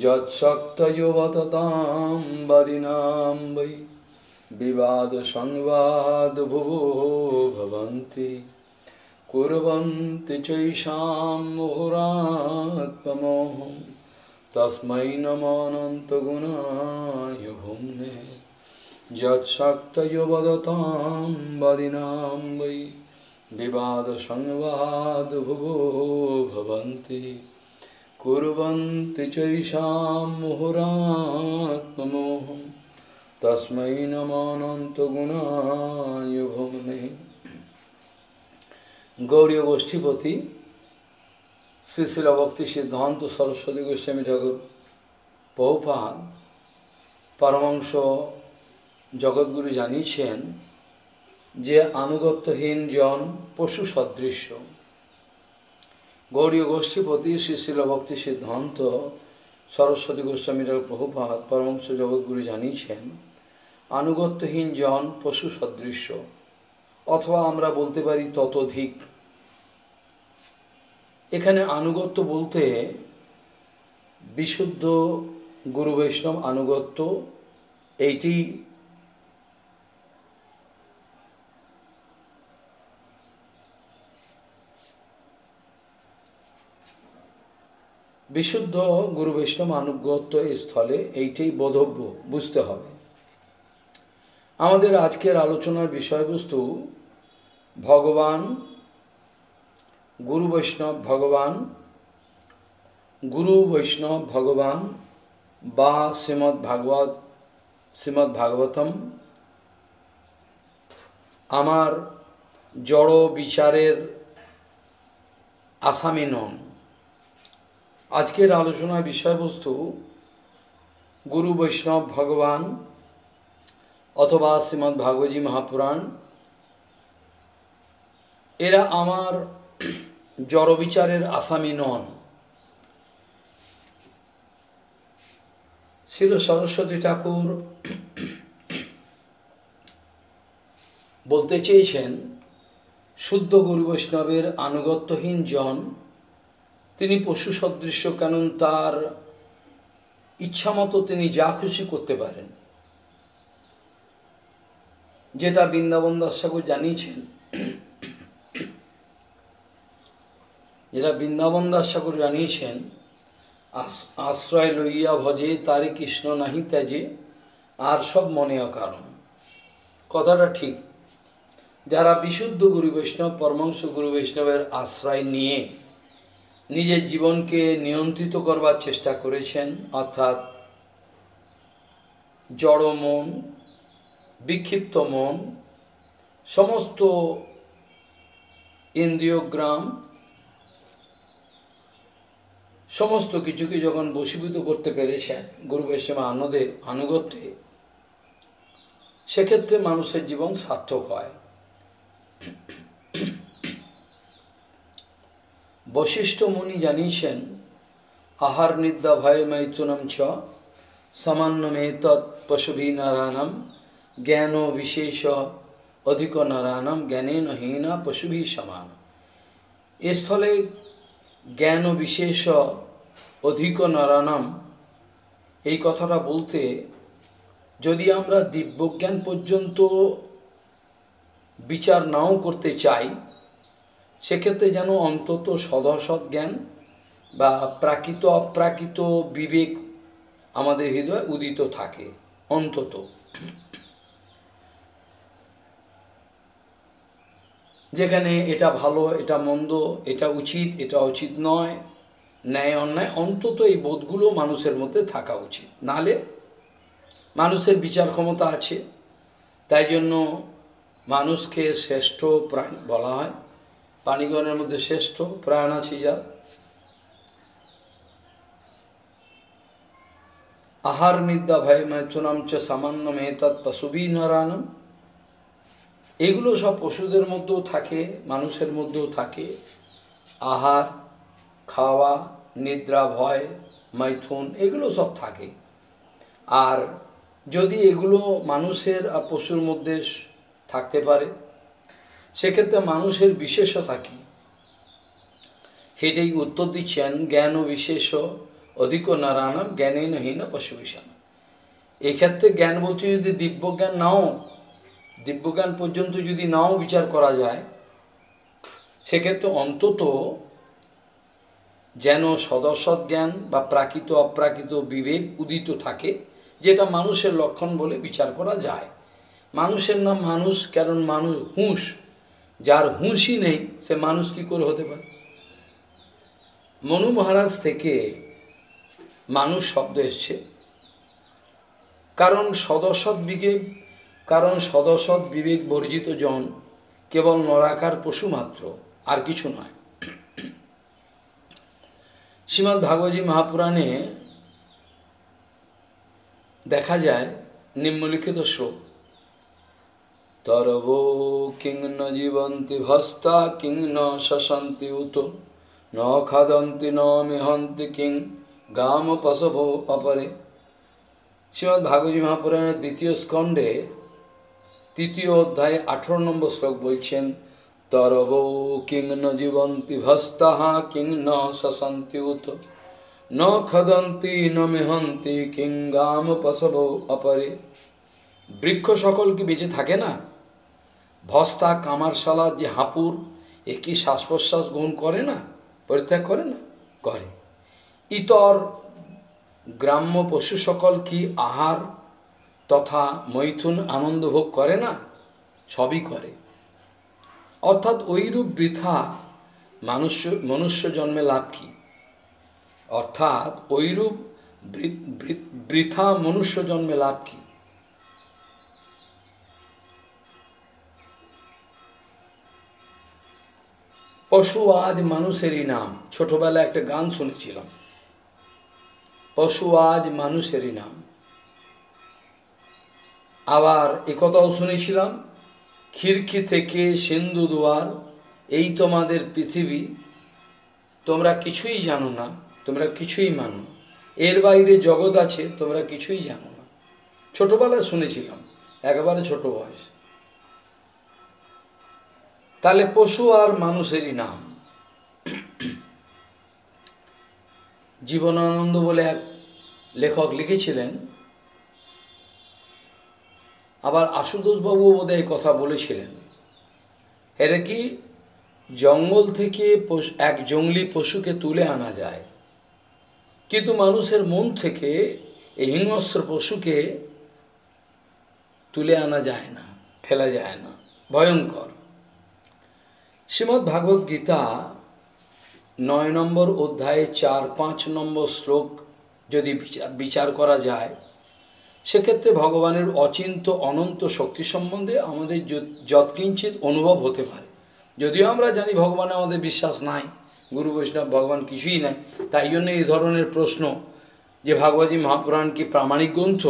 যৎসত্যযুবততাম বদিনাম বৈ বিবাদ সংবাদ ভুবো ভবন্তি কুরবন্তি চৈষাম মুহুরাত্মমোহম তস্मै নমানন্তগুণায় ভুম্নে যৎসক্তযুবদতাম বদিনাম বৈ বিবাদ সংবাদ ভুবো कुर्वन्ति चैषां मुहुरात्ममोहं तस्मै नमानन्तगुणाय ভুমনে গৌরীয় গোষ্ঠীপতি শ্রী শিলভক্তি সিদ্ধান্ত সরস্বতী গোস্বামী ঠাকুর বহুপাল পরমাংশ জগৎগুরু জানিয়েছেন যে আনুগত্যহীন জন পশু সদৃশ্য গৌরী গোষ্ঠীপতি শ্রী শিল ভক্তি সিদ্ধান্ত সরস্বতী গোস্বামীর প্রভুপাত পরমংশ জগৎগুরু জানিয়েছেন আনুগত্যহীন জন পশু সদৃশ্য অথবা আমরা বলতে পারি ততধিক এখানে আনুগত্য বলতে বিশুদ্ধ গুরু বৈষ্ণব আনুগত্য এইটি বিশুদ্ধ গুরু বৈষ্ণব আনুগত্য এই স্থলে এইটাই বোধব্য বুঝতে হবে আমাদের আজকের আলোচনার বিষয়বস্তু ভগবান গুরু বৈষ্ণব ভগবান গুরু বৈষ্ণব ভগবান বা শ্রীমদ্ ভাগবত শ্রীমদ্ ভাগবতম আমার জড় বিচারের আসামি নন আজকের আলোচনার বিষয়বস্তু গুরু বৈষ্ণব ভগবান অথবা শ্রীমদ্ ভাগবতী মহাপুরাণ এরা আমার জড়বিচারের আসামি নন ছিল সরস্বতী ঠাকুর বলতে চেয়েছেন শুদ্ধ গুরু বৈষ্ণবের আনুগত্যহীন জন তিনি পশু সদৃশ্য কারণ তার ইচ্ছামতো তিনি যা খুশি করতে পারেন যেটা বৃন্দাবন দাস ঠাকুর জানিয়েছেন যেটা বৃন্দাবন দাস ঠাকুর জানিয়েছেন আশ্রয় লইয়া ভজে তারে কৃষ্ণ নাহি ত্যাজে আর সব মনে কারণ কথাটা ঠিক যারা বিশুদ্ধ গুরু বৈষ্ণব পরমাংশ গুরু বৈষ্ণবের আশ্রয় নিয়ে নিজের জীবনকে নিয়ন্ত্রিত করবার চেষ্টা করেছেন অর্থাৎ জড় মন বিক্ষিপ্ত মন সমস্ত ইন্দ্রিয়গ্রাম সমস্ত কিছুকে যখন বসীভূত করতে পেরেছেন গুরু বৈষ্ণবা আনন্দে আনুগত্যে সেক্ষেত্রে মানুষের জীবন সার্থক হয় বশিষ্ঠ মুনি জানিয়েছেন আহার নিদ্রা ভয় মৈথুনম ছ সামান্য মেতৎ পশুভি নারায়ণম জ্ঞান বিশেষ অধিক নারায়ণম জ্ঞানে নহীনা পশুভি সমান এ স্থলে জ্ঞান বিশেষ অধিক নারায়ণম এই কথাটা বলতে যদি আমরা দিব্যজ্ঞান পর্যন্ত বিচার নাও করতে চাই সেক্ষেত্রে যেন অন্তত সদসৎ জ্ঞান বা প্রাকৃত অপ্রাকৃত বিবেক আমাদের হৃদয়ে উদিত থাকে অন্তত যেখানে এটা ভালো এটা মন্দ এটা উচিত এটা উচিত নয় ন্যায় অন্যায় অন্তত এই বোধগুলো মানুষের মধ্যে থাকা উচিত নালে মানুষের বিচার ক্ষমতা আছে তাই জন্য মানুষকে শ্রেষ্ঠ প্রাণী বলা হয় পানিগণের মধ্যে শ্রেষ্ঠ আছি যা আহার নিদ্যা ভয় মৈথুনাম চ সামান্য মেয়ে পশুবি নরানম এগুলো সব পশুদের মধ্যেও থাকে মানুষের মধ্যেও থাকে আহার খাওয়া নিদ্রা ভয় মাইথুন এগুলো সব থাকে আর যদি এগুলো মানুষের আর পশুর মধ্যে থাকতে পারে সেক্ষেত্রে মানুষের বিশেষতা কি সেটাই উত্তর দিচ্ছেন জ্ঞান ও বিশেষ অধিক নারায়ণ জ্ঞানহীন পশু বিষণ এক্ষেত্রে জ্ঞান বলতে যদি দিব্যজ্ঞান নাও দিব্যজ্ঞান পর্যন্ত যদি নাও বিচার করা যায় সেক্ষেত্রে অন্তত যেন সদসৎ জ্ঞান বা প্রাকৃত অপ্রাকৃত বিবেক উদিত থাকে যেটা মানুষের লক্ষণ বলে বিচার করা যায় মানুষের নাম মানুষ কারণ মানুষ হুঁশ যার হুঁশই নেই সে মানুষ কি করে হতে পারে মনু মহারাজ থেকে মানুষ শব্দ এসছে কারণ সদসৎ বিবেক কারণ সদসৎ বিবেক বর্জিত জন কেবল নরাকার পশু মাত্র আর কিছু নয় শ্রীমৎ ভাগবতী মহাপুরাণে দেখা যায় নিম্নলিখিত শ্লোক তরব কিং ন জীবন্তি ভস্তা কিং ন শশন্তি উত ন খাদন্তি ন মিহন্তি কিং গাম পশব অপরে শ্রীমদ্ ভাগবতী মহাপুরাণের দ্বিতীয় স্কন্ধে তৃতীয় অধ্যায়ে আঠেরো নম্বর শ্লোক বলছেন তরব কিং ন জীবন্তি ভস্তাহা কিং ন শশন্তি উত ন খদন্তি ন মেহন্তি কিং গাম পশব অপরে বৃক্ষ সকলকে বেঁচে থাকে না ভস্তা কামারশালা যে হাঁপুর এ কি শ্বাস প্রশ্বাস গ্রহণ করে না পরিত্যাগ করে না করে ইতর গ্রাম্য পশু সকল কি আহার তথা মৈথুন আনন্দ ভোগ করে না সবই করে অর্থাৎ ওইরূপ বৃথা মানুষ্য মনুষ্য জন্মে লাভ কি অর্থাৎ ওইরূপ বৃথা মনুষ্য জন্মে লাভ কী পশু আজ মানুষেরই নাম ছোটবেলায় একটা গান শুনেছিলাম পশু আজ মানুষেরই নাম আবার একথাও শুনেছিলাম খিরখি থেকে সিন্ধু দুয়ার এই তোমাদের পৃথিবী তোমরা কিছুই জানো না তোমরা কিছুই মানো এর বাইরে জগৎ আছে তোমরা কিছুই জানো না ছোটোবেলায় শুনেছিলাম একবারে ছোট বয়স তাহলে পশু আর মানুষেরই নাম জীবনানন্দ বলে এক লেখক লিখেছিলেন আবার আশুতোষবাবু এই কথা বলেছিলেন এটা কি জঙ্গল থেকে এক জঙ্গলি পশুকে তুলে আনা যায় কিন্তু মানুষের মন থেকে এই হিংস্র পশুকে তুলে আনা যায় না ফেলা যায় না ভয়ঙ্কর শ্রীমদ্ ভাগবত গীতা নয় নম্বর অধ্যায়ে চার পাঁচ নম্বর শ্লোক যদি বিচার করা যায় সেক্ষেত্রে ভগবানের অচিন্ত অনন্ত শক্তি সম্বন্ধে আমাদের যৎকিঞ্চিত অনুভব হতে পারে যদিও আমরা জানি ভগবানে আমাদের বিশ্বাস নাই গুরু বৈষ্ণব ভগবান কিছুই নাই তাই জন্য এই ধরনের প্রশ্ন যে ভাগবতী মহাপুরাণ কি প্রামাণিক গ্রন্থ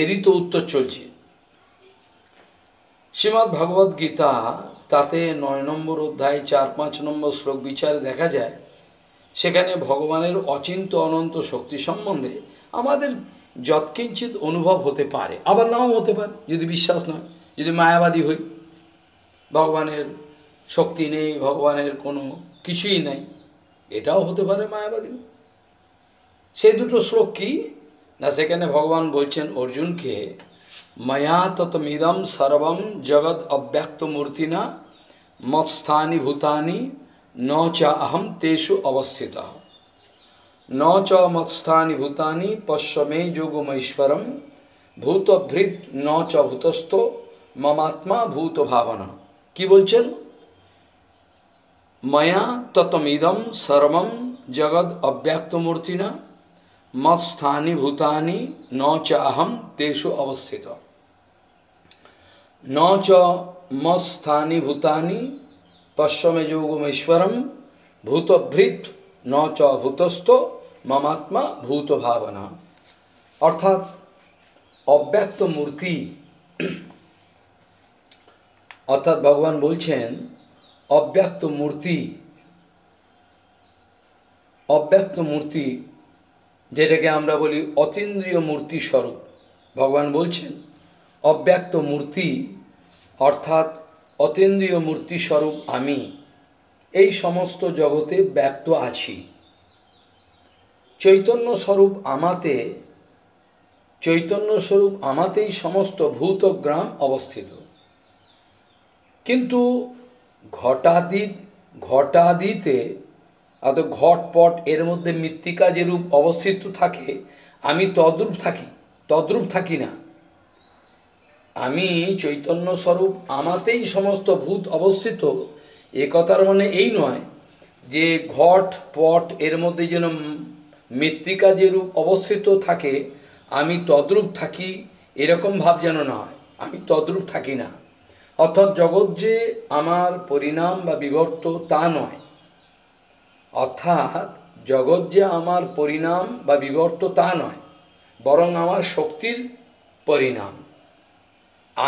এরই তো উত্তর চলছে শ্রীমদ্ ভগবদ্গীতা তাতে নয় নম্বর অধ্যায় চার পাঁচ নম্বর শ্লোক বিচারে দেখা যায় সেখানে ভগবানের অচিন্ত অনন্ত শক্তি সম্বন্ধে আমাদের যৎকিঞ্চিত অনুভব হতে পারে আবার নাও হতে পারে যদি বিশ্বাস নয় যদি মায়াবাদী হই ভগবানের শক্তি নেই ভগবানের কোনো কিছুই নেই এটাও হতে পারে মায়াবাদী সেই দুটো শ্লোক কি না সেখানে ভগবান বলছেন অর্জুনকে মায়া তত মিদম সর্বম জগৎ অব্যক্ত না মৎস্থানি ভূতানি ন চ আহম তেষু অবস্থিত ন চ মৎস্থানি ভূতানি পশ্চমে যোগমৈশ্বরম ভূতভৃত ন চ ভূতস্থ মমাত্মা ভূত ভাবনা কি বলছেন ময়া ততমিদম সর্বম জগৎ না মৎস্থানি ভূতানি ন চ আহম তেষু অবস্থিত ন চ মস্থানি ভূতানি পশ্চমে যোগমেশ্বরম ভূতভৃত ন চ ভূতস্থ মমাত্মা ভূত ভাবনা অর্থাৎ অব্যক্ত মূর্তি অর্থাৎ ভগবান বলছেন অব্যক্ত মূর্তি অব্যক্ত মূর্তি যেটাকে আমরা বলি অতীন্দ্রিয় মূর্তি স্বরূপ ভগবান বলছেন অব্যক্ত মূর্তি অর্থাৎ অতেন্দ্রীয় মূর্তিস্বরূপ আমি এই সমস্ত জগতে ব্যক্ত আছি চৈতন্য স্বরূপ আমাতে চৈতন্য স্বরূপ আমাতেই সমস্ত গ্রাম অবস্থিত কিন্তু ঘটাদি ঘটাদিতে অত ঘটপট এর মধ্যে মৃত্তিকা যেরূপ অবস্থিত থাকে আমি তদ্রূপ থাকি তদ্রূপ থাকি না আমি চৈতন্য স্বরূপ আমাতেই সমস্ত ভূত অবস্থিত এ কথার মানে এই নয় যে ঘট পট এর মধ্যে যেন মৃত্তিকা যে রূপ অবস্থিত থাকে আমি তদ্রূপ থাকি এরকম ভাব যেন না হয় আমি তদ্রূপ থাকি না অর্থাৎ জগৎ যে আমার পরিণাম বা বিবর্ত তা নয় অর্থাৎ জগৎ যে আমার পরিণাম বা বিবর্ত তা নয় বরং আমার শক্তির পরিণাম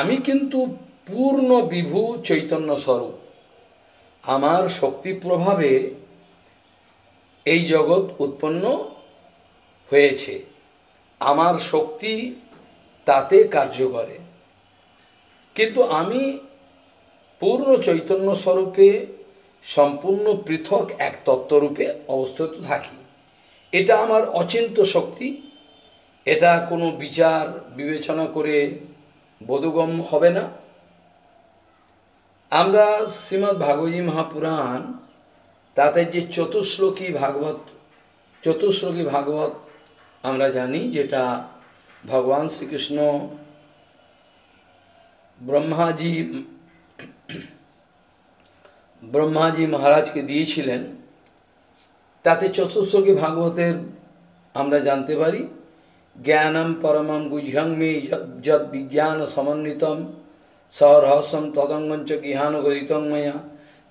আমি কিন্তু পূর্ণ বিভু চৈতন্য স্বরূপ আমার শক্তি প্রভাবে এই জগৎ উৎপন্ন হয়েছে আমার শক্তি তাতে কার্য করে কিন্তু আমি পূর্ণ চৈতন্য স্বরূপে সম্পূর্ণ পৃথক এক তত্ত্বরূপে অবস্থিত থাকি এটা আমার অচিন্ত শক্তি এটা কোনো বিচার বিবেচনা করে বোধগম হবে না আমরা শ্রীমদ্ ভাগবতী মহাপুরাণ তাতে যে চতুশ্লোকী ভাগবত চতুশ্লোকী ভাগবত আমরা জানি যেটা ভগবান শ্রীকৃষ্ণ ব্রহ্মাজি ব্রহ্মাজি মহারাজকে দিয়েছিলেন তাতে চতুশ্লোকী ভাগবতের আমরা জানতে পারি ज्ञानम परम गुझ्यंग मे जद विज्ञान समन्वित सहरहस्यम तदंग गिहान मैं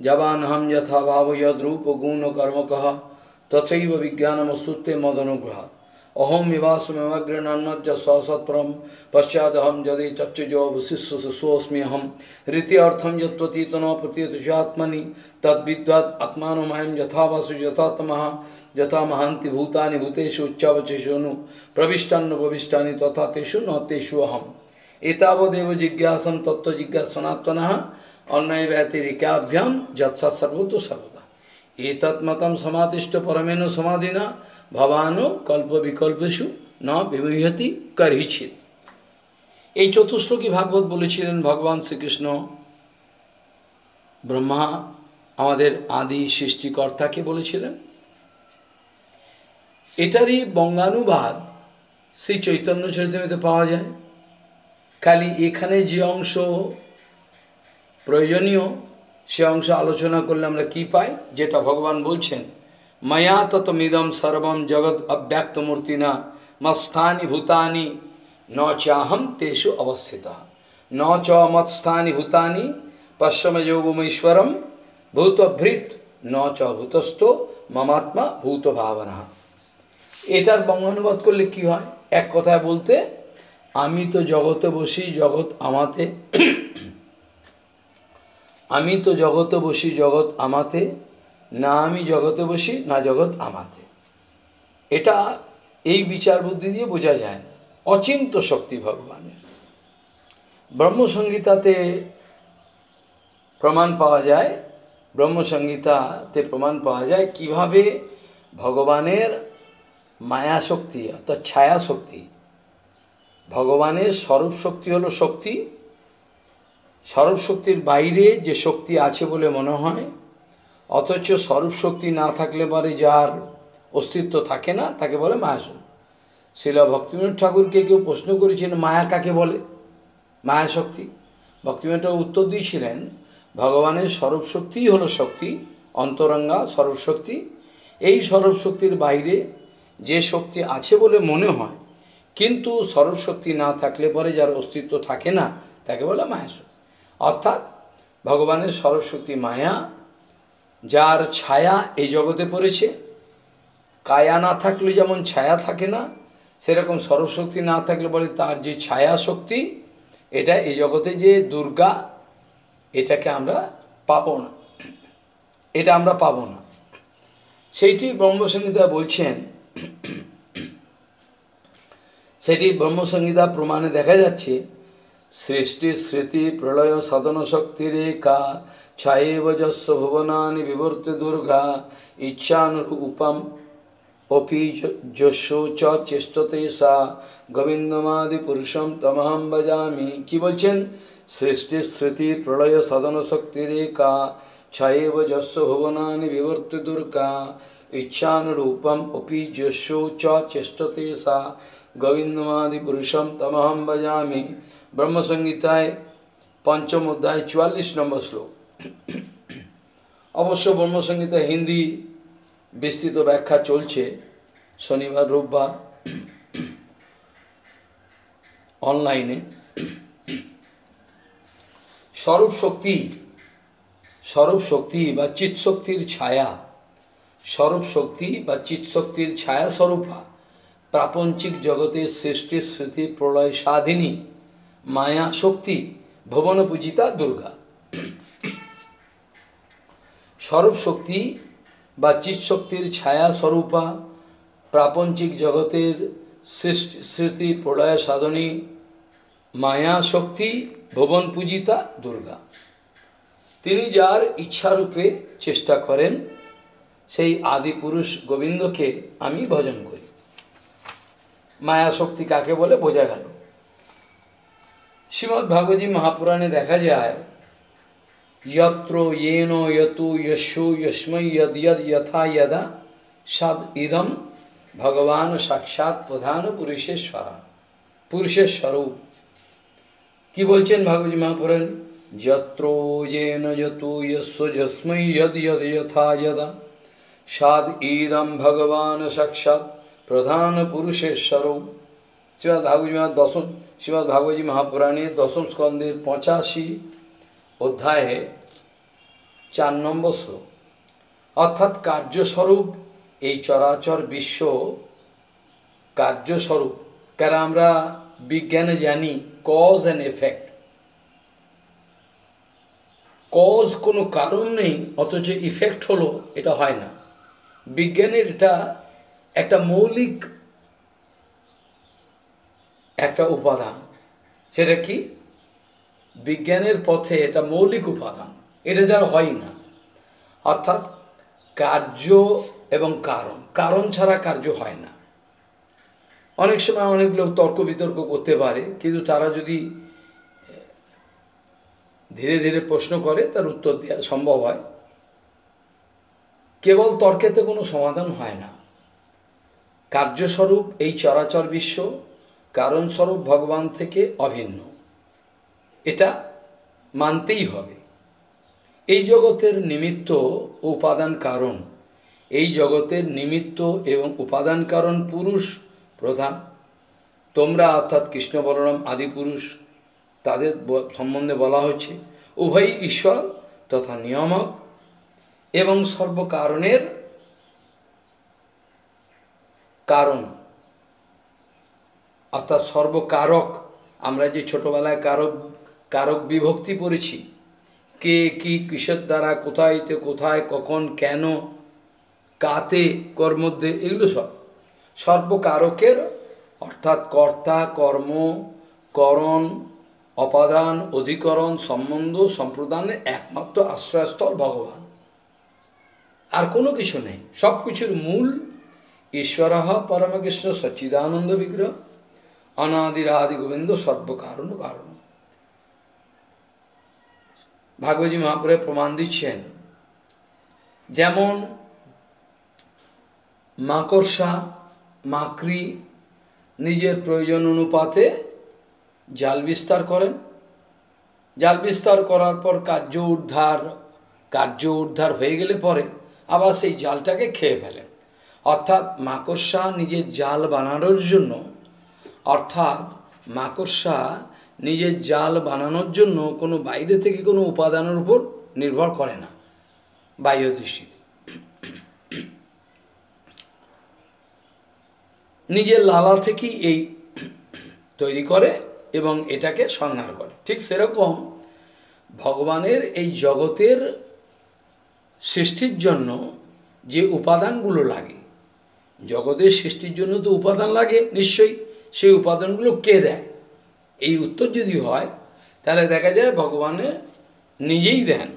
जवान हम यथा भाव यद रूप गुण कर्म कह तथैव विज्ञानमस्तुते मद अहम विवासमग्रण्य ससत्परम पश्चादहम यदि तच्चुजोशिष्योस्मी हम रीति अर्थम यतीत न प्रतीतुषात्मनि तद्विद्वद आत्मानमयम यथा वसु यथा यथा महांति भूतानि भूतेषु उच्चावचेषु नु प्रविष्टान्न तथा तेषु न तेषु अहम एतावदेव जिज्ञासम तत्व जिज्ञासनात्मन अन्य व्यतिरिकाभ्याम जत्सत्सर्वतो सर्वदा एतत्मतम समातिष्ट परमेणु समाधिना ভবানো কল্প বিকল্পেশু ন বিবহতি কারিচিত এই চতুশ্লোকী ভাগবত বলেছিলেন ভগবান শ্রীকৃষ্ণ ব্রহ্মা আমাদের আদি সৃষ্টিকর্তাকে বলেছিলেন এটারই বঙ্গানুবাদ শ্রী চৈতন্য চরিত্রে পাওয়া যায় খালি এখানে যে অংশ প্রয়োজনীয় সে অংশ আলোচনা করলে আমরা কি পাই যেটা ভগবান বলছেন ময়া ততমিদম সর্বম জগৎ অব্যক্ত মূর্তি না মৎস্থানি ভূতানি ন চাহম তেষু অবস্থিত ন চ মৎস্থানি ভূতানি পশ্চিমে যোগমেশ্বরম ভূতভৃত ন চ ভূতস্থ মমাত্মা ভূত ভাবনা এটার বঙ্গানুবাদ করলে কি হয় এক কথায় বলতে আমি তো জগতে বসি জগৎ আমাতে আমি তো জগতে বসি জগৎ আমাতে না আমি জগতে বসি না জগৎ আমাতে এটা এই বিচার বুদ্ধি দিয়ে বোঝা যায় না অচিন্ত শক্তি ভগবানের ব্রহ্মসংগীতাতে প্রমাণ পাওয়া যায় ব্রহ্মসংগীতাতে প্রমাণ পাওয়া যায় কিভাবে ভগবানের মায়া শক্তি অর্থাৎ ছায়া শক্তি ভগবানের স্বরূপ শক্তি হলো শক্তি স্বরূপ শক্তির বাইরে যে শক্তি আছে বলে মনে হয় অথচ স্বরূপ শক্তি না থাকলে পরে যার অস্তিত্ব থাকে না তাকে বলে মায়াসুর শিল ভক্তিবিনোদ ঠাকুরকে কেউ প্রশ্ন করেছেন মায়া কাকে বলে মায়া শক্তি ভক্তিবিনোদ ঠাকুর উত্তর দিয়েছিলেন ভগবানের স্বরূপ হল শক্তি অন্তরঙ্গা স্বরূপ শক্তি এই স্বরূপ শক্তির বাইরে যে শক্তি আছে বলে মনে হয় কিন্তু স্বরূপ শক্তি না থাকলে পরে যার অস্তিত্ব থাকে না তাকে বলে মায়া অর্থাৎ ভগবানের স্বরূপ শক্তি মায়া যার ছায়া এই জগতে পড়েছে কায়া না থাকলে যেমন ছায়া থাকে না সেরকম সর্বশক্তি না থাকলে বলে তার যে ছায়া শক্তি এটা এই জগতে যে দুর্গা এটাকে আমরা পাবো না এটা আমরা পাবো না সেইটি ব্রহ্মসংহিতা বলছেন সেটি ব্রহ্মসংহিতা প্রমাণে দেখা যাচ্ছে সৃষ্টি স্মৃতি প্রলয় সাধন শক্তির কা ছায়েব যস্য ভুবনানি বিবর্তে দুর্গা ইচ্ছানুরূপম অপি যশো চ চেষ্টতে সা গোবিন্দমাদি পুরুষম তমহম বজামি কি বলছেন সৃষ্টি স্মৃতি প্রলয় সাধন শক্তি রেখা ছায়েব যস্য ভুবনানি বিবর্তে দুর্গা ইচ্ছানুরূপম অপি যশো চেষ্টতে সা গোবিন্দমাদি পুরুষম তমহম বজামি ব্রহ্মসংহিতায় পঞ্চম অধ্যায় চুয়াল্লিশ নম্বর শ্লোক অবশ্য ব্রহ্মসঙ্গীতে হিন্দি বিস্তৃত ব্যাখ্যা চলছে শনিবার রোববার অনলাইনে স্বরূপ শক্তি স্বরূপ শক্তি বা চিৎশক্তির ছায়া স্বরূপ শক্তি বা চিৎশক্তির ছায়া স্বরূপা প্রাপঞ্চিক জগতের সৃষ্টি স্মৃতি প্রলয় সাধিনী মায়া শক্তি ভুবন পূজিতা দুর্গা স্বরূপশক্তি বা চিৎশক্তির ছায়া স্বরূপা প্রাপঞ্চিক জগতের সৃষ্টি স্মৃতি প্রলয় সাধনী মায়া শক্তি ভুবন পূজিতা দুর্গা তিনি যার ইচ্ছারূপে চেষ্টা করেন সেই আদি পুরুষ গোবিন্দকে আমি ভজন করি মায়া শক্তি কাকে বলে বোঝা গেল শ্রীমদ্ ভাগজী মহাপুরাণে দেখা যায় यत्रो येनो यतु यशो यश्म यद यद यथा यदा सद इदम भगवान साक्षात प्रधान पुरुषेश्वर पुरुषेश्वरू कि बोलचन भगवत महापुरन यत्रो येन यतु यशो यस्म यद यद यथा यदा सद इदम भगवान साक्षात प्रधान पुरुषेश्वरू श्रीमद भागवत जी महा श्रीमद भागवत जी महापुराणे दशम स्कंदे पचासी অধ্যায়ে চার নম্বর শ্লোক অর্থাৎ কার্যস্বরূপ এই চরাচর বিশ্ব কার্যস্বরূপ কারণ আমরা বিজ্ঞানে জানি কজ অ্যান্ড এফেক্ট কজ কোনো কারণ নেই অথচ ইফেক্ট হলো এটা হয় না বিজ্ঞানের এটা একটা মৌলিক একটা উপাদান সেটা কি বিজ্ঞানের পথে এটা মৌলিক উপাদান এটা যার হয় না অর্থাৎ কার্য এবং কারণ কারণ ছাড়া কার্য হয় না অনেক সময় অনেক লোক তর্ক বিতর্ক করতে পারে কিন্তু তারা যদি ধীরে ধীরে প্রশ্ন করে তার উত্তর দেওয়া সম্ভব হয় কেবল তর্কেতে কোনো সমাধান হয় না কার্যস্বরূপ এই চরাচর বিশ্ব কারণস্বরূপ ভগবান থেকে অভিন্ন এটা মানতেই হবে এই জগতের নিমিত্ত উপাদান কারণ এই জগতের নিমিত্ত এবং উপাদান কারণ পুরুষ প্রধান তোমরা অর্থাৎ কৃষ্ণ বলরাম আদি পুরুষ তাদের সম্বন্ধে বলা হচ্ছে উভয়ই ঈশ্বর তথা নিয়ামক এবং সর্বকারণের কারণ অর্থাৎ সর্বকারক আমরা যে ছোটোবেলায় কারক কারক বিভক্তি পড়েছি কে কি কিসের দ্বারা কোথায় কোথায় কখন কেন কাতে কর মধ্যে এগুলো সব সর্বকারকের অর্থাৎ কর্তা কর্ম করণ অপাদান অধিকরণ সম্বন্ধ সম্প্রদানের একমাত্র আশ্রয়স্থল ভগবান আর কোনো কিছু নেই সব কিছুর মূল ঈশ্বর পরমকৃষ্ণ সচ্চিদানন্দ বিগ্রহ অনাদিরাদি গোবিন্দ সর্বকারণ কারণ ভাগবতী মহাপুরে প্রমাণ দিচ্ছেন যেমন মাকড়সা মাকড়ি নিজের প্রয়োজন অনুপাতে জাল বিস্তার করেন জাল বিস্তার করার পর কার্য উদ্ধার কার্য উদ্ধার হয়ে গেলে পরে আবার সেই জালটাকে খেয়ে ফেলেন অর্থাৎ মাকড়সা নিজের জাল বানানোর জন্য অর্থাৎ মাকড়সা নিজের জাল বানানোর জন্য কোনো বাইরে থেকে কোনো উপাদানের উপর নির্ভর করে না বাহ্য দৃষ্টিতে নিজের লালা থেকেই এই তৈরি করে এবং এটাকে সংহার করে ঠিক সেরকম ভগবানের এই জগতের সৃষ্টির জন্য যে উপাদানগুলো লাগে জগতের সৃষ্টির জন্য তো উপাদান লাগে নিশ্চয়ই সেই উপাদানগুলো কে দেয় এই উত্তর যদি হয় তাহলে দেখা যায় ভগবানে নিজেই দেন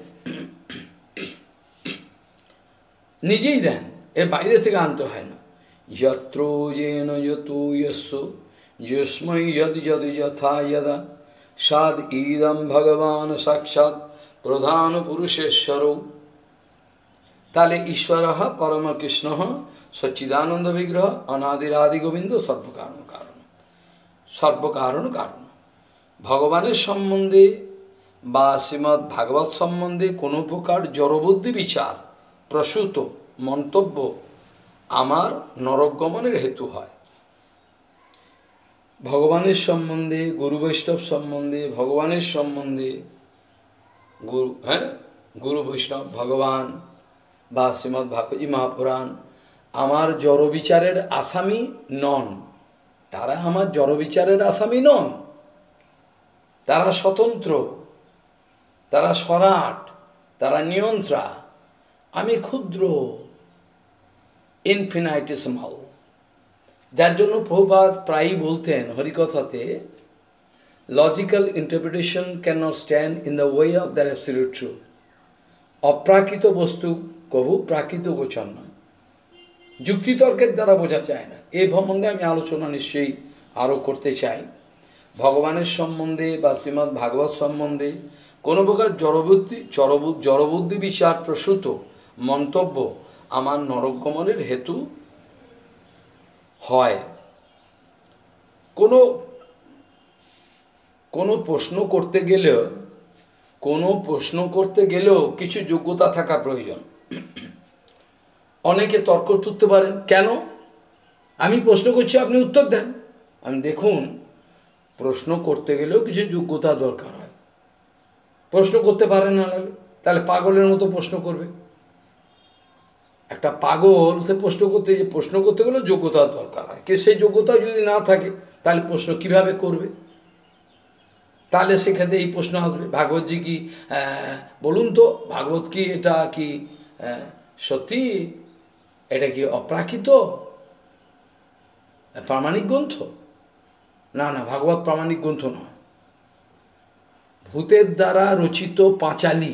নিজেই দেন এর বাইরে থেকে আনতে হয় না যত্র যেন যত ইয়স্য যস্মৈ যদ যদ যথা যদা সাদ ইদম ভগবান সাক্ষাৎ প্রধান পুরুষেশ্বর তাহলে ঈশ্বর কৃষ্ণ সচ্চিদানন্দ বিগ্রহ অনাদিরাদি গোবিন্দ সর্বকারণ কারণ সর্বকারণ কারণ ভগবানের সম্বন্ধে বা শ্রীমৎ ভাগবত সম্বন্ধে কোনো প্রকার জড়বুদ্ধি বিচার প্রসূত মন্তব্য আমার নরকগমনের হেতু হয় ভগবানের সম্বন্ধে গুরু বৈষ্ণব সম্বন্ধে ভগবানের সম্বন্ধে গুরু হ্যাঁ গুরু বৈষ্ণব ভগবান বা শ্রীমৎ ভাগবতী মহাপুরাণ আমার জড়বিচারের আসামি নন তারা আমার জড়বিচারের আসামি নন তারা স্বতন্ত্র তারা সরাট তারা নিয়ন্ত্রা আমি ক্ষুদ্র ইনফিনাইটিস ইনফিনাইটিসমাল যার জন্য প্রভুপাত প্রায়ই বলতেন হরিকথাতে logical interpretation can not stand in the way of the absolute true অপ্রাকৃত বস্তু কবু প্রাকৃত গোচর নয় যুক্তিতর্কের দ্বারা বোঝা যায় না এই ভ্রমণে আমি আলোচনা নিশ্চয়ই আরও করতে চাই ভগবানের সম্বন্ধে বা শ্রীমদ্ ভাগবত সম্বন্ধে কোনো প্রকার জড়বুদ্ধি জড়বু জড়বুদ্ধি বিচার প্রসূত মন্তব্য আমার নরকগমনের হেতু হয় কোনো কোনো প্রশ্ন করতে গেলেও কোনো প্রশ্ন করতে গেলেও কিছু যোগ্যতা থাকা প্রয়োজন অনেকে তর্ক তুলতে পারেন কেন আমি প্রশ্ন করছি আপনি উত্তর দেন আমি দেখুন প্রশ্ন করতে গেলেও কিছু যোগ্যতা দরকার হয় প্রশ্ন করতে পারে না তাহলে পাগলের মতো প্রশ্ন করবে একটা পাগল সে প্রশ্ন করতে যে প্রশ্ন করতে গেলেও যোগ্যতা দরকার হয় কে সেই যোগ্যতা যদি না থাকে তাহলে প্রশ্ন কিভাবে করবে তাহলে সেক্ষেত্রে এই প্রশ্ন আসবে ভাগবতজি কি বলুন তো ভাগবত কি এটা কি সত্যি এটা কি অপ্রাকৃত প্রামাণিক গ্রন্থ না না ভাগবত প্রামাণিক গ্রন্থ নয় ভূতের দ্বারা রচিত পাঁচালি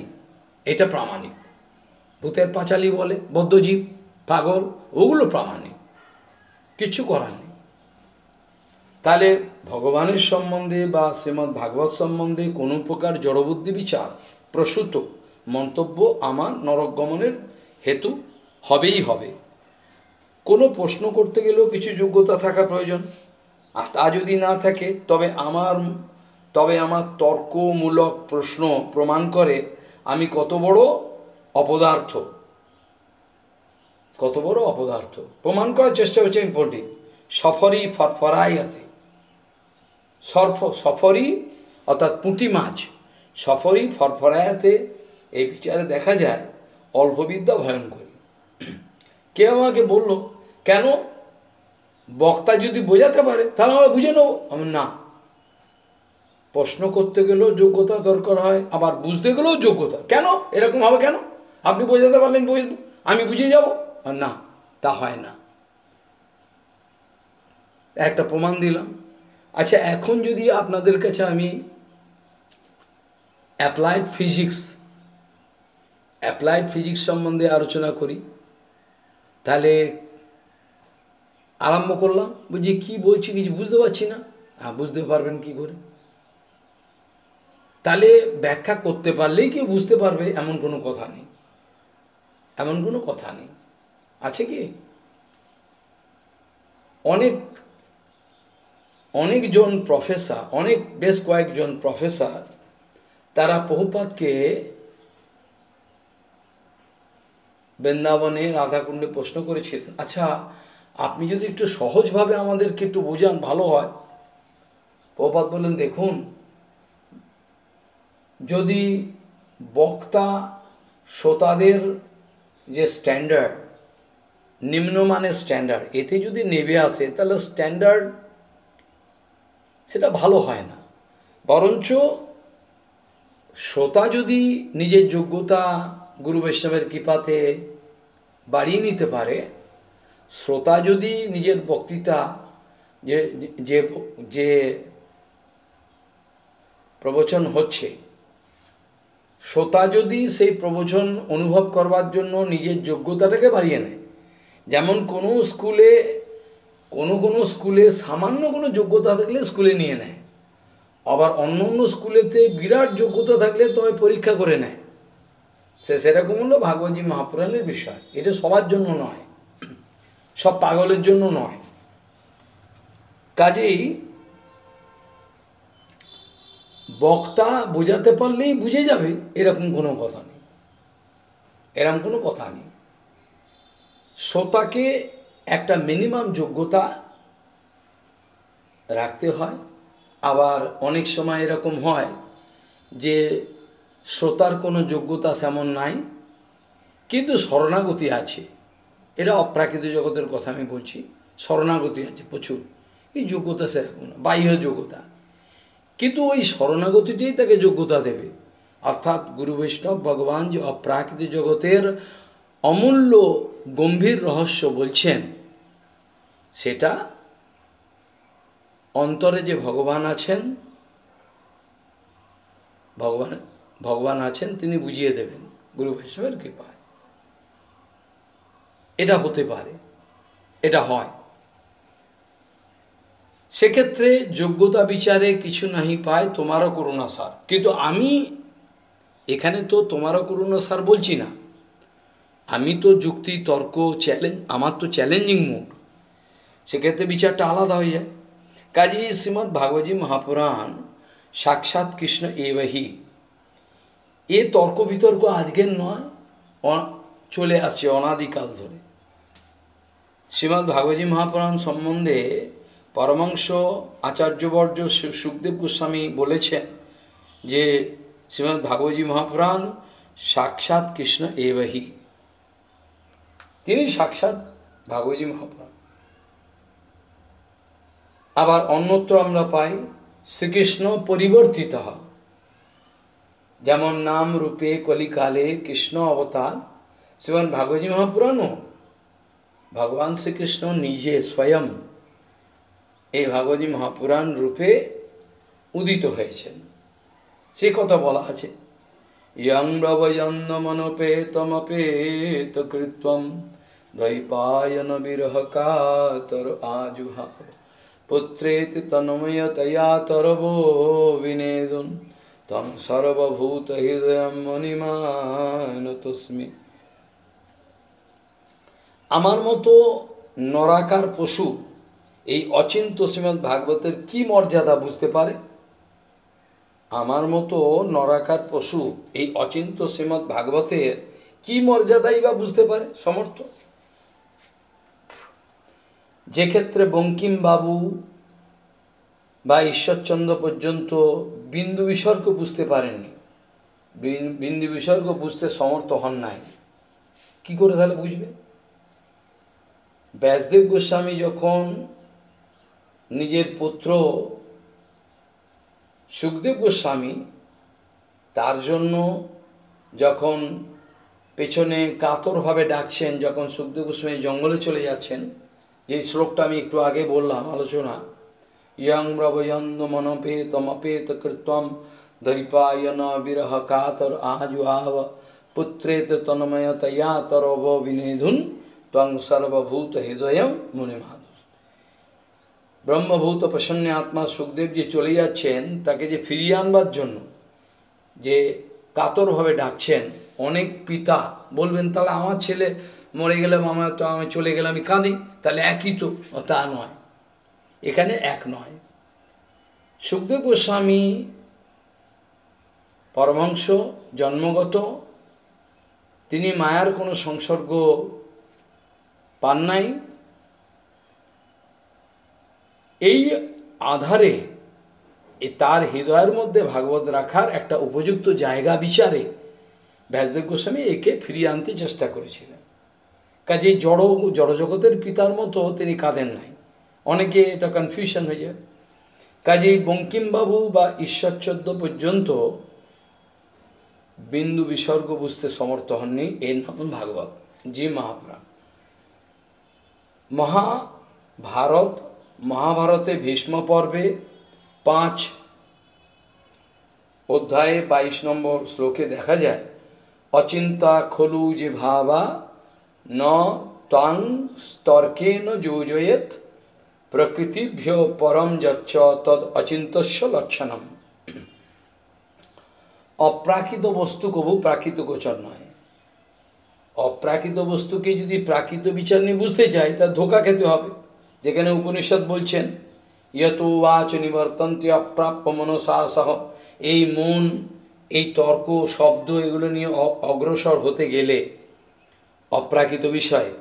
এটা প্রামাণিক ভূতের পাঁচালি বলে বদ্ধজীব পাগল ওগুলো প্রামাণিক কিছু করার নেই তাহলে ভগবানের সম্বন্ধে বা শ্রীমৎ ভাগবত সম্বন্ধে কোনো প্রকার জড়বুদ্ধি বিচার প্রসূত মন্তব্য আমার নরকগমনের হেতু হবেই হবে কোনো প্রশ্ন করতে গেলেও কিছু যোগ্যতা থাকা প্রয়োজন আর তা যদি না থাকে তবে আমার তবে আমার তর্কমূলক প্রশ্ন প্রমাণ করে আমি কত বড় অপদার্থ কত বড় অপদার্থ প্রমাণ করার চেষ্টা করছি আমি পণ্ডিত সফরি ফরফরাইয়াতে সর্ফ সফরি অর্থাৎ পুঁটি মাছ সফরি ফরফরায়াতে এই বিচারে দেখা যায় অল্পবিদ্যা ভয়ঙ্করী কেউ আমাকে বলল কেন বক্তা যদি বোঝাতে পারে তাহলে আমরা বুঝে নেবো আমি না প্রশ্ন করতে গেলেও যোগ্যতা দরকার হয় আবার বুঝতে গেলেও যোগ্যতা কেন এরকম হবে কেন আপনি বোঝাতে পারলেন বুঝব আমি বুঝে যাব না তা হয় না একটা প্রমাণ দিলাম আচ্ছা এখন যদি আপনাদের কাছে আমি অ্যাপ্লাইড ফিজিক্স অ্যাপ্লাইড ফিজিক্স সম্বন্ধে আলোচনা করি তাহলে আরম্ভ করলাম বুঝি কি বলছি কিছু বুঝতে পারছি না হ্যাঁ বুঝতে পারবেন কি করে তাহলে ব্যাখ্যা করতে পারলেই কেউ বুঝতে পারবে এমন কোনো কথা নেই এমন কোনো কথা নেই আছে কি অনেক অনেকজন প্রফেসর অনেক বেশ কয়েকজন প্রফেসর তারা বহুপাতকে বৃন্দাবনে রাধাকুণ্ডে প্রশ্ন করেছিলেন আচ্ছা আপনি যদি একটু সহজভাবে আমাদেরকে একটু বোঝান ভালো হয় প্রপাত বললেন দেখুন যদি বক্তা শ্রোতাদের যে স্ট্যান্ডার্ড নিম্নমানের স্ট্যান্ডার্ড এতে যদি নেবে আসে তাহলে স্ট্যান্ডার্ড সেটা ভালো হয় না বরঞ্চ শ্রোতা যদি নিজের যোগ্যতা গুরু বৈষ্ণবের কৃপাতে বাড়িয়ে নিতে পারে শ্রোতা যদি নিজের বক্তৃতা যে যে যে প্রবচন হচ্ছে শ্রোতা যদি সেই প্রবচন অনুভব করবার জন্য নিজের যোগ্যতাটাকে বাড়িয়ে নেয় যেমন কোনো স্কুলে কোনো কোনো স্কুলে সামান্য কোনো যোগ্যতা থাকলে স্কুলে নিয়ে নেয় আবার অন্য অন্য স্কুলেতে বিরাট যোগ্যতা থাকলে তবে পরীক্ষা করে নেয় সে সেরকম হলো ভাগবতী মহাপুরাণের বিষয় এটা সবার জন্য নয় সব পাগলের জন্য নয় কাজেই বক্তা বোঝাতে পারলেই বুঝে যাবে এরকম কোনো কথা নেই এরকম কোনো কথা নেই শ্রোতাকে একটা মিনিমাম যোগ্যতা রাখতে হয় আবার অনেক সময় এরকম হয় যে শ্রোতার কোনো যোগ্যতা সেমন নাই কিন্তু শরণাগতি আছে এটা অপ্রাকৃত জগতের কথা আমি বলছি শরণাগতি আছে প্রচুর এই যোগ্যতা সেরকম না বাহ্য যোগ্যতা কিন্তু ওই শরণাগতিতেই তাকে যোগ্যতা দেবে অর্থাৎ গুরু বৈষ্ণব ভগবান যে অপ্রাকৃত জগতের অমূল্য গম্ভীর রহস্য বলছেন সেটা অন্তরে যে ভগবান আছেন ভগবান ভগবান আছেন তিনি বুঝিয়ে দেবেন গুরু বৈষ্ণবের কৃপায় এটা হতে পারে এটা হয় সেক্ষেত্রে যোগ্যতা বিচারে কিছু নাহি পায় তোমারও করুণা সার কিন্তু আমি এখানে তো তোমারও করুণা সার বলছি না আমি তো যুক্তি তর্ক চ্যালেঞ্জ আমার তো চ্যালেঞ্জিং মুড সেক্ষেত্রে বিচারটা আলাদা হয়ে যায় কাজী শ্রীমদ্ ভাগবতী মহাপুরাণ সাক্ষাৎ কৃষ্ণ এবহি এ তর্ক বিতর্ক আজকের নয় চলে আসছে অনাদিকাল ধরে শ্রীমদ্ ভাগবতী মহাপুরাণ সম্বন্ধে পরমাংশ আচার্যবর্য সুখদেব গোস্বামী বলেছেন যে শ্রীমদ্ ভাগবতী মহাপুরাণ সাক্ষাৎ কৃষ্ণ এবহি তিনি সাক্ষাৎ ভাগবতী মহাপুরাণ আবার অন্যত্র আমরা পাই শ্রীকৃষ্ণ পরিবর্তিত যেমন নাম রূপে কলিকালে কৃষ্ণ অবতার শ্রীমান ভাগবতী মহাপুরাণও ভগবান শ্রীকৃষ্ণ নিজে স্বয়ং এই ভাগবতী মহাপুরাণ রূপে উদিত হয়েছেন সে কথা বলা আছে ইয়ং ব্রবজন্দ মনপেতমপেত কৃত্বম দ্বৈপায়ন বিরহ কাতর আজুহা পুত্রেত তন্ময়তয়া তরবো বিনেদন তং সর্বভূত হৃদয় মণিমান তস্মিন আমার মতো নরাকার পশু এই অচিন্ত শ্রীমৎ ভাগবতের কি মর্যাদা বুঝতে পারে আমার মতো নরাকার পশু এই অচিন্ত শ্রীমৎ ভাগবতের কি মর্যাদাই বা বুঝতে পারে সমর্থ যে ক্ষেত্রে বঙ্কিমবাবু বা ঈশ্বরচন্দ্র পর্যন্ত বিন্দু বিসর্গ বুঝতে পারেননি বিন্দু বিসর্গ বুঝতে সমর্থ হন নাই কী করে তাহলে বুঝবে ব্যাসদেব গোস্বামী যখন নিজের পুত্র সুখদেব গোস্বামী তার জন্য যখন পেছনে কাতরভাবে ডাকছেন যখন সুখদেব গোস্বামী জঙ্গলে চলে যাচ্ছেন যে শ্লোকটা আমি একটু আগে বললাম আলোচনা ইয়ং রবয়ন্দ মনপে তমপে কৃত্বম দৈপায়ন বিরহ কাতর আহাজু পুত্রে তনময় তয়া তর বিনেধুন ত্বং সর্বভূত হৃদয়ম মনে মাধুর ব্রহ্মভূত প্রসন্ন আত্মা সুখদেব যে চলে যাচ্ছেন তাকে যে ফিরিয়ে আনবার জন্য যে কাতরভাবে ডাকছেন অনেক পিতা বলবেন তাহলে আমার ছেলে মরে গেলাম আমার তো আমি চলে গেলাম আমি কাঁদি তাহলে একই তো তা নয় এখানে এক নয় সুখদেব গোস্বামী পরমাংশ জন্মগত তিনি মায়ার কোনো সংসর্গ পান নাই এই আধারে তার হৃদয়ের মধ্যে ভাগবত রাখার একটা উপযুক্ত জায়গা বিচারে ব্যাসদেব গোস্বামী একে ফিরিয়ে আনতে চেষ্টা করেছিলেন কাজে জড় জড়জগতের পিতার মতো তিনি কাঁদেন নাই অনেকে এটা কনফিউশন হয়ে যায় কাজেই বঙ্কিমবাবু বা ঈশ্বরচন্দ্র পর্যন্ত বিন্দু বিসর্গ বুঝতে সমর্থ হননি এর নতুন ভাগবত জি মহাপ্রাণ মহাভারত মহাভারতে ভীষ্ম পর্বে পাঁচ অধ্যায়ে বাইশ নম্বর শ্লোকে দেখা যায় অচিন্তা খলু যে ভাবা ন তং স্তর্কেন যোজয়েত প্রকৃতিভ্য পরম যচ্ছ তদ অচিন্তস্য লক্ষণম অপ্রাকৃত বস্তু কবু প্রাকৃত গোচর নয় অপ্রাকৃত বস্তুকে যদি প্রাকৃত বিচার নিয়ে বুঝতে চাই তা ধোকা খেতে হবে যেখানে উপনিষদ বলছেন ইয়ত আচ নিবর্তন্তে অপ্রাপ্য মনসা সহ এই মন এই তর্ক শব্দ এগুলো নিয়ে অগ্রসর হতে গেলে অপ্রাকৃত বিষয়ে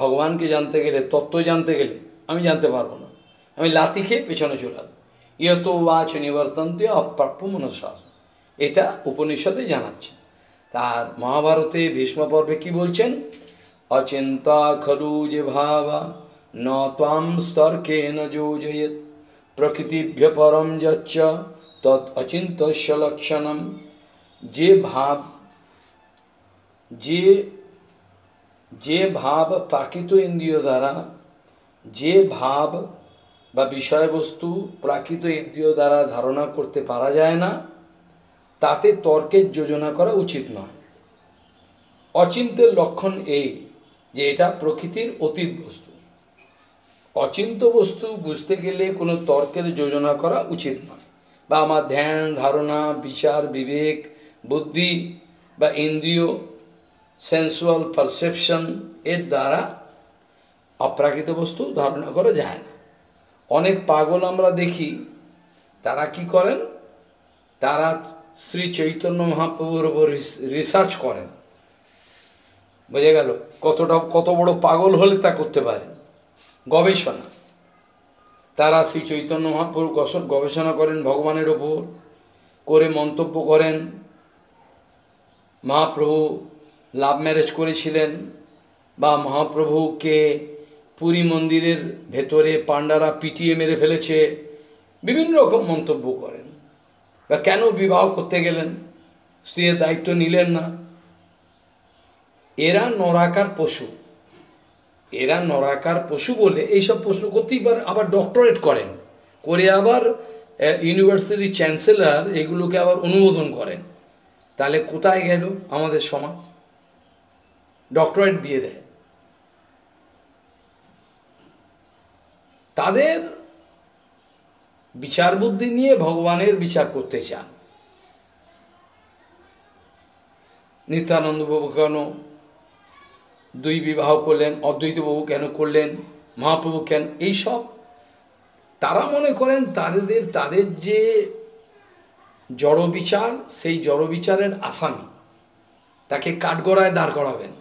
ভগবানকে জানতে গেলে তত্ত্ব জানতে গেলে আমি জানতে পারবো না আমি লাতি খেয়ে পেছনে চলাম ইয়ত আচ নিবর্তন্তে অপ্রাপ্য মনসা এটা উপনিষদে জানাচ্ছে তার মহাভারতে ভীষ্ম পর্বে কি বলছেন অচিন্তা খলু যে ভাবা ন তাম স্তর্কে নোজয়েত প্রকৃতিভ্য পরম যচ্চ তৎ অচিন্তস্য লক্ষণম যে ভাব যে যে ভাব প্রাকৃত ইন্দ্রিয় দ্বারা যে ভাব বা বিষয়বস্তু প্রাকৃত ইন্দ্রিয় দ্বারা ধারণা করতে পারা যায় না তাতে তর্কের যোজনা করা উচিত নয় অচিন্তের লক্ষণ এই যে এটা প্রকৃতির অতীত বস্তু অচিন্ত বস্তু বুঝতে গেলে কোনো তর্কের যোজনা করা উচিত নয় বা আমার ধ্যান ধারণা বিচার বিবেক বুদ্ধি বা ইন্দ্রিয় সেন্সুয়াল পারসেপশন এর দ্বারা অপ্রাকৃত বস্তু ধারণা করা যায় না অনেক পাগল আমরা দেখি তারা কি করেন তারা শ্রী চৈতন্য মহাপ্রভুর উপর রিসার্চ করেন বোঝা গেল কতটা কত বড় পাগল হলে তা করতে পারেন গবেষণা তারা শ্রী চৈতন্য মহাপ্রভুর গবেষণা করেন ভগবানের ওপর করে মন্তব্য করেন মহাপ্রভু লাভ ম্যারেজ করেছিলেন বা মহাপ্রভুকে পুরী মন্দিরের ভেতরে পাণ্ডারা পিটিয়ে মেরে ফেলেছে বিভিন্ন রকম মন্তব্য করেন তা কেন বিবাহ করতে গেলেন স্ত্রীর দায়িত্ব নিলেন না এরা নরাকার পশু এরা নরাকার পশু বলে এইসব প্রশ্ন করতেই পারে আবার ডক্টরেট করেন করে আবার ইউনিভার্সিটি চ্যান্সেলার এগুলোকে আবার অনুমোদন করেন তাহলে কোথায় গেল আমাদের সমাজ ডক্টরেট দিয়ে দেয় তাদের বিচার বুদ্ধি নিয়ে ভগবানের বিচার করতে চান নিত্যানন্দ বাবু কেন দুই বিবাহ করলেন অদ্বৈতবাবু কেন করলেন মহাপ্রভু কেন এইসব তারা মনে করেন তাদের তাদের যে জড় বিচার সেই জড় বিচারের আসামি তাকে কাঠগড়ায় দাঁড় করাবেন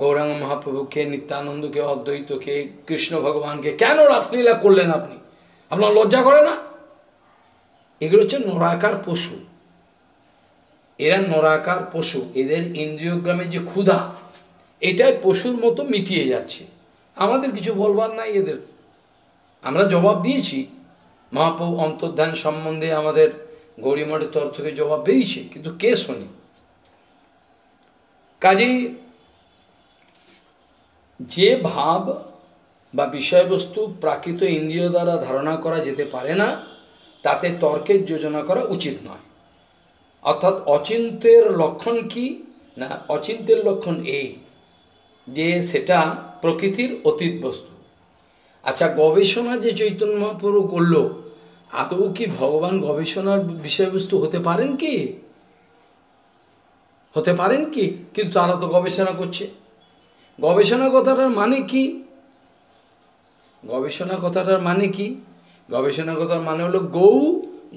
গৌরাঙ্গ মহাপ্রভুকে নিত্যানন্দকে অদ্বৈতকে কৃষ্ণ ভগবানকে কেন রাসলীলা করলেন আপনি আপনার লজ্জা করে না এগুলো হচ্ছে নরাকার পশু এরা নরাকার পশু এদের ইন্দ্রিয়গ্রামে যে ক্ষুধা এটাই পশুর মতো মিটিয়ে যাচ্ছে আমাদের কিছু বলবার নাই এদের আমরা জবাব দিয়েছি মহাপ্রভু অন্তর্ধান সম্বন্ধে আমাদের গৌরীমঠের তরফ থেকে জবাব বেরিয়েছে কিন্তু কে শোনে কাজেই যে ভাব বা বিষয়বস্তু প্রাকৃত ইন্দ্রিয় দ্বারা ধারণা করা যেতে পারে না তাতে তর্কের যোজনা করা উচিত নয় অর্থাৎ অচিন্তের লক্ষণ কি না অচিন্তের লক্ষণ এই যে সেটা প্রকৃতির অতীত বস্তু আচ্ছা গবেষণা যে চৈতন্য মহাপ্রভু করল আদৌ কি ভগবান গবেষণার বিষয়বস্তু হতে পারেন কি হতে পারেন কি কিন্তু তারা তো গবেষণা করছে গবেষণা কথাটার মানে কি গবেষণা কথাটার মানে কি গবেষণা কথার মানে হলো গৌ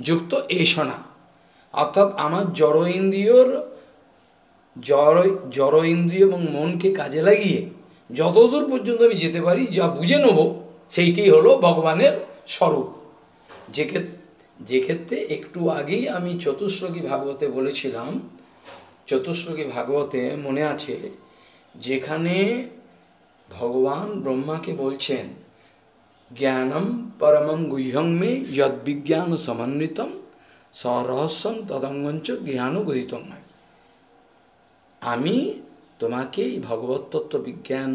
যুক্ত এসনা অর্থাৎ আমার জড় ইন্দ্রিয়র জড় জড় ইন্দ্রিয় এবং মনকে কাজে লাগিয়ে যতদূর পর্যন্ত আমি যেতে পারি যা বুঝে নেব সেইটি হলো ভগবানের স্বরূপ যে যে ক্ষেত্রে একটু আগেই আমি চতুশ্লোকী ভাগবতে বলেছিলাম চতুশ্লোকী ভাগবতে মনে আছে যেখানে ভগবান ব্রহ্মাকে বলছেন জ্ঞানম পরমং গুহ্যং মে যদ বিজ্ঞান সমন্বিতম সরহস্যম তদঙ্গঞ্চ জ্ঞান গৃহীত আমি তোমাকে এই ভগবতত্ত্ব বিজ্ঞান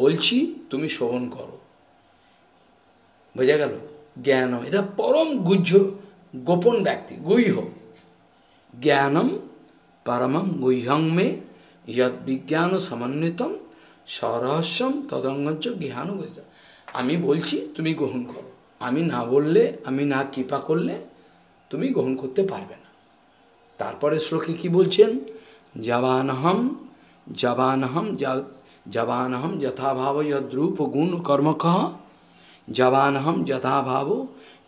বলছি তুমি শ্রবণ করো বোঝা গেল জ্ঞানম এটা পরম গুহ্য গোপন ব্যক্তি গুহ্য জ্ঞানম পরমম গুহ্যং মে যদ বিজ্ঞান সমন্বিতম সরহস্যম তদঙ্গঞ্চ জ্ঞান গদিতম আমি বলছি তুমি গ্রহণ করো আমি না বললে আমি না কৃপা করলে তুমি গ্রহণ করতে পারবে না তারপরে শ্লোকে কি বলছেন জবানহম জবানহম জবানহম যথাভাব যদ্রূপ গুণ কর্মক জবানহম যথাভাব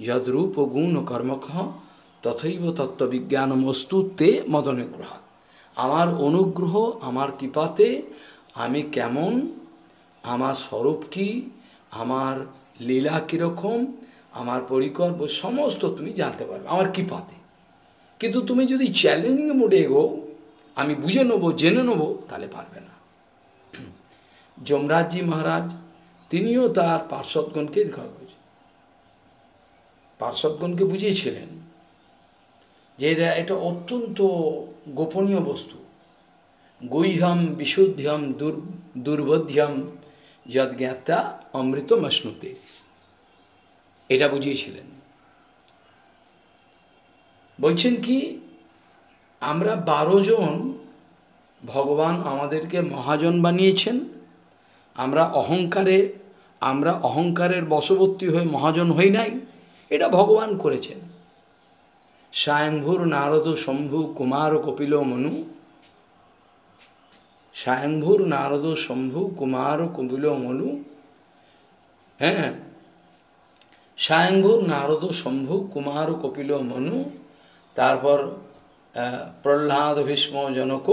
যদ্রূপ গুণ কহ তথৈব তত্ত্ববিজ্ঞানমস্তু তে মদনুগ্রহ আমার অনুগ্রহ আমার কৃপাতে আমি কেমন আমার স্বরূপ কী আমার লীলা কীরকম আমার পরিকল্প সমস্ত তুমি জানতে পারবে আমার কৃপাতে কিন্তু তুমি যদি চ্যালেঞ্জিং মোডে এগো আমি বুঝে নেবো জেনে নেবো তাহলে পারবে না যমরাজজি মহারাজ তিনিও তার পার্শ্বদগণকে পার্শ্বদগণকে বুঝিয়েছিলেন যে এটা এটা অত্যন্ত গোপনীয় বস্তু গৈহম বিশুদ্ধম দুর্বোধ্যম যদ জ্ঞাতা অমৃত মশ্নুতে এটা বুঝিয়েছিলেন বলছেন কি আমরা বারো জন ভগবান আমাদেরকে মহাজন বানিয়েছেন আমরা অহংকারে আমরা অহংকারের বশবর্তী হয়ে মহাজন হই নাই এটা ভগবান করেছেন স্বয়ংভুর নারদ শম্ভু কুমার কপিল মনু স্বয়ংভুর নারদ শম্ভু কুমার কপিল মনু হ্যাঁ স্বয়ম্ভু নারদ শম্ভু কুমার কপিল মনু তারপর প্রহ্লাদ ভীষ্ম জনক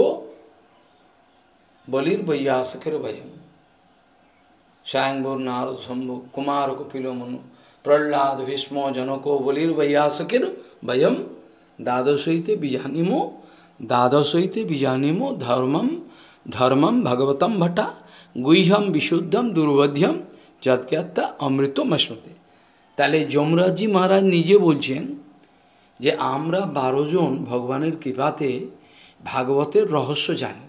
বলির বৈয়াসকের ভয়ম স্বয়ম্ভু নারদ শম্ভু কুমার কপিল মনু প্রহ্লাদ ভীষ্ম জনক বলির বৈয়াসকের ভয়ম দ্বাদশইতে বীজানিমো দ্বাদশইতে বীজানিমো ধর্মম धर्मम भगवतम भट्टा गुह्यम विशुद्धम दुर्वध्यम আত্মা অমৃত মেশতে তাহলে যমরাজজি মহারাজ নিজে বলছেন যে আমরা বারো জন ভগবানের কৃপাতে ভাগবতের রহস্য জানি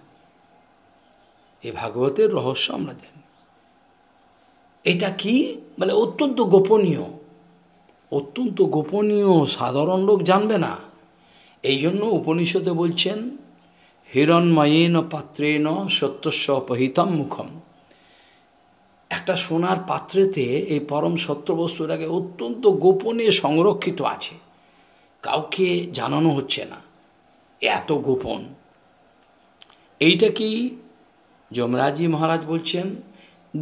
এই ভাগবতের রহস্য আমরা জানি এটা কি মানে অত্যন্ত গোপনীয় অত্যন্ত গোপনীয় সাধারণ লোক জানবে না এই জন্য উপনিষদে বলছেন হিরণময়েন ন সত্যস্ব অপহিতম মুখম একটা সোনার পাত্রেতে এই পরম সত্যবস্তুটাকে অত্যন্ত গোপনে সংরক্ষিত আছে কাউকে জানানো হচ্ছে না এত গোপন এইটা কি যমরাজি মহারাজ বলছেন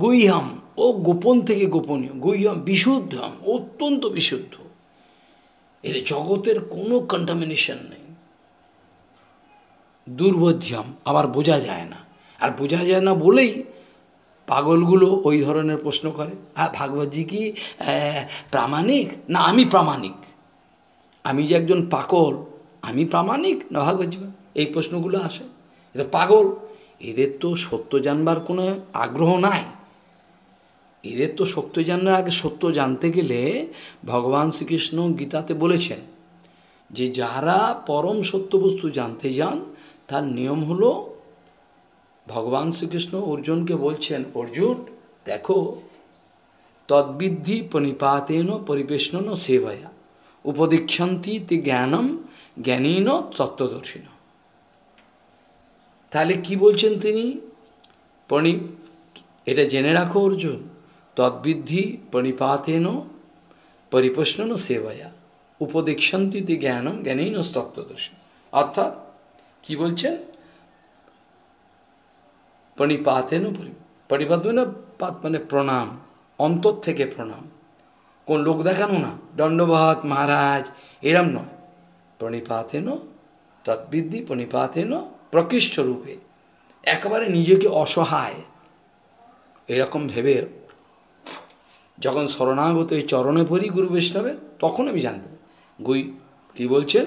গুইহাম ও গোপন থেকে গোপনীয় গুইহাম বিশুদ্ধম অত্যন্ত বিশুদ্ধ এর জগতের কোনো কন্টামিনেশন নেই দুর্বোধ্যম আবার বোঝা যায় না আর বোঝা যায় না বলেই পাগলগুলো ওই ধরনের প্রশ্ন করে হ্যাঁ ভাগবতজি কি প্রামাণিক না আমি প্রামাণিক আমি যে একজন পাগল আমি প্রামাণিক না ভাগবতজি এই প্রশ্নগুলো আসে এটা পাগল এদের তো সত্য জানবার কোনো আগ্রহ নাই এদের তো সত্য জানার আগে সত্য জানতে গেলে ভগবান শ্রীকৃষ্ণ গীতাতে বলেছেন যে যারা পরম সত্যবস্তু জানতে যান তার নিয়ম হলো ভগবান শ্রীকৃষ্ণ অর্জুনকে বলছেন অর্জুন দেখো তদ্বিদ্ধি পণিপাতেন পরিবেশন সেবায়া উপদীক্ষন্তি তে জ্ঞানম জ্ঞানীন তত্ত্বদর্শীন তাহলে কি বলছেন তিনি পণি এটা জেনে রাখো অর্জুন তদ্বিদ্ধি পণিপাতেন পরিপ্রশ্ন সেবায়া তে জ্ঞানম জ্ঞানীন তত্ত্বদর্শী অর্থাৎ কি বলছেন প্রণিপাতেন পরিপাত মানে পাত মানে প্রণাম অন্তর থেকে প্রণাম কোন লোক দেখানো না দণ্ডভাত মহারাজ এরম নয় প্রণিপাতেন তৎবৃদ্ধি প্রণিপাতেন প্রকৃষ্ট রূপে একেবারে নিজেকে অসহায় এরকম ভেবে যখন শরণাগত এই চরণে পড়ি গুরু বৈষ্ণবে তখন আমি জানতে গুই কি বলছেন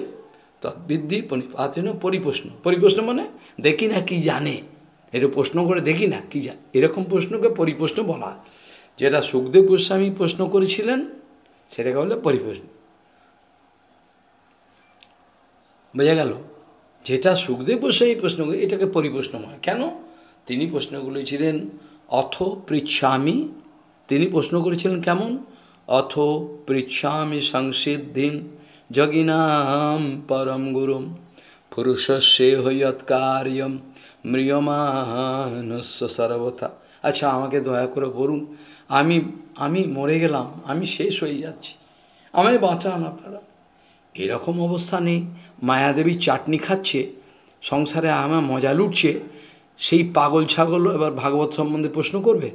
তৎবৃদ্ধি পরিপাতেন পরিপ্রশ্ন পরিপ্রশ্ন মানে দেখি না কি জানে এটা প্রশ্ন করে দেখি না কি যা এরকম প্রশ্নকে পরিপ্রশ্ন বলা যেটা সুখদেব গোস্বামী প্রশ্ন করেছিলেন সেটাকে বলে পরিপ্রশ্ন বোঝা গেল যেটা সুখদেব গোস্বামী প্রশ্ন করে এটাকে পরিপ্রশ্ন হয় কেন তিনি প্রশ্ন করেছিলেন অথ পৃচ্ছামি তিনি প্রশ্ন করেছিলেন কেমন অথ পৃচ্ছামি সংসিদ্ধিম জগিনাম পরম গুরুম পুরুষ পুরুষস্যে কার্যম ম্রিয়মানস্য সর্বথা আচ্ছা আমাকে দয়া করে বলুন আমি আমি মরে গেলাম আমি শেষ হয়ে যাচ্ছি আমায় বাঁচান আপনারা এরকম অবস্থা নেই মায়াদেবী চাটনি খাচ্ছে সংসারে আমার মজা লুটছে সেই পাগল ছাগল এবার ভাগবত সম্বন্ধে প্রশ্ন করবে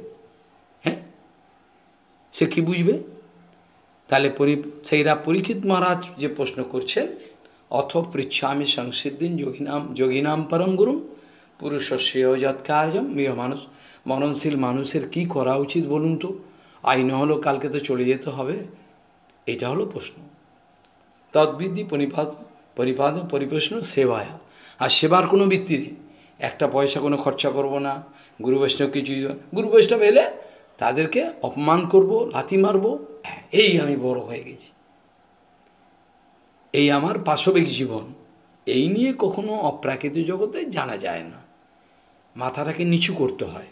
হ্যাঁ সে কি বুঝবে তাহলে পরি সেইরা পরীক্ষিত মহারাজ যে প্রশ্ন করছেন অথ পৃচ্ছামি সংসিদ্দিন যোগিনাম যোগিনাম পরম গুরুম পুরুষস্যেয় যৎ কার্যম মেয় মানুষ মননশীল মানুষের কি করা উচিত বলুন তো আইন হলো কালকে তো চলে যেতে হবে এটা হলো প্রশ্ন তদ্বৃদ্ধি পরিপাত পরিপাদ পরিপ্রশ্ন সেবায় আর সেবার কোনো বৃত্তি নেই একটা পয়সা কোনো খরচা করব না গুরু বৈষ্ণব কিছু গুরু বৈষ্ণব এলে তাদেরকে অপমান করব লাথি মারব হ্যাঁ, এই আমি বড় হয়ে গেছি এই আমার পাশবিক জীবন এই নিয়ে কখনো অপ্রাকৃতিক জগতে জানা যায় না মাথাটাকে নিচু করতে হয়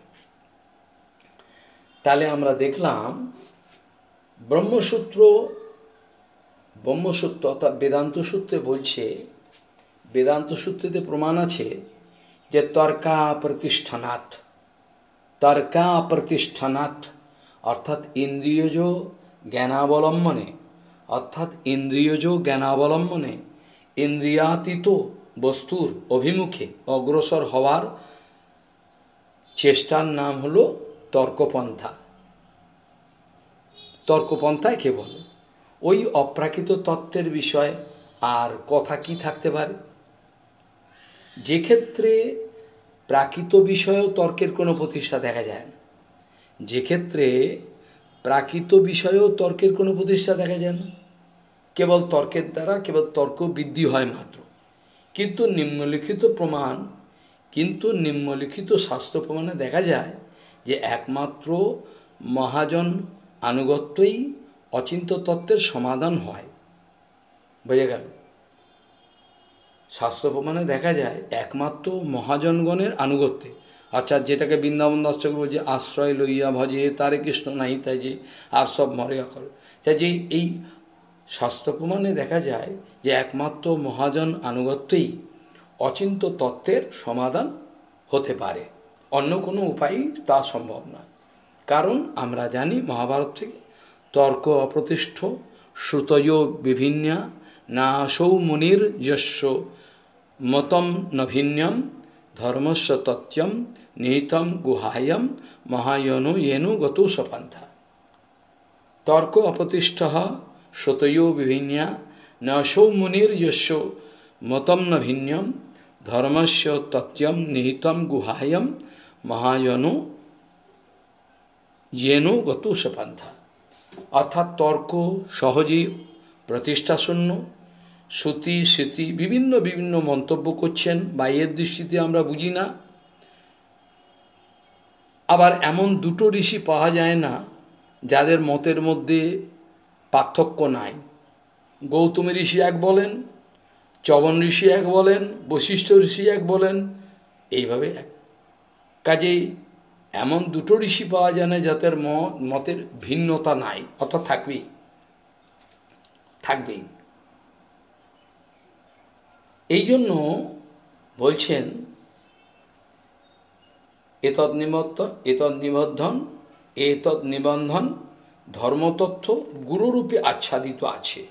তাহলে আমরা দেখলাম ব্রহ্মসূত্র ব্রহ্মসূত্র অর্থাৎ বেদান্ত সূত্রে বলছে বেদান্ত সূত্রেতে প্রমাণ আছে যে তর্কা প্রতিষ্ঠানাথ তর্কা প্রতিষ্ঠানাথ অর্থাৎ ইন্দ্রিয়জ জ্ঞানাবলম্বনে অর্থাৎ ইন্দ্রিয়জ জ্ঞানাবলম্বনে ইন্দ্রিয়াতীত বস্তুর অভিমুখে অগ্রসর হওয়ার চেষ্টার নাম হলো তর্কপন্থা তর্কপন্থায় কেবল ওই অপ্রাকৃত তত্ত্বের বিষয়ে আর কথা কি থাকতে পারে যে ক্ষেত্রে প্রাকৃত বিষয়েও তর্কের কোনো প্রতিষ্ঠা দেখা যায় না যে ক্ষেত্রে প্রাকৃত বিষয়েও তর্কের কোনো প্রতিষ্ঠা দেখা যায় না কেবল তর্কের দ্বারা কেবল তর্ক বৃদ্ধি হয় মাত্র কিন্তু নিম্নলিখিত প্রমাণ কিন্তু নিম্নলিখিত স্বাস্থ্য প্রমাণে দেখা যায় যে একমাত্র মহাজন আনুগত্যই অচিন্ত তত্ত্বের সমাধান হয় বোঝা গেল স্বাস্থ্য প্রমাণে দেখা যায় একমাত্র মহাজনগণের আনুগত্যে আচ্ছা যেটাকে বৃন্দাবন দাস যে আশ্রয় লইয়া ভজে তারে কৃষ্ণ নাহি তাই যে আর সব মরিয়া করে তাই যে এই স্বাস্থ্য প্রমাণে দেখা যায় যে একমাত্র মহাজন আনুগত্যই অচিন্ত তত্ত্বের সমাধান হতে পারে অন্য কোনো উপায়ই তা সম্ভব নয় কারণ আমরা জানি মহাভারত থেকে তর্ক অপ্রতিষ্ঠ শ্রুতয় না সৌ মুনির যস্য মতম নভিন্যম ধর্মস্ব তত্ত্বম নিহিতম গুহায়ম মহায়নু এনু গত সপান্থা তর্ক অপ্রতিষ্ঠ শ্রুতয় না সৌ মুনির যস্য মতম নভিন্যম ধর্মস্য তত্যম নিহিতম গুহায়ম মহাজন জেনু গত সপান্থা অর্থাৎ তর্ক সহজেই প্রতিষ্ঠাশূন্য শ্রুতি স্মৃতি বিভিন্ন বিভিন্ন মন্তব্য করছেন বা এর দৃষ্টিতে আমরা বুঝি না আবার এমন দুটো ঋষি পাওয়া যায় না যাদের মতের মধ্যে পার্থক্য নাই গৌতম ঋষি এক বলেন চবন ঋষি এক বলেন বশিষ্ঠ ঋষি এক বলেন এইভাবে এক কাজেই এমন দুটো ঋষি পাওয়া যায় না যাদের মতের ভিন্নতা নাই অত থাকবেই থাকবেই এই জন্য বলছেন এত নিবদ্ধ এত নিবন্ধন এতদ নিবন্ধন ধর্মতত্ত্ব গুরুরূপে আচ্ছাদিত আছে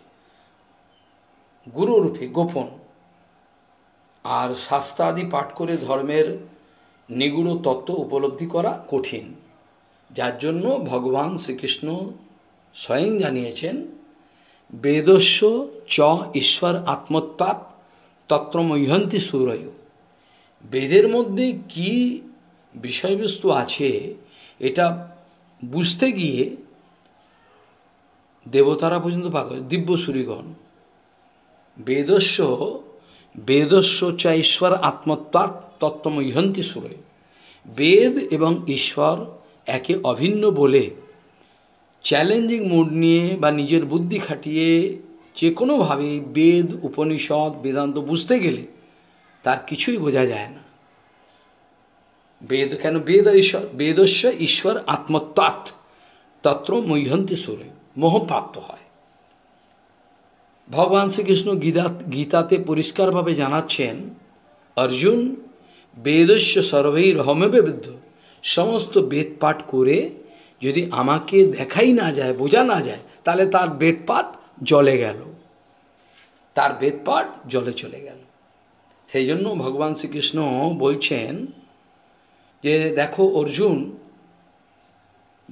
গুরুরূপে গোপন আর শাস্ত্রাদি পাঠ করে ধর্মের নিগুড় তত্ত্ব উপলব্ধি করা কঠিন যার জন্য ভগবান শ্রীকৃষ্ণ স্বয়ং জানিয়েছেন বেদস্য চ ঈশ্বর তত্ত্ব তত্ত্বমহ্যন্তি সুরয় বেদের মধ্যে কি বিষয়বস্তু আছে এটা বুঝতে গিয়ে দেবতারা পর্যন্ত পাক দিব্য সুরীগণ বেদস্য বেদস্য চ ঈশ্বর আত্মত্বাৎ তত্ত্বম ইহন্তি সুরে বেদ এবং ঈশ্বর একে অভিন্ন বলে চ্যালেঞ্জিং মুড নিয়ে বা নিজের বুদ্ধি খাটিয়ে যে কোনোভাবে বেদ উপনিষদ বেদান্ত বুঝতে গেলে তার কিছুই বোঝা যায় না বেদ কেন বেদ আর ঈশ্বর বেদস্য ঈশ্বর আত্মত্বাৎ তত্র মহ্যন্তি সুরে মোহপ্রাপ্ত হয় ভগবান শ্রীকৃষ্ণ গীতা গীতাতে পরিষ্কারভাবে জানাচ্ছেন অর্জুন বেদস্য রহমেবে বৃদ্ধ সমস্ত বেদ পাঠ করে যদি আমাকে দেখাই না যায় বোঝা না যায় তাহলে তার বেদ পাঠ জলে গেল তার বেদ পাঠ জলে চলে গেল সেই জন্য ভগবান শ্রীকৃষ্ণ বলছেন যে দেখো অর্জুন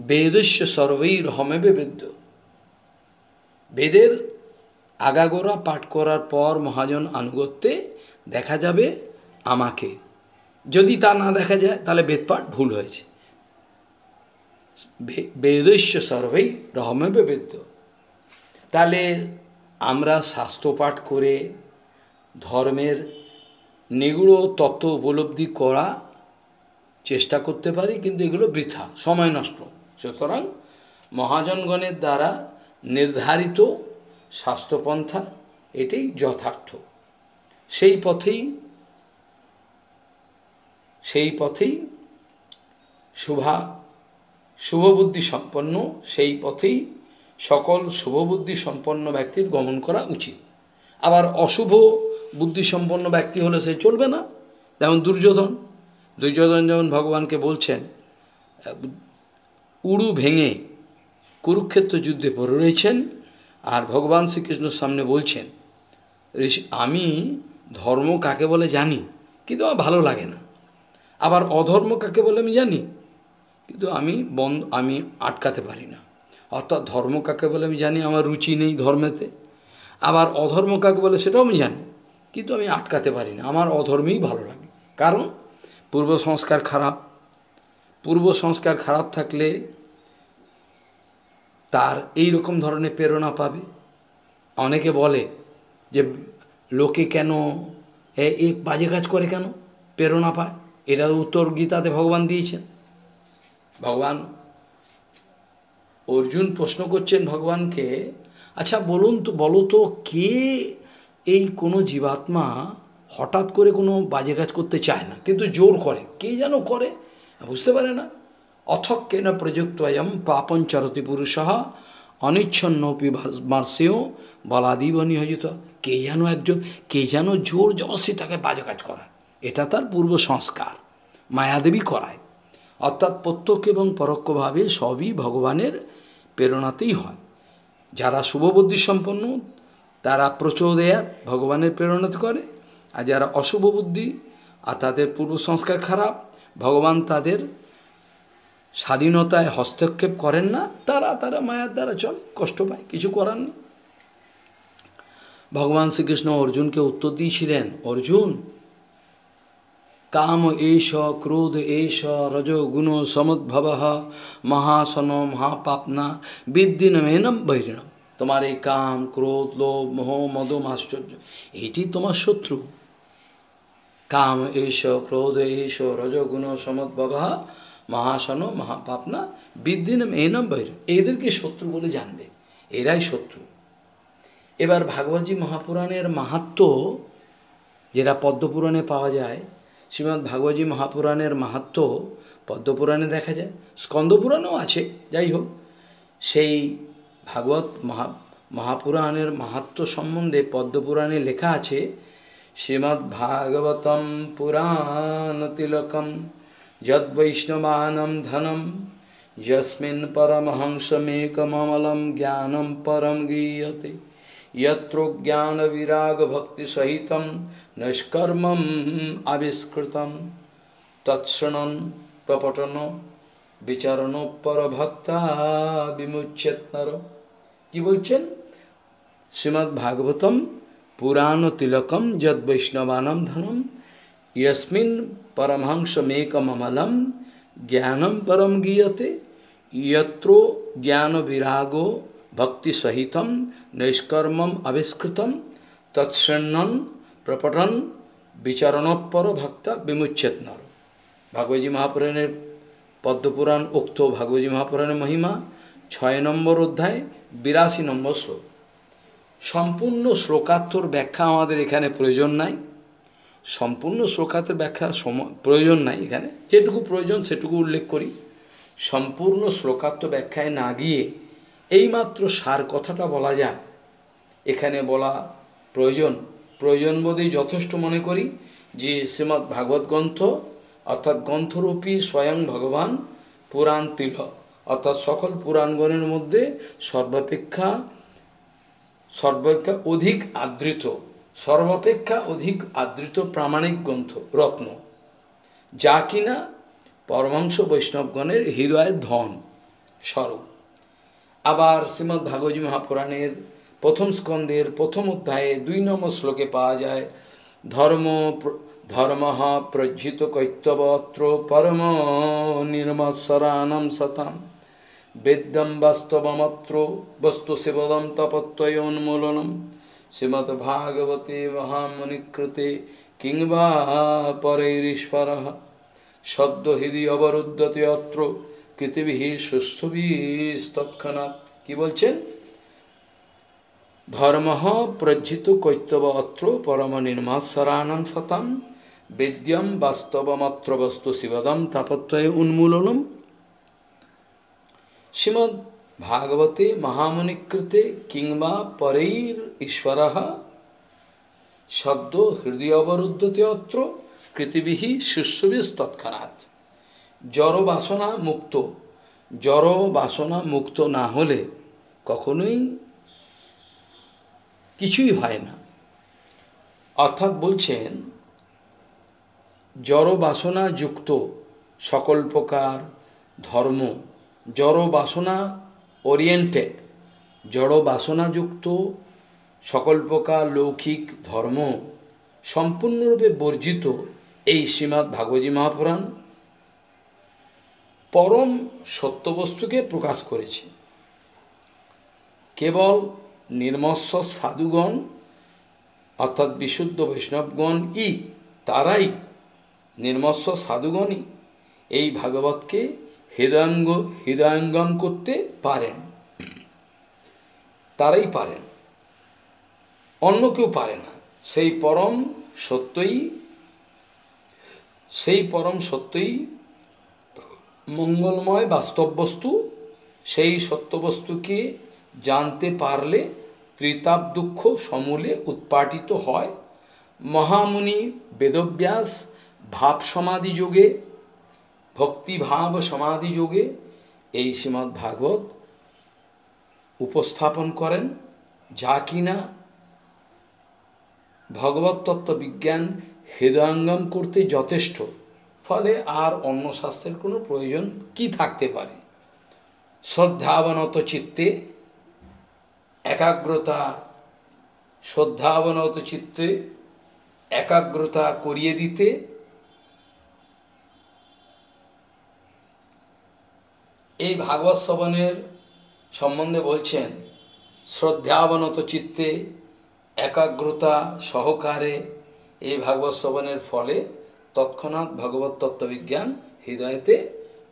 বেদস্য সর্বেই রহমেবে বৃদ্ধ বেদের আগাগোড়া পাঠ করার পর মহাজন আনুগত্যে দেখা যাবে আমাকে যদি তা না দেখা যায় তাহলে বেদপাঠ ভুল হয়েছে বেদস্য সর্বেই রহমেবে বেদ্য তাহলে আমরা পাঠ করে ধর্মের নিগুড় তত্ত্ব উপলব্ধি করা চেষ্টা করতে পারি কিন্তু এগুলো বৃথা সময় নষ্ট সুতরাং মহাজনগণের দ্বারা নির্ধারিত স্বাস্থ্যপন্থা এটাই যথার্থ সেই পথেই সেই পথেই শুভা শুভবুদ্ধি সম্পন্ন সেই পথেই সকল শুভবুদ্ধি সম্পন্ন ব্যক্তির গমন করা উচিত আবার অশুভ বুদ্ধি সম্পন্ন ব্যক্তি হলে সে চলবে না যেমন দুর্যোধন দুর্যোধন যেমন ভগবানকে বলছেন উড়ু ভেঙে কুরুক্ষেত্র যুদ্ধে পড়ে রয়েছেন আর ভগবান শ্রীকৃষ্ণ সামনে বলছেন আমি ধর্ম কাকে বলে জানি কিন্তু আমার ভালো লাগে না আবার অধর্ম কাকে বলে আমি জানি কিন্তু আমি বন্ধ আমি আটকাতে পারি না অর্থাৎ ধর্ম কাকে বলে আমি জানি আমার রুচি নেই ধর্মেতে আবার অধর্ম কাকে বলে সেটাও আমি জানি কিন্তু আমি আটকাতে পারি না আমার অধর্মেই ভালো লাগে কারণ পূর্ব সংস্কার খারাপ পূর্ব সংস্কার খারাপ থাকলে তার এই রকম ধরনের প্রেরণা পাবে অনেকে বলে যে লোকে কেন এ বাজে কাজ করে কেন প্রেরণা পায় এটা উত্তর গীতাতে ভগবান দিয়েছেন ভগবান অর্জুন প্রশ্ন করছেন ভগবানকে আচ্ছা বলুন তো বলো তো কে এই কোনো জীবাত্মা হঠাৎ করে কোনো বাজে কাজ করতে চায় না কিন্তু জোর করে কে যেন করে বুঝতে পারে না অথক্যেন প্রযুক্তয়ম পাপন চরতি পুরুষ অনিচ্ছন্নপি মার্সেও বলাদিব নিয়োজিত কে যেন একজন কে যেন জোর জবসি তাকে বাজে কাজ করায় এটা তার পূর্ব সংস্কার মায়াদেবী করায় অর্থাৎ প্রত্যক্ষ এবং পরোক্ষভাবে সবই ভগবানের প্রেরণাতেই হয় যারা শুভবুদ্ধি সম্পন্ন তারা প্রচোদয়াত ভগবানের প্রেরণাতে করে আর যারা অশুভ বুদ্ধি আর তাদের পূর্ব সংস্কার খারাপ ভগবান তাদের স্বাধীনতায় হস্তক্ষেপ করেন না তারা তারা মায়ার দ্বারা চল কষ্ট পায় কিছু করার নেই ভগবান শ্রীকৃষ্ণ অর্জুনকে উত্তর দিয়েছিলেন অর্জুন কাম এষ ক্রোধ এষ রজ গুণ সমদ্ভব মহাসন মহাপাপনা বিদ্যিনমেনম বৈরিণম তোমার এই কাম ক্রোধ লোভ মোহ মদম আশ্চর্য এটি তোমার শত্রু কাম এষ ক্রোধ এষ রজগুণ সমদ্ভব মহাসন মহাপাপনা বিদ্যিনম এনম বৈরম এদেরকে শত্রু বলে জানবে এরাই শত্রু এবার ভাগবতী মহাপুরাণের মাহাত্ম যেটা পদ্মপুরাণে পাওয়া যায় শ্রীমৎ ভাগবতী মহাপুরাণের মাহাত্ম পদ্মপুরাণে দেখা যায় স্কন্দপুরাণেও আছে যাই হোক সেই ভাগবত মহা মহাপুরাণের মাহাত্ম সম্বন্ধে পদ্মপুরাণে লেখা আছে ভাগবতম পুরাণ তিলকম यद्वैष्णवानं धनं यस्मिन् परमहंसमेकममलं ज्ञानं परं गीयते यत्रो ज्ञानविरागभक्तिसहितं निष्कर्मम् आविष्कृतं तत्सृणं प्रपटन বিচারণপরভক্তা বিমুচ্ছেত নর কি বলছেন শ্রীমদ্ ভাগবতম পুরাণ তিলকম যদ বৈষ্ণবানম ধনম ইয়স্মিন পরমহংসমেকমলম জ্ঞান পরম গীয়তে ইত্র জ্ঞানবিরাগো विरागो भक्ति सहितम তৎসন্ন आविष्कृतम तत्सन्नन প্রপটন বিচরণোপর ভক্তা বিমুচ্ছেদ নর ভাগবতী মহাপুরাণের পদ্মপুরাণ উক্ত ভাগবতী মহাপুরাণের মহিমা ছয় নম্বর অধ্যায় বিরাশি নম্বর শ্লোক সম্পূর্ণ শ্লোকাত্তর ব্যাখ্যা আমাদের এখানে প্রয়োজন নাই সম্পূর্ণ শ্লোকাতের ব্যাখ্যা প্রয়োজন নাই এখানে যেটুকু প্রয়োজন সেটুকু উল্লেখ করি সম্পূর্ণ শ্লোকাত্ম ব্যাখ্যায় না গিয়ে এইমাত্র সার কথাটা বলা যায় এখানে বলা প্রয়োজন প্রয়োজন বোধেই যথেষ্ট মনে করি যে শ্রীমৎ ভাগবত গ্রন্থ অর্থাৎ গ্রন্থরূপী স্বয়ং ভগবান পুরাণ তিল অর্থাৎ সকল পুরাণগণের মধ্যে সর্বাপেক্ষা সর্বাপেক্ষা অধিক আদৃত সর্বাপেক্ষা অধিক আদৃত প্রামাণিক গ্রন্থ রত্ন যা কিনা পরমাংশ বৈষ্ণবগণের হৃদয়ের ধন স্বরূপ আবার শ্রীমদ্ ভাগবত মহাপুরাণের প্রথম স্কন্ধের প্রথম অধ্যায়ে দুই নম্বর শ্লোকে পাওয়া যায় ধর্ম ধর্ম প্রজ্জিত কৈত্যবত্র পরম নির্মৎসরানম সতাম বেদম বাস্তবমত্র বস্তু শিবদম তপত্যয়োন্মূলনম শ্রীমদ্ভাগবতে মহামুনিকৃতে কিংবা পরৈরীশ্বর শব্দ হৃদি অবরুদ্ধতে অত্র কৃতিবিহী সুস্থবীস্তৎক্ষণাৎ কি বলছেন ধর্ম প্রজ্জিত কৈতব অত্র পরম নির্মাসরানন সতাম বেদ্যম বাস্তবমাত্র বস্তু শিবদম তাপত্রয় উন্মূলনম শ্রীমদ ভাগবতে মহামণিকৃতে কিংবা পরের ঈশ্বর শব্দ হৃদয় অবরুদ্ধতে অত্র কৃতিবিহি শিষ্যবিষ তৎক্ষণাৎ জড় বাসনা মুক্ত জড় বাসনা মুক্ত না হলে কখনোই কিছুই হয় না অর্থাৎ বলছেন জড় বাসনা যুক্ত সকল প্রকার ধর্ম জড় বাসনা ওরিয়েন্টেড জড় বাসনাযুক্ত সকল প্রকার লৌকিক ধর্ম সম্পূর্ণরূপে বর্জিত এই শ্রীমৎ ভাগবতী মহাপুরাণ পরম সত্যবস্তুকে প্রকাশ করেছে কেবল নির্মস্ব সাধুগণ অর্থাৎ বিশুদ্ধ বৈষ্ণবগণ ই তারাই নির্মস্ব সাধুগণই এই ভাগবতকে হৃদয়ঙ্গ হৃদয়ঙ্গম করতে পারেন তারাই পারেন অন্য কেউ পারে না সেই পরম সত্যই সেই পরম সত্যই মঙ্গলময় বাস্তব বস্তু সেই সত্যবস্তুকে জানতে পারলে ত্রিতাপ দুঃখ সমূলে উৎপাটিত হয় মহামুনি বেদব্যাস ভাব সমাধি যোগে ভক্তিভাব সমাধি যোগে এই শ্রীমদ্ ভাগবত উপস্থাপন করেন যা কিনা ভগবত তত্ত্ব বিজ্ঞান হৃদয়ঙ্গম করতে যথেষ্ট ফলে আর অন্য শাস্ত্রের কোনো প্রয়োজন কি থাকতে পারে শ্রদ্ধাবনত চিত্তে একাগ্রতা শ্রদ্ধাবনত চিত্তে একাগ্রতা করিয়ে দিতে এই ভাগবত শ্রবণের সম্বন্ধে বলছেন শ্রদ্ধাবনত চিত্তে একাগ্রতা সহকারে এই ভাগবত শ্রবণের ফলে তৎক্ষণাৎ ভগবত তত্ত্ববিজ্ঞান হৃদয়তে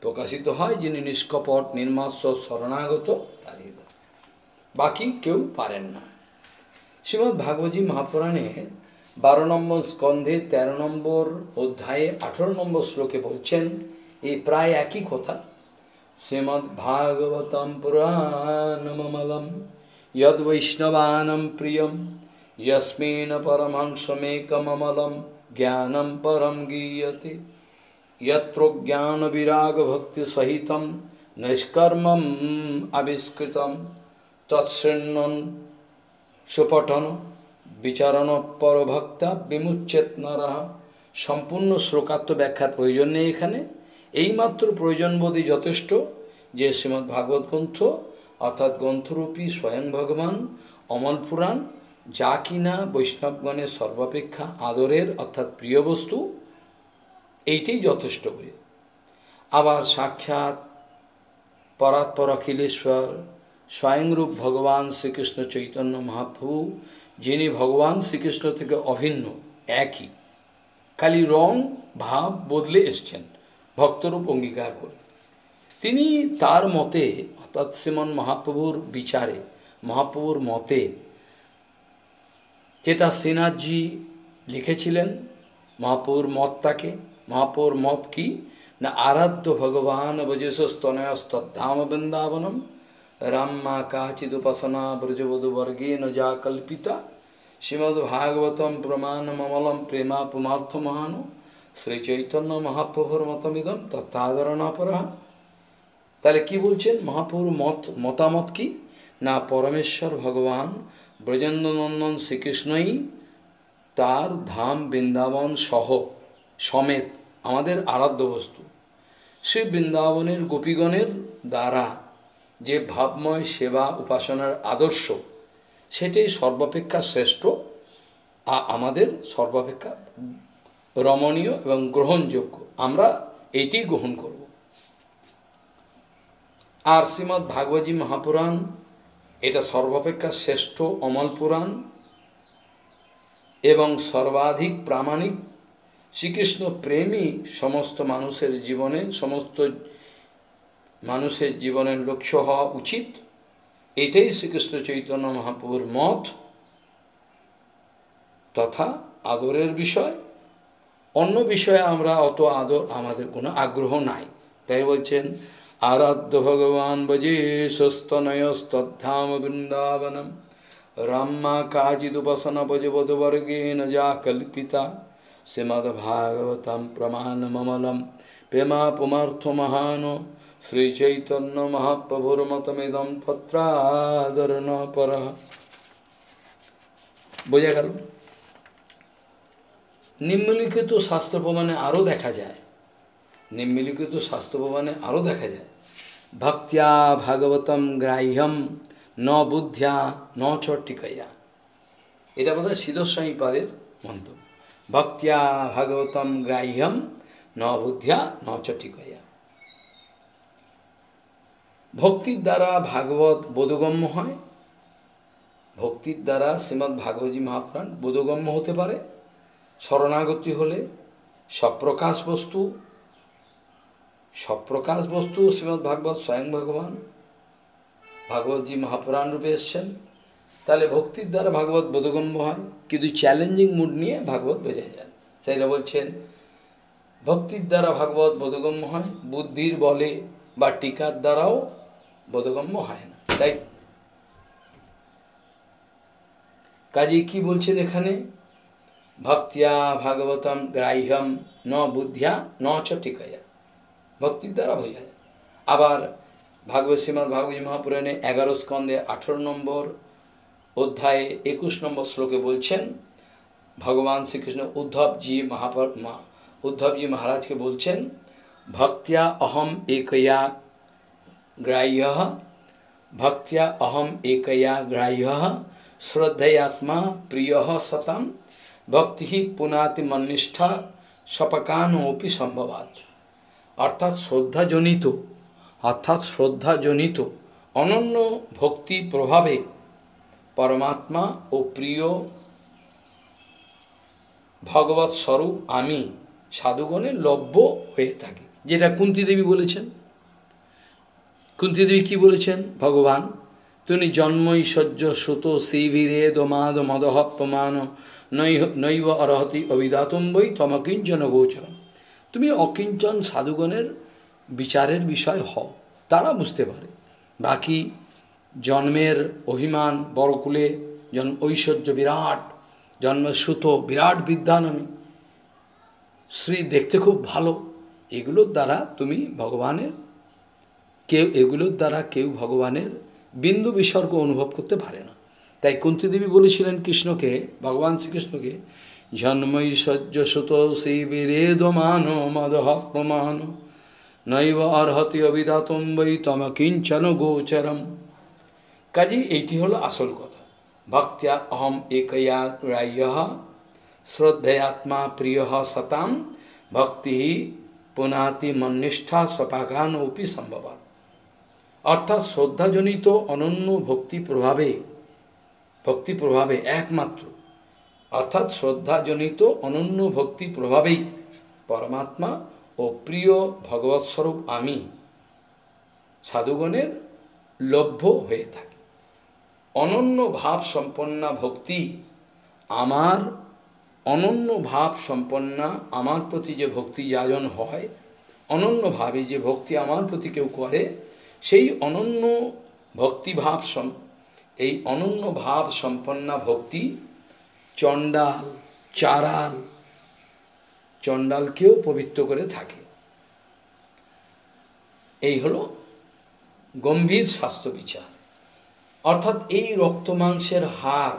প্রকাশিত হয় যিনি নিষ্কপট নির্মাস্য শরণাগত তার বাকি কেউ পারেন না শ্রীমৎ ভাগবতী মহাপুরাণে বারো নম্বর স্কন্ধে তেরো নম্বর অধ্যায়ে আঠেরো নম্বর শ্লোকে বলছেন এই প্রায় একই কথা শ্রীমদ্ভাগবতম পুরাণমলম যদ্বৈষ্ণবানম প্রিয়ম যস্মিন পরমাংশমেকমলম জ্ঞানম পরম গীয়তে यत्र ज्ञान विराग भक्ति सहित निष्कर्म आविष्कृत तत्सृणन सुपठन বিচারণ পরভক্তা বিমুচ্ছেত নরহ সম্পূর্ণ শ্লোকাত্ম ব্যাখ্যার প্রয়োজন নেই এখানে এইমাত্র প্রয়োজনবোধই যথেষ্ট যে শ্রীমৎ ভাগবত গ্রন্থ অর্থাৎ গ্রন্থরূপী স্বয়ং ভগবান অমল পুরাণ যা কিনা বৈষ্ণবগণের সর্বাপেক্ষা আদরের অর্থাৎ প্রিয় বস্তু এইটাই যথেষ্ট হয়ে আবার সাক্ষাৎ পরাৎপর অখিলেশ্বর স্বয়ংরূপ ভগবান শ্রীকৃষ্ণ চৈতন্য মহাপ্রভু যিনি ভগবান শ্রীকৃষ্ণ থেকে অভিন্ন একই খালি রং ভাব বদলে এসছেন ভক্তরূপ অঙ্গীকার করে তিনি তার মতে অর্থাৎ শ্রীমন মহাপ্রভুর বিচারে মহাপ্রভুর মতে যেটা সিনহাজি লিখেছিলেন মহাপ্রভুর মত তাকে মহাপ্রভুর মত কি না আরাধ্য ভগবান স্তনয়স্তাম বৃন্দাবনম রাম্মা কাচিদ উপাসনা ব্রজবধুবর্গে নজা কল্পিতা শ্রীমদ্ভাগবতম প্রমাণমলম প্রেমা পুমার্থ মহানু শ্রীচৈতন্য মহাপ্রভুর মতমিদম তত্ত্বাদরণাপরা তাহলে কি বলছেন মহাপ্রভুর মত মতামত কি না পরমেশ্বর ভগবান ব্রজেন্দ্রনন্দন শ্রীকৃষ্ণই তার ধাম বৃন্দাবন সহ সমেত আমাদের আরাধ্য বস্তু সে বৃন্দাবনের গোপীগণের দ্বারা যে ভাবময় সেবা উপাসনার আদর্শ সেটাই সর্বাপেক্ষা শ্রেষ্ঠ আমাদের সর্বাপেক্ষা রমণীয় এবং গ্রহণযোগ্য আমরা এটি গ্রহণ করব আর শ্রীমৎ ভাগবতী মহাপুরাণ এটা সর্বাপেক্ষা শ্রেষ্ঠ অমল পুরাণ এবং সর্বাধিক প্রামাণিক শ্রীকৃষ্ণ প্রেমী সমস্ত মানুষের জীবনে সমস্ত মানুষের জীবনের লক্ষ্য হওয়া উচিত এটাই শ্রীকৃষ্ণ চৈতন্য মহাপুর মত তথা আদরের বিষয় অন্য বিষয়ে আমরা অত আদর আমাদের কোনো আগ্রহ নাই তাই বলছেন আরাধ্য ভগবান বজে সস্তনয়স্তাম বৃন্দাবনম রাম্মা কাজিদুপাসনা ভজবধবর্গেণ যা কল্পিতা প্রমাণ মমলম প্রেমা পুমার্থ মহান শ্রীচৈতন্য মহাপ্রভুর্মতমিদম তত্রাদরণ পর বোঝা গেল নিম্নলিখিত শাস্ত্র প্রমাণে আরও দেখা যায় নিম্নলিখিত শাস্ত্র প্রমাণে আরও দেখা যায় ভক্তিয়া ভাগবতম গ্রাহ্যম ন বুদ্ধিয়া ন চট্টিকাইয়া এটা বোধ হয় সিদ্ধস্বামী পাদের মন্তব্য ভক্তিয়া ভাগবতম গ্রাহ্যম ন বুদ্ধিয়া ন চট্টিকাইয়া ভক্তির দ্বারা ভাগবত বোধগম্য হয় ভক্তির দ্বারা শ্রীমদ্ ভাগবতী মহাপ্রাণ বোধগম্য হতে পারে শরণাগতি হলে সপ্রকাশ বস্তু সপ্রকাশ বস্তু শ্রীমৎ ভাগবত স্বয়ং ভগবান ভাগবতজি মহাপুরাণ রূপে এসছেন তাহলে ভক্তির দ্বারা ভাগবত বোধগম্য হয় কিন্তু চ্যালেঞ্জিং মুড নিয়ে ভাগবত বোঝা যায় সেটা বলছেন ভক্তির দ্বারা ভাগবত বোধগম্য হয় বুদ্ধির বলে বা টিকার দ্বারাও বোধগম্য হয় না তাই কাজে কি বলছেন এখানে भक्त्या भागवतम ग्राह्यम न बुद्धिया न टिकया ভক্তির দ্বারা বোঝা যায় আবার ভাগবত শ্রীমদ ভাগবতী মহাপুরাণে এগারো স্কন্ধে আঠেরো নম্বর অধ্যায়ে একুশ নম্বর শ্লোকে বলছেন ভগবান শ্রীকৃষ্ণ উদ্ধবজি মহাপর উদ্ধবজি মহারাজকে বলছেন ভক্তিয়া অহম একয়া গ্রাহ্য ভক্তিয়া অহম একয়া গ্রাহ্য শ্রদ্ধেয়াত্মা প্রিয় সতাম ভক্তি সপকান সপকানোপি সম্ভবাত অর্থাৎ শ্রদ্ধাজনিত অর্থাৎ শ্রদ্ধাজনিত অনন্য ভক্তি প্রভাবে পরমাত্মা ও প্রিয় ভগবত স্বরূপ আমি সাধুগণের লভ্য হয়ে থাকি যেটা কুন্তিদেবী বলেছেন কুন্তিদেবী কি বলেছেন ভগবান তুমি জন্মই সহ্য শ্রুত শ্রীভীরে দমাদ মদহপমান নৈব অরহতি বই তমকিঞ্চন গোচরম তুমি অকিঞ্চন সাধুগণের বিচারের বিষয় হও তারা বুঝতে পারে বাকি জন্মের অভিমান বড়কুলে জন্ম ঐশ্বর্য বিরাট জন্মের সুত বিরাট বিদ্যানমী শ্রী দেখতে খুব ভালো এগুলোর দ্বারা তুমি ভগবানের কেউ এগুলোর দ্বারা কেউ ভগবানের বিন্দু বিসর্গ অনুভব করতে পারে না তাই কুন্তিদেবী বলেছিলেন কৃষ্ণকে ভগবান শ্রীকৃষ্ণকে জন্মই সুত শিবিরেদমান মদহ প্রমাণ নৈব অর্হতি অবিদাতম্বই তম কিঞ্চন গোচরম কাজেই এইটি হলো আসল কথা ভক্তিয়া অহম একয়া রায় শ্রদ্ধেয়াত্মা প্রিয় সতাম ভক্তি পুনাতি মনিষ্ঠা স্বপাকান অপি সম্ভবাত অর্থাৎ শ্রদ্ধাজনিত অনন্য ভক্তি প্রভাবে ভক্তি প্রভাবে একমাত্র অর্থাৎ শ্রদ্ধাজনিত অনন্য ভক্তি প্রভাবেই পরমাত্মা ও প্রিয় ভগবৎস্বরূপ আমি সাধুগণের লভ্য হয়ে থাকি অনন্য ভাব সম্পন্না ভক্তি আমার অনন্য ভাব সম্পন্না আমার প্রতি যে ভক্তি যাজন হয় অনন্যভাবে যে ভক্তি আমার প্রতি কেউ করে সেই অনন্য ভক্তিভাব এই অনন্য ভাব সম্পন্না ভক্তি চণ্ডাল চারাল চণ্ডালকেও পবিত্র করে থাকে এই হল গম্ভীর স্বাস্থ্য বিচার অর্থাৎ এই রক্তমাংসের হার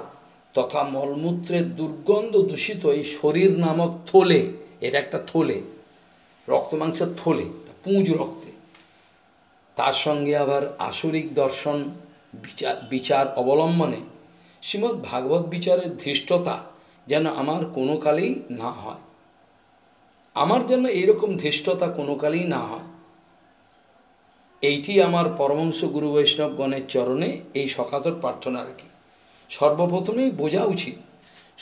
তথা মলমূত্রের দুর্গন্ধ দূষিত এই শরীর নামক থলে এটা একটা থলে রক্তমাংসের থলে পুঁজ রক্তে তার সঙ্গে আবার আসুরিক দর্শন বিচার বিচার অবলম্বনে শ্রীমদ্ ভাগবত বিচারের ধৃষ্টতা যেন আমার কোনো কালেই না হয় আমার যেন এরকম ধৃষ্টতা কোনো কালেই না হয় এইটি আমার পরমংস গুরু বৈষ্ণবগণের চরণে এই সকাতর প্রার্থনা আর কি সর্বপ্রথমেই বোঝা উচিত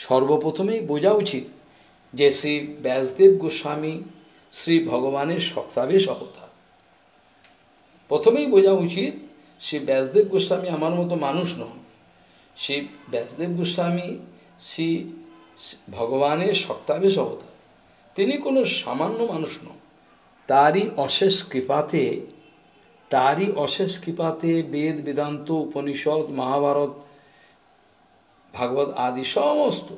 সর্বপ্রথমেই বোঝা উচিত যে শ্রী ব্যাসদেব গোস্বামী শ্রী ভগবানের শক্তাবেশ অবতার প্রথমেই বোঝা উচিত সে ব্যাসদেব গোস্বামী আমার মতো মানুষ নয় সে ব্যাসদেব গোস্বামী শ্রী ভগবানের সত্তাবেশ অবতার তিনি কোনো সামান্য মানুষ নন তারই অশেষ কৃপাতে তারই অশেষ কৃপাতে বেদ বেদান্ত উপনিষদ মহাভারত ভাগবত আদি সমস্ত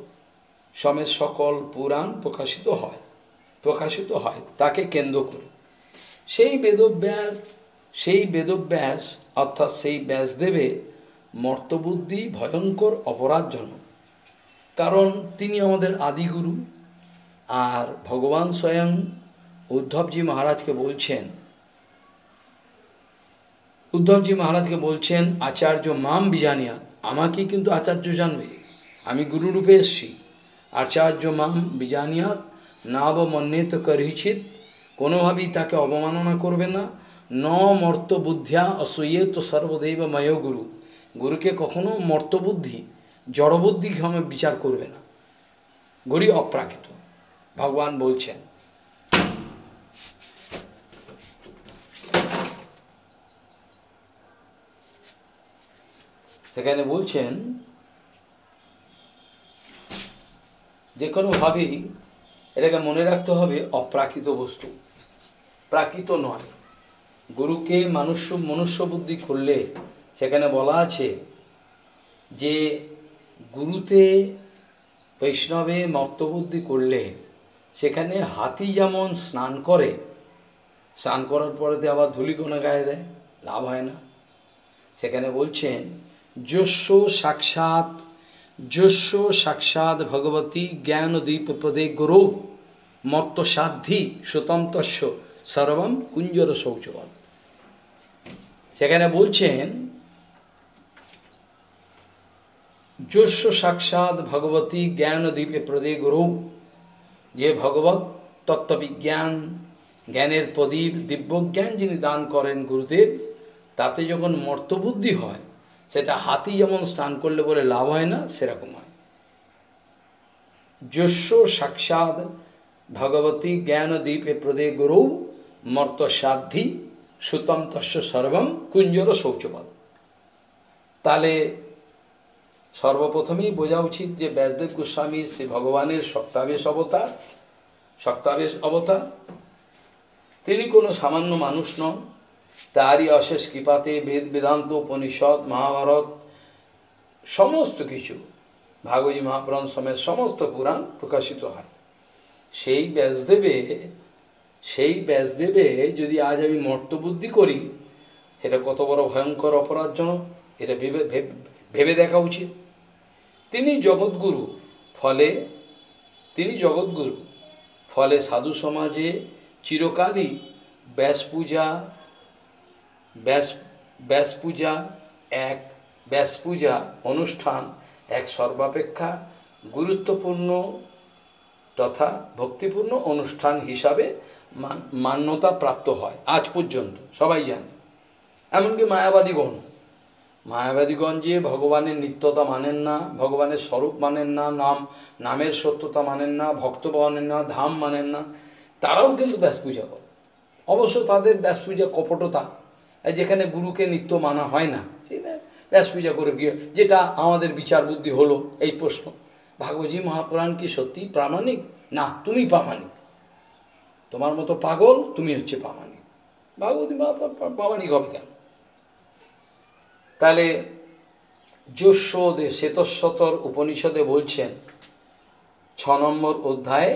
সমেত সকল পুরাণ প্রকাশিত হয় প্রকাশিত হয় তাকে কেন্দ্র করে সেই বেদব্যাস সেই বেদব্যাস অর্থাৎ সেই ব্যাসদেবে মর্তবুদ্ধি ভয়ঙ্কর অপরাধজনক কারণ তিনি আমাদের আদিগুরু আর ভগবান স্বয়ং উদ্ধবজি মহারাজকে বলছেন উদ্ধবজি মহারাজকে বলছেন আচার্য মাম বিজানিয়া আমাকে কিন্তু আচার্য জানবে আমি গুরুরূপে এসছি আচার্য মাম বিজানিয়াত না বা মন্যেত করিচিত কোনোভাবেই তাকে অবমাননা করবে না ন মর্ত বুদ্ধিয়া অসুয়ে তো সর্বদৈব ময় গুরু গুরুকে কখনো মর্ত বুদ্ধি জড়বুদ্ধি আমি বিচার করবে না গুরি অপ্রাকৃত ভগবান বলছেন সেখানে বলছেন যে কোনোভাবেই এটাকে মনে রাখতে হবে অপ্রাকৃত বস্তু প্রাকৃত নয় গুরুকে মানুষ মনুষ্য বুদ্ধি খুললে সেখানে বলা আছে যে গুরুতে বৈষ্ণবে মর্তবুদ্ধি করলে সেখানে হাতি যেমন স্নান করে স্নান করার তো আবার ধুলিকোনা গায়ে দেয় লাভ হয় না সেখানে বলছেন যস্য সাক্ষাৎ যস্য সাক্ষাৎ ভগবতী জ্ঞানদীপ প্রদে গুরু মর্তসাধ্যি সুতম সর্বম কুঞ্জর শৌচবত সেখানে বলছেন জস্য সাক্ষাৎ ভগবতী জ্ঞানদ্বীপে প্রদে গুরু যে ভগবত তত্ত্ববিজ্ঞান জ্ঞানের প্রদীপ দিব্যজ্ঞান যিনি দান করেন গুরুদেব তাতে যখন মর্তবুদ্ধি হয় সেটা হাতি যেমন স্নান করলে বলে লাভ হয় না সেরকম হয় জস্য সাক্ষাৎ ভগবতী দ্বীপে প্রদে গুরু মর্তসাধ্যী সুতম তস্য সর্বম কুঞ্জর শৌচপদ তাহলে সর্বপ্রথমেই বোঝা উচিত যে ব্যাসদেব গোস্বামী শ্রী ভগবানের শক্তাবেশ অবতার শক্তাবেশ অবতার তিনি কোনো সামান্য মানুষ নন তারই অশেষ কৃপাতে বেদ বেদান্ত উপনিষদ মহাভারত সমস্ত কিছু ভাগজী মহাপুরাণ সময়ের সমস্ত পুরাণ প্রকাশিত হয় সেই ব্যাসদেবে সেই ব্যাসদেবে যদি আজ আমি মর্তবুদ্ধি করি এটা কত বড় ভয়ঙ্কর অপরাধজনক এটা ভেবে ভেবে দেখা উচিত তিনি জগৎগুরু ফলে তিনি জগৎগুরু ফলে সাধু সমাজে চিরকালই ব্যাস পূজা ব্যাস ব্যাস পূজা এক ব্যাস পূজা অনুষ্ঠান এক সর্বাপেক্ষা গুরুত্বপূর্ণ তথা ভক্তিপূর্ণ অনুষ্ঠান হিসাবে মান্যতা প্রাপ্ত হয় আজ পর্যন্ত সবাই জানে এমনকি মায়াবাদীগণ মায়াবাদীগণ যে ভগবানের নিত্যতা মানেন না ভগবানের স্বরূপ মানেন না নাম নামের সত্যতা মানেন না ভক্ত মানেন না ধাম মানেন না তারাও কিন্তু ব্যাস পূজা করে অবশ্য তাদের ব্যাস পূজা কপটতা যেখানে গুরুকে নিত্য মানা হয় না ব্যাস পূজা করে গিয়ে যেটা আমাদের বিচার বুদ্ধি হলো এই প্রশ্ন ভাগবতী মহাপুরাণ কি সত্যি প্রামাণিক না তুমি প্রামাণিক তোমার মতো পাগল তুমি হচ্ছে পামানি ভাগবতী পামানি হবে কেন তাহলে যশোদে শ্বেতশ্বতর উপনিষদে বলছেন ছ নম্বর অধ্যায়ে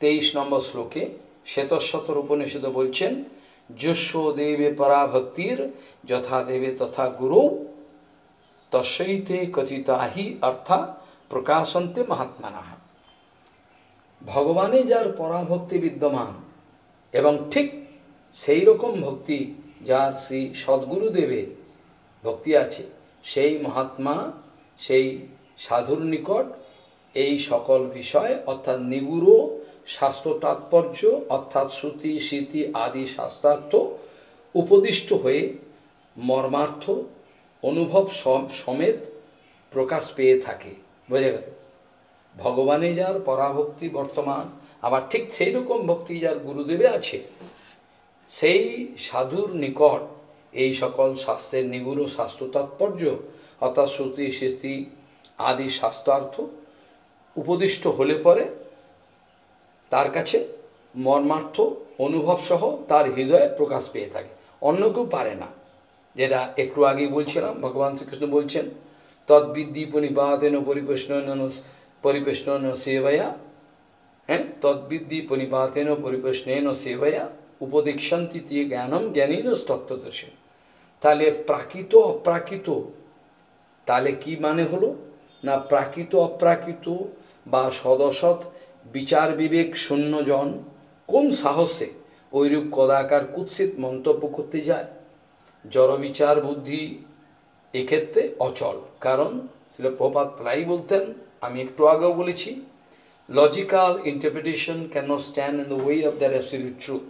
তেইশ নম্বর শ্লোকে শ্বেতস্বতর উপনিষদে বলছেন যস্য দেবে পরাভক্তির যথা দেবে তথা গুরু তসইতে কথিতাহি অর্থা প্রকাশন্তে মহাত্মানা ভগবানে যার পরাভক্তি বিদ্যমান এবং ঠিক সেই রকম ভক্তি যার শ্রী সদ্গুরুদেবে ভক্তি আছে সেই মহাত্মা সেই সাধুর নিকট এই সকল বিষয় অর্থাৎ নিগুড় শাস্ত্র তাৎপর্য অর্থাৎ শ্রুতি স্মৃতি আদি শাস্ত্রার্থ উপদিষ্ট হয়ে মর্মার্থ অনুভব সমেত প্রকাশ পেয়ে থাকে বোঝা গেল ভগবানে যার পরাভক্তি বর্তমান আবার ঠিক সেই রকম ভক্তি যার গুরুদেবে আছে সেই সাধুর নিকট এই সকল শাস্ত্রের নিগুড় শাস্ত্র তাৎপর্য অর্থাৎ শ্রুতি স্মৃতি আদি শাস্ত্রার্থ উপদিষ্ট হলে পরে তার কাছে মর্মার্থ অনুভবসহ তার হৃদয়ে প্রকাশ পেয়ে থাকে অন্য কেউ পারে না যেটা একটু আগেই বলছিলাম ভগবান শ্রীকৃষ্ণ বলছেন তদ্বিদ্দীপ নিপাতেন পরিপ্রশ্ন পরিবেশন সেবয়া হ্যাঁ তদ্বিদ্যি পরিপাতেন পরিবেশনেন সেবয়া উপদেক্ষান্তি তে জ্ঞানম জ্ঞানীন তত্ত্বদর্শী তাহলে প্রাকৃত অপ্রাকৃত তাহলে কি মানে হলো না প্রাকৃত অপ্রাকৃত বা সদসৎ বিচার বিবেক শূন্যজন কোন সাহসে ঐরূপ কদাকার কুৎসিত মন্তব্য করতে যায় জড়বিচার বুদ্ধি এক্ষেত্রে অচল কারণ শিল প্রায়ই বলতেন আমি একটু আগেও বলেছি logical interpretation can not stand in the way of their absolute truth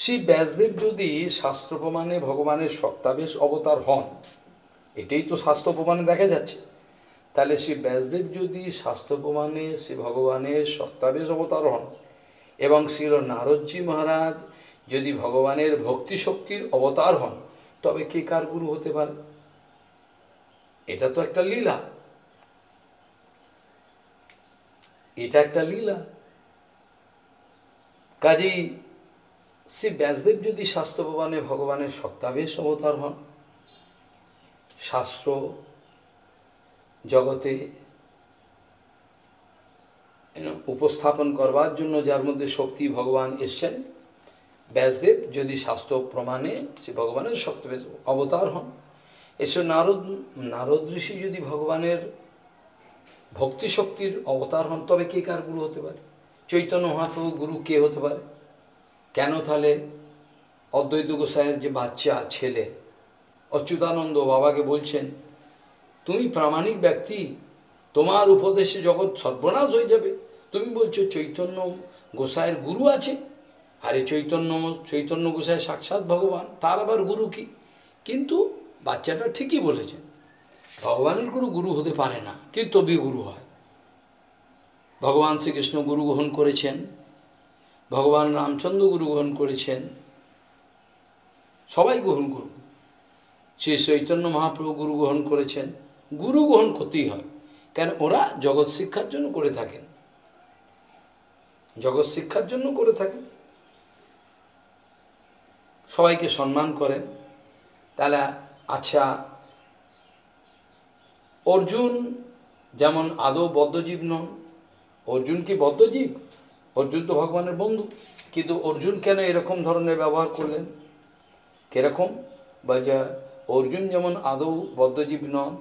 Shri Vyasadev যদি শাস্ত্র প্রমাণে ভগবানের সত্তাবেশ অবতার হন এটাই তো শাস্ত্র প্রমাণে দেখা যাচ্ছে তাহলে শ্রী ব্যাসদেব যদি শাস্ত্র প্রমাণে শ্রী ভগবানের সত্তাবেশ অবতার হন এবং শ্রীর নারদজি মহারাজ যদি ভগবানের ভক্তি শক্তির অবতার হন তবে কে কার গুরু হতে পারে এটা তো একটা লীলা এটা একটা লীলা কাজেই শ্রী ব্যাসদেব যদি শাস্ত্র প্রমাণে ভগবানের সত্তাবেশ অবতার হন শাস্ত্র জগতে উপস্থাপন করবার জন্য যার মধ্যে শক্তি ভগবান এসছেন ব্যাসদেব যদি শাস্ত্র প্রমাণে সে ভগবানের শক্ত অবতার হন এসব নারদ নারদ ঋষি যদি ভগবানের ভক্তি শক্তির অবতার হন তবে কে কার গুরু হতে পারে চৈতন্য মহাপ্রভু গুরু কে হতে পারে কেন তাহলে অদ্বৈত গোসাইয়ের যে বাচ্চা ছেলে অচ্যুতানন্দ বাবাকে বলছেন তুমি প্রামাণিক ব্যক্তি তোমার উপদেশে জগৎ সর্বনাশ হয়ে যাবে তুমি বলছো চৈতন্য গোসাইয়ের গুরু আছে আরে চৈতন্য চৈতন্য গোসাই সাক্ষাৎ ভগবান তার আবার গুরু কি কিন্তু বাচ্চাটা ঠিকই বলেছেন ভগবানের কোনো গুরু হতে পারে না কিন্তু তবি গুরু হয় ভগবান শ্রীকৃষ্ণ গুরু গ্রহণ করেছেন ভগবান রামচন্দ্র গুরু গ্রহণ করেছেন সবাই গ্রহণ করুন শ্রী চৈতন্য মহাপ্রভু গুরু গ্রহণ করেছেন গুরু গ্রহণ করতেই হয় কেন ওরা জগৎ শিক্ষার জন্য করে থাকেন জগৎ শিক্ষার জন্য করে থাকেন সবাইকে সম্মান করেন তাহলে আচ্ছা অর্জুন যেমন আদৌ বদ্ধজীব নন অর্জুন কি বদ্ধজীব অর্জুন তো ভগবানের বন্ধু কিন্তু অর্জুন কেন এরকম ধরনের ব্যবহার করলেন কেরকম বা যা অর্জুন যেমন আদৌ বদ্ধজীব নন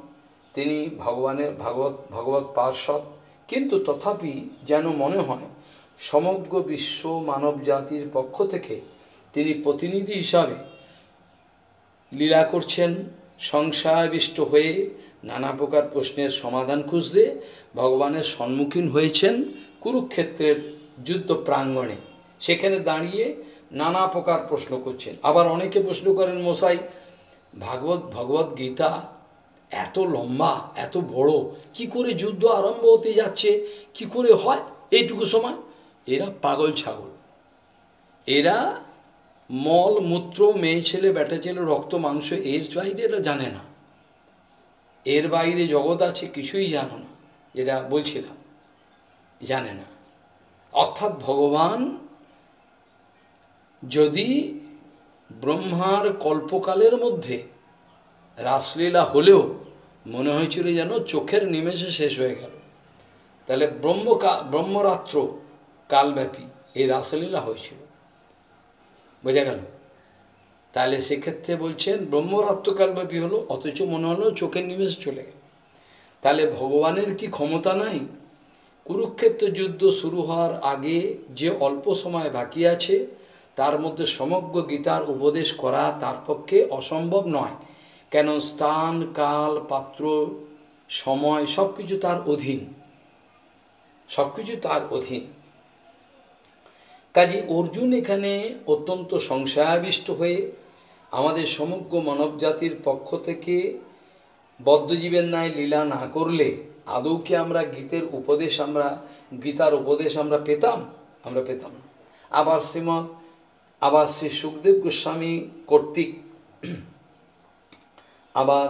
তিনি ভগবানের ভাগবত ভগবত পার্শ্বদ কিন্তু তথাপি যেন মনে হয় সমগ্র বিশ্ব মানব জাতির পক্ষ থেকে তিনি প্রতিনিধি হিসাবে লীলা করছেন সংসারবিষ্ট হয়ে নানা প্রকার প্রশ্নের সমাধান খুঁজতে ভগবানের সম্মুখীন হয়েছেন কুরুক্ষেত্রের যুদ্ধ প্রাঙ্গণে সেখানে দাঁড়িয়ে নানা প্রকার প্রশ্ন করছেন আবার অনেকে প্রশ্ন করেন মশাই ভাগবত ভগবত গীতা এত লম্বা এত বড় কি করে যুদ্ধ আরম্ভ হতে যাচ্ছে কি করে হয় এইটুকু সময় এরা পাগল ছাগল এরা মল মূত্র মেয়ে ছেলে ব্যাটা ছেলে রক্ত মাংস এর বাইরে এটা জানে না এর বাইরে জগৎ আছে কিছুই জানো না যেটা বলছিলাম জানে না অর্থাৎ ভগবান যদি ব্রহ্মার কল্পকালের মধ্যে রাসলীলা হলেও মনে হয়েছিল যেন চোখের নিমেষে শেষ হয়ে গেল তাহলে ব্রহ্মকা ব্রহ্মরাত্র কালব্যাপী এই রাসলীলা হয়েছিল বোঝা গেল তাহলে সেক্ষেত্রে বলছেন ব্রহ্মরত্বকালব্যাপী হলো অথচ মনে হলো চোখের নিমেষ চলে গেল তাহলে ভগবানের কি ক্ষমতা নাই কুরুক্ষেত্র যুদ্ধ শুরু হওয়ার আগে যে অল্প সময় বাকি আছে তার মধ্যে সমগ্র গীতার উপদেশ করা তার পক্ষে অসম্ভব নয় কেন স্থান কাল পাত্র সময় সব কিছু তার অধীন সব কিছু তার অধীন কাজে অর্জুন এখানে অত্যন্ত সংশয়াবিষ্ট হয়ে আমাদের সমগ্র মানবজাতির পক্ষ থেকে বদ্ধজীবের ন্যায় লীলা না করলে আদৌ কি আমরা গীতের উপদেশ আমরা গীতার উপদেশ আমরা পেতাম আমরা পেতাম আবার শ্রীমৎ আবার শ্রী সুখদেব গোস্বামী কর্তৃক আবার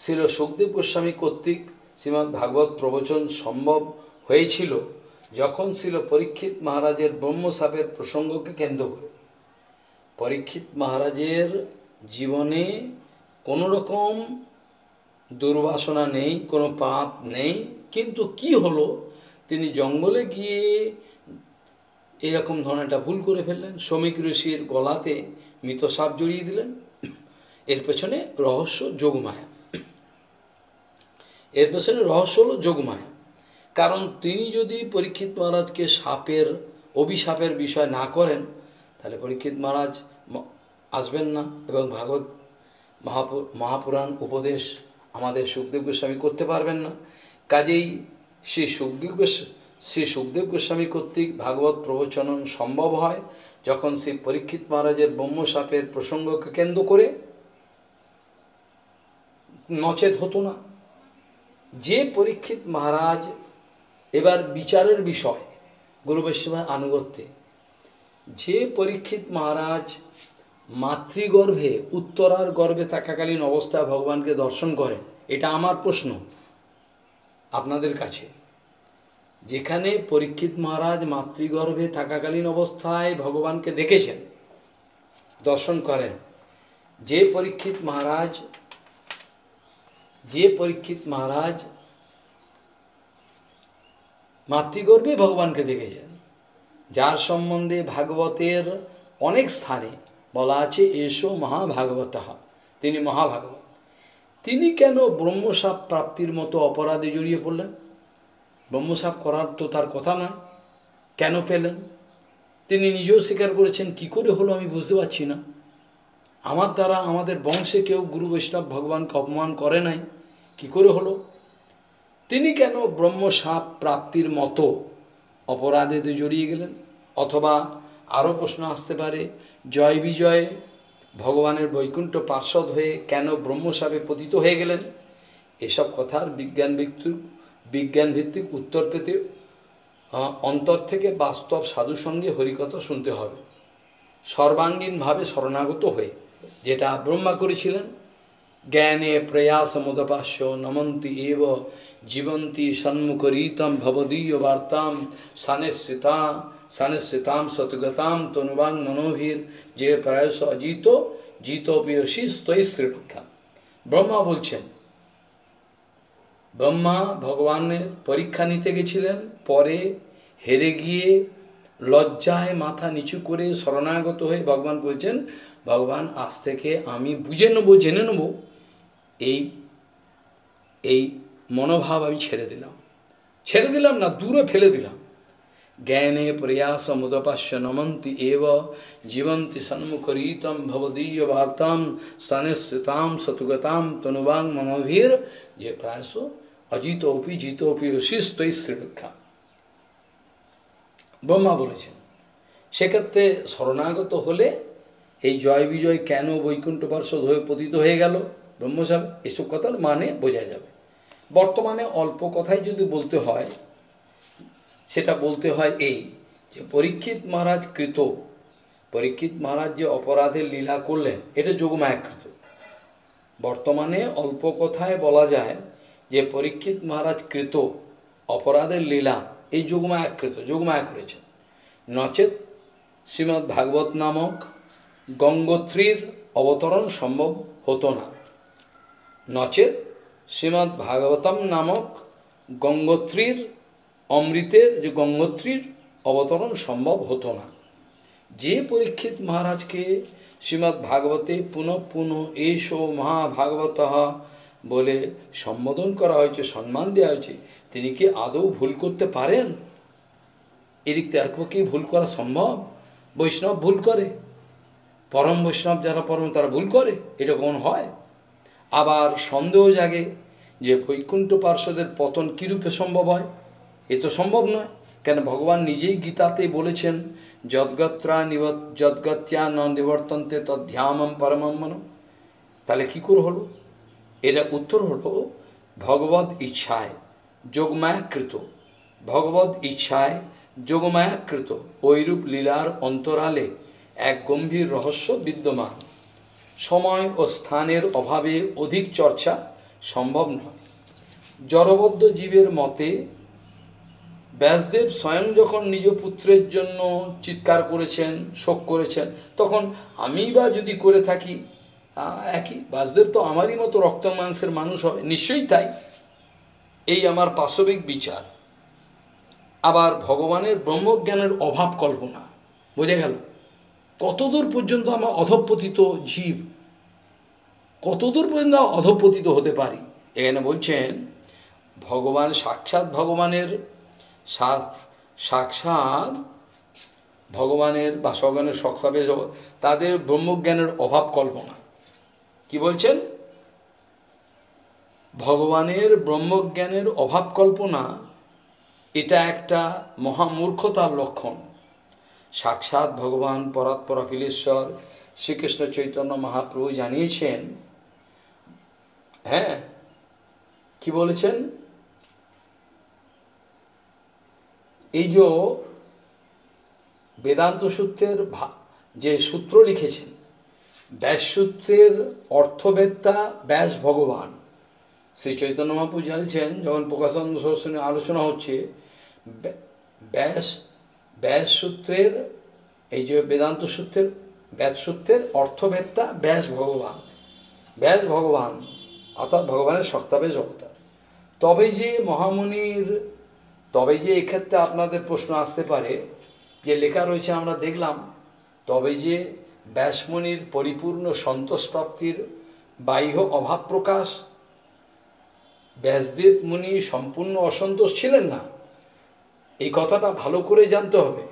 শ্রীল সুখদেব গোস্বামী কর্তৃক শ্রীমৎ ভাগবত প্রবচন সম্ভব হয়েছিল যখন ছিল পরীক্ষিত মহারাজের ব্রহ্মসাপের প্রসঙ্গকে কেন্দ্র করে পরীক্ষিত মহারাজের জীবনে কোনো রকম দুর্বাসনা নেই কোনো পাপ নেই কিন্তু কি হলো তিনি জঙ্গলে গিয়ে এরকম ধরনের একটা ভুল করে ফেললেন শ্রমিক ঋষির গলাতে মৃত সাপ জড়িয়ে দিলেন এর পেছনে রহস্য যোগমায়া এর পেছনে রহস্য হলো যোগমায়া কারণ তিনি যদি পরীক্ষিত মহারাজকে সাপের অভিশাপের বিষয় না করেন তাহলে পরীক্ষিত মহারাজ আসবেন না এবং ভাগবত মহাপুর মহাপুরাণ উপদেশ আমাদের সুখদেব গোস্বামী করতে পারবেন না কাজেই শ্রী সুখদেব শ্রী সুখদেব গোস্বামী কর্তৃক ভাগবত প্রবচন সম্ভব হয় যখন শ্রী পরীক্ষিত মহারাজের ব্রহ্মসাপের প্রসঙ্গকে কেন্দ্র করে নচেত হতো না যে পরীক্ষিত মহারাজ এবার বিচারের বিষয় গুরু বৈষ্ণবের আনুগত্যে যে পরীক্ষিত মহারাজ মাতৃগর্ভে উত্তরার গর্ভে থাকাকালীন অবস্থায় ভগবানকে দর্শন করেন এটা আমার প্রশ্ন আপনাদের কাছে যেখানে পরীক্ষিত মহারাজ মাতৃগর্ভে থাকাকালীন অবস্থায় ভগবানকে দেখেছেন দর্শন করেন যে পরীক্ষিত মহারাজ যে পরীক্ষিত মহারাজ মাতৃগর্ভে ভগবানকে দেখেছেন যার সম্বন্ধে ভাগবতের অনেক স্থানে বলা আছে এসো মহাভাগবত তিনি মহাভাগবত তিনি কেন ব্রহ্মসাপ প্রাপ্তির মতো অপরাধে জড়িয়ে পড়লেন ব্রহ্মসাপ করার তো তার কথা না কেন পেলেন তিনি নিজেও স্বীকার করেছেন কি করে হলো আমি বুঝতে পারছি না আমার দ্বারা আমাদের বংশে কেউ গুরু বৈষ্ণব ভগবানকে অপমান করে নাই কি করে হলো তিনি কেন ব্রহ্মসাপ প্রাপ্তির মতো অপরাধেতে জড়িয়ে গেলেন অথবা আরও প্রশ্ন আসতে পারে জয় বিজয়ে ভগবানের বৈকুণ্ঠ পার্শ্বদ হয়ে কেন ব্রহ্মসাপে পতিত হয়ে গেলেন এসব কথার বিজ্ঞান ভিত্তিক বিজ্ঞান ভিত্তিক উত্তর পেতে অন্তর থেকে বাস্তব সাধু সঙ্গে হরিকথা শুনতে হবে সর্বাঙ্গীনভাবে শরণাগত হয়ে যেটা ব্রহ্মা করেছিলেন জ্ঞানে প্রয়াস প্রয়াসমুদপাস্য নমন্তি এব জীবন্তি সন্মুখরীতম ভবদীয় বার্তাম সানেশ্রিতা সানেশ্রিতাম সতগতাম তনুবাং মনোভীর যে প্রায়স অজিত জিত পিয়সী স্তৈ শ্রীরক্ষা ব্রহ্মা বলছেন ব্রহ্মা ভগবানের পরীক্ষা নিতে গেছিলেন পরে হেরে গিয়ে লজ্জায় মাথা নিচু করে শরণাগত হয়ে ভগবান বলছেন ভগবান আজ থেকে আমি বুঝে নেবো জেনে নেবো এই এই মনোভাব আমি ছেড়ে দিলাম ছেড়ে দিলাম না দূরে ফেলে দিলাম জ্ঞানে প্রয়াস মুদপাস্য নমন্তি এব জীবন্তি সন্মুখরীতম ভবদীয় বার্তাম স্তনেশ্রিতাম সতুগতাম তনুবাং মনোভীর যে প্রায়স অজিতোপি জিতোপি অশিষ্ট শ্রীরক্ষা ব্রহ্মা বলেছেন সেক্ষেত্রে শরণাগত হলে এই জয় বিজয় কেন বৈকুণ্ঠ পার্শ্বদ হয়ে পতিত হয়ে গেল ব্রহ্মসাব এসব কথার মানে বোঝা যাবে বর্তমানে অল্প কথাই যদি বলতে হয় সেটা বলতে হয় এই যে পরীক্ষিত মহারাজ কৃত পরীক্ষিত মহারাজ যে অপরাধের লীলা করলেন এটা কৃত বর্তমানে অল্প কথায় বলা যায় যে পরীক্ষিত মহারাজ কৃত অপরাধের লীলা এই কৃত যোগমায়া করেছেন নচেত শ্রীমদ্ ভাগবত নামক গঙ্গোত্রীর অবতরণ সম্ভব হতো না নচেত শ্রীমদ্ ভাগবতম নামক গঙ্গোত্রীর অমৃতের যে গঙ্গোত্রীর অবতরণ সম্ভব হতো না যে পরীক্ষিত মহারাজকে শ্রীমদ্ ভাগবতে পুনঃ পুনঃ এসো মহাভাগবত বলে সম্বোধন করা হয়েছে সম্মান দেওয়া হয়েছে তিনি কি আদৌ ভুল করতে পারেন এদিক তার পক্ষে ভুল করা সম্ভব বৈষ্ণব ভুল করে পরম বৈষ্ণব যারা পরম তারা ভুল করে এটা কোন হয় আবার সন্দেহ জাগে যে বৈকুণ্ঠ পার্শ্বদের পতন কীরূপে সম্ভব হয় এ তো সম্ভব নয় কেন ভগবান নিজেই গীতাতে বলেছেন যদ্গত্রা নিব যদ্গত্যা ন নিবর্তন্তে তদ্ধ্যামম পরমম্মন তাহলে কী করে হলো এটা উত্তর হলো ভগবত ইচ্ছায় যোগমায়াকৃত ভগবত ইচ্ছায় যোগমায়াকৃত ঐরূপ লীলার অন্তরালে এক গম্ভীর রহস্য বিদ্যমান সময় ও স্থানের অভাবে অধিক চর্চা সম্ভব নয় জড়বদ্ধ জীবের মতে ব্যাসদেব স্বয়ং যখন নিজ পুত্রের জন্য চিৎকার করেছেন শোক করেছেন তখন আমি বা যদি করে থাকি একই ব্যাসদেব তো আমারই মতো রক্ত মাংসের মানুষ হবে নিশ্চয়ই তাই এই আমার পাশবিক বিচার আবার ভগবানের ব্রহ্মজ্ঞানের অভাব কল্পনা বোঝা গেল কতদূর পর্যন্ত আমার অধপতিত জীব কতদূর পর্যন্ত অধপতিত হতে পারি এখানে বলছেন ভগবান সাক্ষাৎ ভগবানের সাক্ষাৎ ভগবানের বা স্বজ্ঞানের সক্তাবে তাদের ব্রহ্মজ্ঞানের অভাব কল্পনা কি বলছেন ভগবানের ব্রহ্মজ্ঞানের অভাব কল্পনা এটা একটা মহামূর্খতার লক্ষণ সাক্ষাৎ ভগবান পরাৎপর অখিলেশ্বর শ্রীকৃষ্ণ চৈতন্য মহাপ্রভু জানিয়েছেন হ্যাঁ কি বলেছেন এই যে বেদান্ত সূত্রের যে সূত্র লিখেছেন ব্যাস সূত্রের অর্থবেত্তা ব্যাস ভগবান শ্রী চৈতন্য মহাপু জানিয়েছেন যখন প্রকাশানন্দ সরস্বী আলোচনা হচ্ছে ব্যাস ব্যাস সূত্রের এই যে বেদান্ত সূত্রের ব্যাস সূত্রের অর্থবেত্তা ব্যাস ভগবান ব্যাস ভগবান অর্থাৎ ভগবানের শক্তাবেশ জগতা তবে যে মহামুনির তবে যে এক্ষেত্রে আপনাদের প্রশ্ন আসতে পারে যে লেখা রয়েছে আমরা দেখলাম তবে যে ব্যাসমণির পরিপূর্ণ সন্তোষ প্রাপ্তির বাহ্য অভাব প্রকাশ ব্যাসদেব মুনি সম্পূর্ণ অসন্তোষ ছিলেন না এই কথাটা ভালো করে জানতে হবে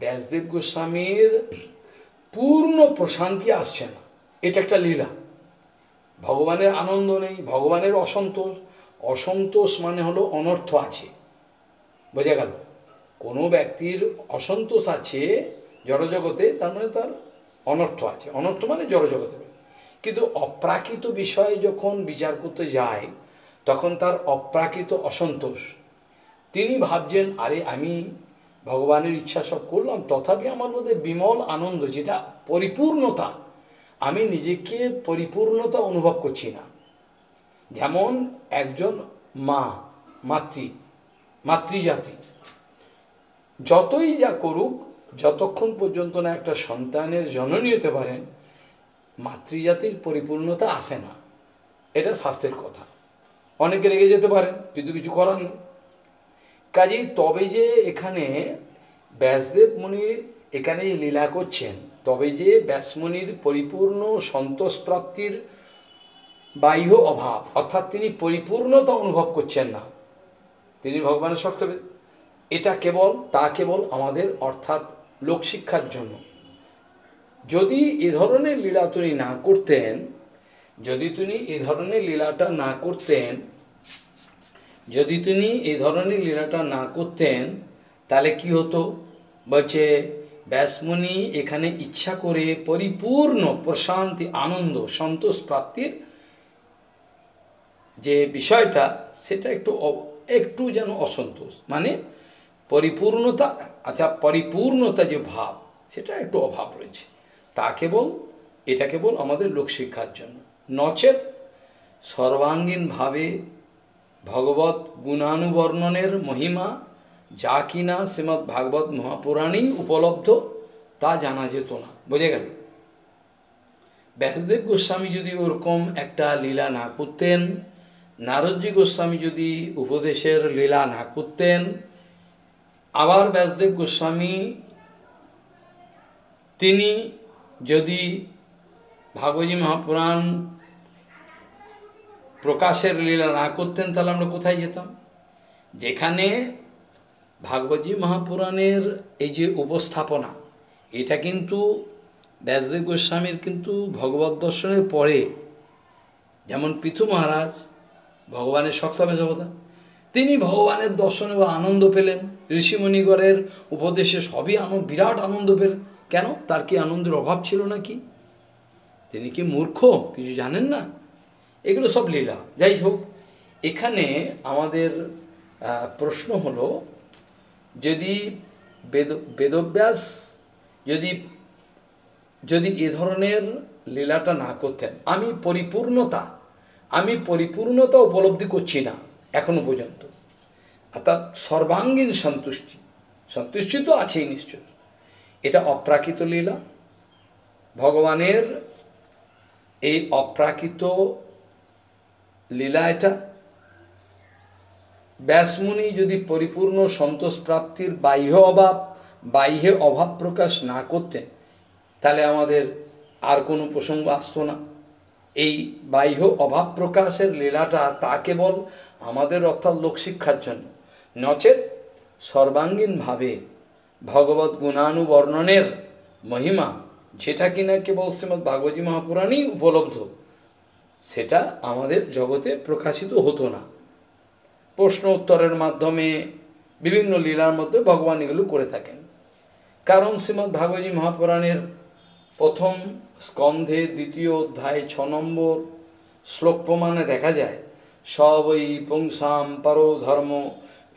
ব্যাসদেব গোস্বামীর পূর্ণ প্রশান্তি আসছে না এটা একটা লীলা ভগবানের আনন্দ নেই ভগবানের অসন্তোষ অসন্তোষ মানে হলো অনর্থ আছে বোঝা গেল কোনো ব্যক্তির অসন্তোষ আছে জড়জগতে তার মানে তার অনর্থ আছে অনর্থ মানে জড়জগতে কিন্তু অপ্রাকৃত বিষয়ে যখন বিচার করতে যায় তখন তার অপ্রাকৃত অসন্তোষ তিনি ভাবছেন আরে আমি ভগবানের ইচ্ছা সব করলাম তথাপি আমার মধ্যে বিমল আনন্দ যেটা পরিপূর্ণতা আমি নিজেকে পরিপূর্ণতা অনুভব করছি না যেমন একজন মা মাতৃ মাতৃজাতি যতই যা করুক যতক্ষণ পর্যন্ত না একটা সন্তানের জননী হতে পারেন মাতৃজাতির পরিপূর্ণতা আসে না এটা স্বাস্থ্যের কথা অনেকে রেগে যেতে পারেন কিন্তু কিছু করার নেই কাজেই তবে যে এখানে ব্যাসদেব মুনি এখানে লীলা করছেন তবে যে ব্যাসমণির পরিপূর্ণ সন্তোষ প্রাপ্তির বাহ্য অভাব অর্থাৎ তিনি পরিপূর্ণতা অনুভব করছেন না তিনি ভগবানের শক্ত এটা কেবল তা কেবল আমাদের অর্থাৎ লোকশিক্ষার জন্য যদি এ ধরনের লীলা তিনি না করতেন যদি তিনি এ ধরনের লীলাটা না করতেন যদি তিনি এ ধরনের লীলাটা না করতেন তাহলে কি হতো বলছে ব্যাসমণি এখানে ইচ্ছা করে পরিপূর্ণ প্রশান্তি আনন্দ সন্তোষ প্রাপ্তির যে বিষয়টা সেটা একটু একটু যেন অসন্তোষ মানে পরিপূর্ণতা আচ্ছা পরিপূর্ণতা যে ভাব সেটা একটু অভাব রয়েছে তা কেবল এটা কেবল আমাদের লোকশিক্ষার জন্য নচেত সর্বাঙ্গীনভাবে ভগবত গুণানুবর্ণনের মহিমা যা কিনা শ্রীমৎ ভাগবত মহাপুরাণেই উপলব্ধ তা জানা যেত না বুঝে গেল ব্যাসদেব গোস্বামী যদি ওরকম একটা লীলা না করতেন নারদজি গোস্বামী যদি উপদেশের লীলা না করতেন আবার ব্যাসদেব গোস্বামী তিনি যদি ভাগবতী মহাপুরাণ প্রকাশের লীলা না করতেন তাহলে আমরা কোথায় যেতাম যেখানে ভাগবতী মহাপুরাণের এই যে উপস্থাপনা এটা কিন্তু ব্যাসদেব গোস্বামীর কিন্তু ভগবত দর্শনের পরে যেমন পৃথু মহারাজ ভগবানের শক্তবেশ অবতার তিনি ভগবানের দর্শনে বা আনন্দ পেলেন ঋষিমণিগড়ের উপদেশে সবই আনন্দ বিরাট আনন্দ পেলেন কেন তার কি আনন্দের অভাব ছিল না কি তিনি কি মূর্খ কিছু জানেন না এগুলো সব লীলা যাই হোক এখানে আমাদের প্রশ্ন হলো যদি বেদ বেদব্যাস যদি যদি এ ধরনের লীলাটা না করতেন আমি পরিপূর্ণতা আমি পরিপূর্ণতা উপলব্ধি করছি না এখনো পর্যন্ত অর্থাৎ সর্বাঙ্গীন সন্তুষ্টি সন্তুষ্টি তো আছেই নিশ্চয় এটা অপ্রাকৃত লীলা ভগবানের এই অপ্রাকৃত লীলা এটা ব্যাসমুনি যদি পরিপূর্ণ সন্তোষ প্রাপ্তির বাহ্য অভাব বাহ্যে অভাব প্রকাশ না করতেন তাহলে আমাদের আর কোনো প্রসঙ্গ আসতো না এই বাহ্য অভাব প্রকাশের লীলাটা তা কেবল আমাদের অর্থাৎ লোকশিক্ষার জন্য নচেত সর্বাঙ্গীনভাবে ভগবত গুণানুবর্ণনের মহিমা যেটা কিনা কেবল শ্রীমৎ ভাগবতী মহাপুরাণই উপলব্ধ সেটা আমাদের জগতে প্রকাশিত হতো না প্রশ্ন উত্তরের মাধ্যমে বিভিন্ন লীলার মধ্যে ভগবান এগুলো করে থাকেন কারণ শ্রীমৎ ভাগবতী মহাপুরাণের প্রথম স্কন্ধে দ্বিতীয় অধ্যায় ছ নম্বর শ্লোক প্রমাণে দেখা যায় সবই পুংসাম পরো ধর্ম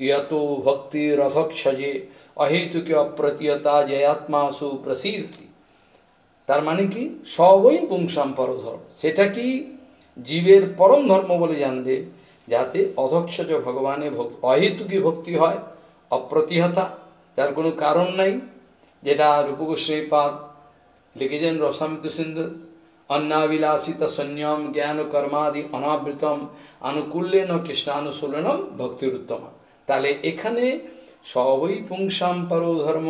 ইয়ত ভক্তি রথক্ষজে অহেতুকে অপ্রতীয়তা যে আত্মাসু প্রসিদ্ধি তার মানে কি সবই পুংসাম পরধর্ম সেটা কি জীবের পরম ধর্ম বলে জানবে যাতে অদক্ষ যে ভগবানে অহিতুকি ভক্তি হয় অপ্রতিহতা তার কোনো কারণ নাই যেটা রূপকوشে পাদ লিখিজেন রসামিত সিন্ধু অনা বিলাসিতা শূন্যম জ্ঞানু কর্মাদি অনাবৃতম অনুকুলে ন কৃষ্ণানুসরণম ভক্তি র্তম তালে এখানে স্বয়ং ইংশাম পরো ধর্ম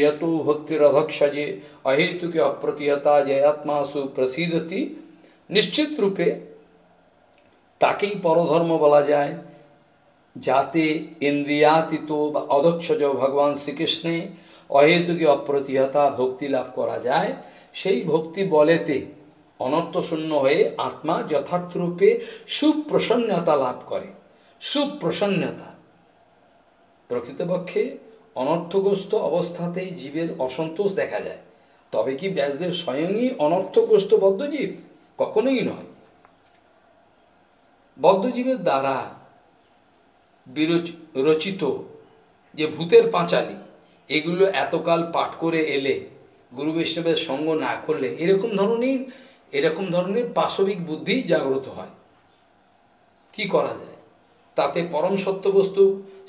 ইতু ভক্তি রক্ষজে অহিতুকি অপ্রতিহতা যায় আত্মা সুপ্রসিদ্ধি নিশ্চিত রূপে তাকেই পরধর্ম বলা যায় যাতে ইন্দ্রিয়াতীত বা অদক্ষজ ভগবান শ্রীকৃষ্ণে অহেতুকে অপ্রতিহতা ভক্তি লাভ করা যায় সেই ভক্তি বলেতে অনর্থশূন্য হয়ে আত্মা যথার্থরূপে সুপ্রসন্নতা লাভ করে সুপ্রসন্নতা প্রকৃতপক্ষে অনর্থগ্রস্ত অবস্থাতেই জীবের অসন্তোষ দেখা যায় তবে কি ব্যাসদেব স্বয়ংই অনর্থগ্রস্তবদ্ধ জীব কখনোই নয় বদ্ধজীবের দ্বারা বিরোচ রচিত যে ভূতের পাঁচালি এগুলো এতকাল পাঠ করে এলে গুরু বৈষ্ণবের সঙ্গ না করলে এরকম ধরনের এরকম ধরনের পাশবিক বুদ্ধি জাগ্রত হয় কি করা যায় তাতে পরম সত্যবস্তু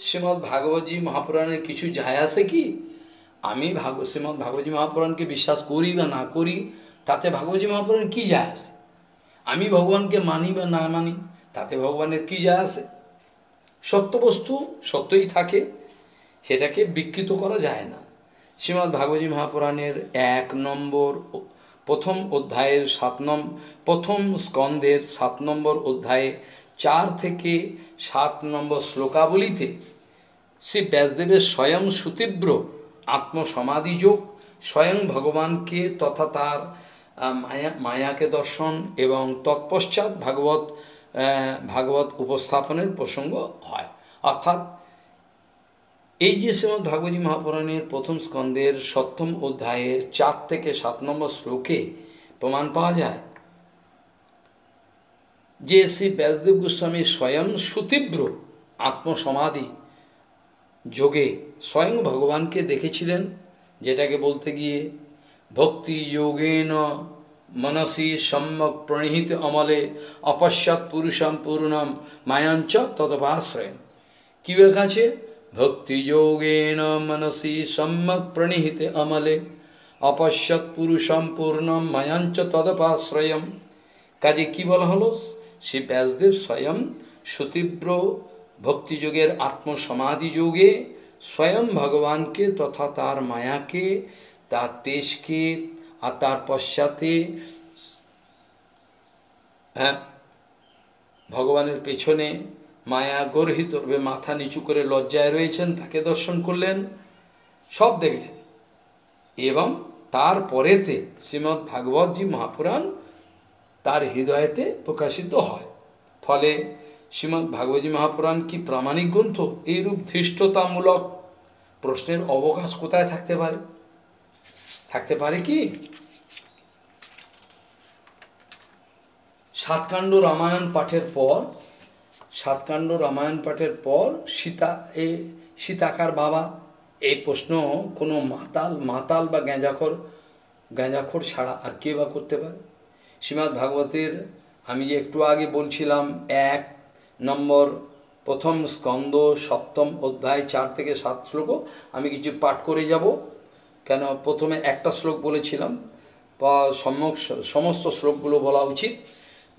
শ্রীমদ্ ভাগবতী মহাপুরাণের কিছু যায় আছে কি আমি ভাগ শ্রীমদ্ ভাগবতী মহাপুরাণকে বিশ্বাস করি বা না করি তাতে ভাগবতী মহাপুরাণ কী যায় আছে আমি ভগবানকে মানি বা না মানি তাতে ভগবানের কী যা সত্য বস্তু সত্যই থাকে সেটাকে বিকৃত করা যায় না শ্রীমদ ভাগবতী মহাপুরাণের এক নম্বর প্রথম অধ্যায়ের সাত নম প্রথম স্কন্ধের সাত নম্বর অধ্যায়ে চার থেকে সাত নম্বর শ্লোকাবলিতে শ্রী ব্যাসদেবের স্বয়ং সুতীব্র আত্মসমাধি যোগ স্বয়ং ভগবানকে তথা তার মায়া মায়াকে দর্শন এবং তৎপশ্চাৎ ভাগবত ভাগবত উপস্থাপনের প্রসঙ্গ হয় অর্থাৎ এই যে শ্রীমদ্ ভাগবতী মহাপুরাণের প্রথম স্কন্ধের সপ্তম অধ্যায়ের চার থেকে সাত নম্বর শ্লোকে প্রমাণ পাওয়া যায় যে শ্রী ব্যাসদেব গোস্বামী স্বয়ং সুতীব্র আত্মসমাধি যোগে স্বয়ং ভগবানকে দেখেছিলেন যেটাকে বলতে গিয়ে ভক্তি যোগেন মনসি সম্যক প্রণীহিত অমলে অপশ্যৎ পুরুষম পূর্ণম মায়াঞ্চ তদপাশ্রয় কিবের কাছে ভক্তিযোগেন মনসি সম্যক প্রণীহিত অমলে অপশ্যৎ পুরুষম পূর্ণম মায়াঞ্চ তদপাশ্রয় কাজে কি বলা হলো শ্রী ব্যাসদেব স্বয়ং সুতীব্র ভক্তিযোগের আত্মসমাধি যোগে স্বয়ং ভগবানকে তথা তার মায়াকে তার তেজকে আর তার পশ্চাতে হ্যাঁ ভগবানের পেছনে মায়া গর্হিত মাথা নিচু করে লজ্জায় রয়েছেন তাকে দর্শন করলেন সব দেখলেন এবং তারপরেতে শ্রীমদ্ ভাগবতজী মহাপুরাণ তার হৃদয়েতে প্রকাশিত হয় ফলে শ্রীমৎ ভাগবতী মহাপুরাণ কি প্রামাণিক গ্রন্থ এইরূপ ধৃষ্টতামূলক প্রশ্নের অবকাশ কোথায় থাকতে পারে থাকতে পারে কি সাতকাণ্ড রামায়ণ পাঠের পর সাতকাণ্ড রামায়ণ পাঠের পর সীতা এ সীতাকার বাবা এই প্রশ্ন কোনো মাতাল মাতাল বা গ্যাঁজাখর গ্যাঁজাখর ছাড়া আর কে বা করতে পারে শ্রীমৎ ভাগবতের আমি যে একটু আগে বলছিলাম এক নম্বর প্রথম স্কন্দ সপ্তম অধ্যায় চার থেকে সাত শ্লোক আমি কিছু পাঠ করে যাব কেন প্রথমে একটা শ্লোক বলেছিলাম বা সমস্ত শ্লোকগুলো বলা উচিত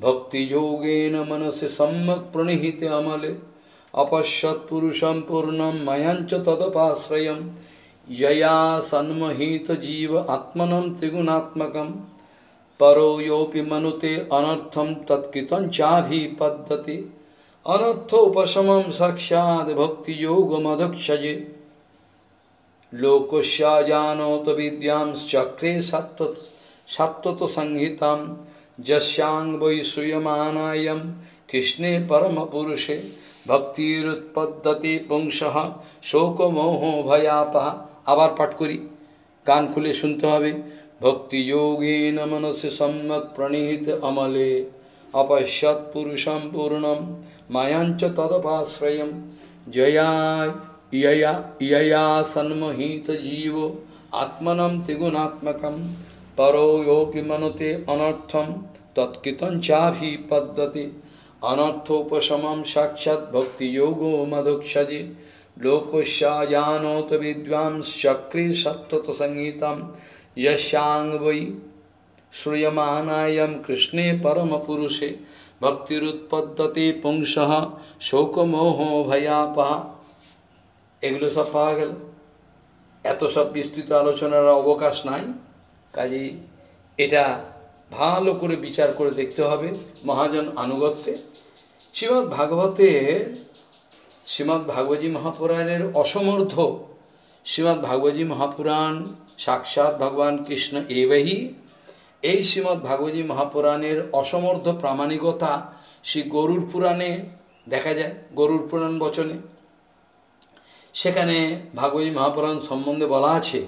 ভক্তিযোগেন মনসে সম্যক প্রণীহিতে আমলে অপশ্যৎ পুরুষম পূর্ণম ময়ঞ্চ তদপাশ্রয় যয়া সন্মহিত জীব আত্মনম ত্রিগুণাত্মকম পরো ইপি মনুতে অনর্থম তৎকৃতঞ্চাভি পদ্ধতি অনর্থ উপশমম সাক্ষাৎ ভক্তিযোগ মধক্ষজে লোকস্যাজানত বিদ্যাম চক্রে সত্য সংহিতাম जस्यांग्वै श्रूयमानायं कृष्णे परमपुरुषे ভক্তিরুৎপদ্যতে পুংসহ শোকমোহ ভয়াপহা আবার পাঠ করি কান খুলে শুনতে হবে ভক্তিযোগেন মনসি সম্যক প্রণীত অমলে অপশ্যৎ পুরুষম পূর্ণম মায়াঞ্চ তদপাশ্রয়ম জয়া ইয়য়া ইয়য়া সন্মোহিত জীব আত্মনম ত্রিগুণাত্মকম পরো অনর্থম তৎকৃতঞ্চাভি চাভি পদ্মতে অনর্থ উপশমম সাক্ষাৎ ভক্তিযোগ মধুক্ষজে লোকস্যাজানত বিদ্বাং সত্যত সংহিতম यशांग वै কৃষ্ণে कृष्णे परम पुरुषे ভক্তিরুৎপদ্যতে পুংস শোকমোহ ভয়াপহা এগুলো সব পাওয়া গেল এত সব বিস্তৃত আলোচনার অবকাশ নাই কাজেই এটা ভালো করে বিচার করে দেখতে হবে মহাজন আনুগত্যে শ্রীমৎ ভাগবতে শ্রীমৎ ভাগবতী মহাপুরাণের অসমর্থ শ্রীমৎ ভাগবতী মহাপুরাণ সাক্ষাৎ ভগবান কৃষ্ণ এবহি এই শ্রীমৎ ভাগবতী মহাপুরাণের অসমর্থ প্রামাণিকতা শ্রী গরুর পুরাণে দেখা যায় গরুর পুরাণ বচনে সেখানে ভাগবতী মহাপুরাণ সম্বন্ধে বলা আছে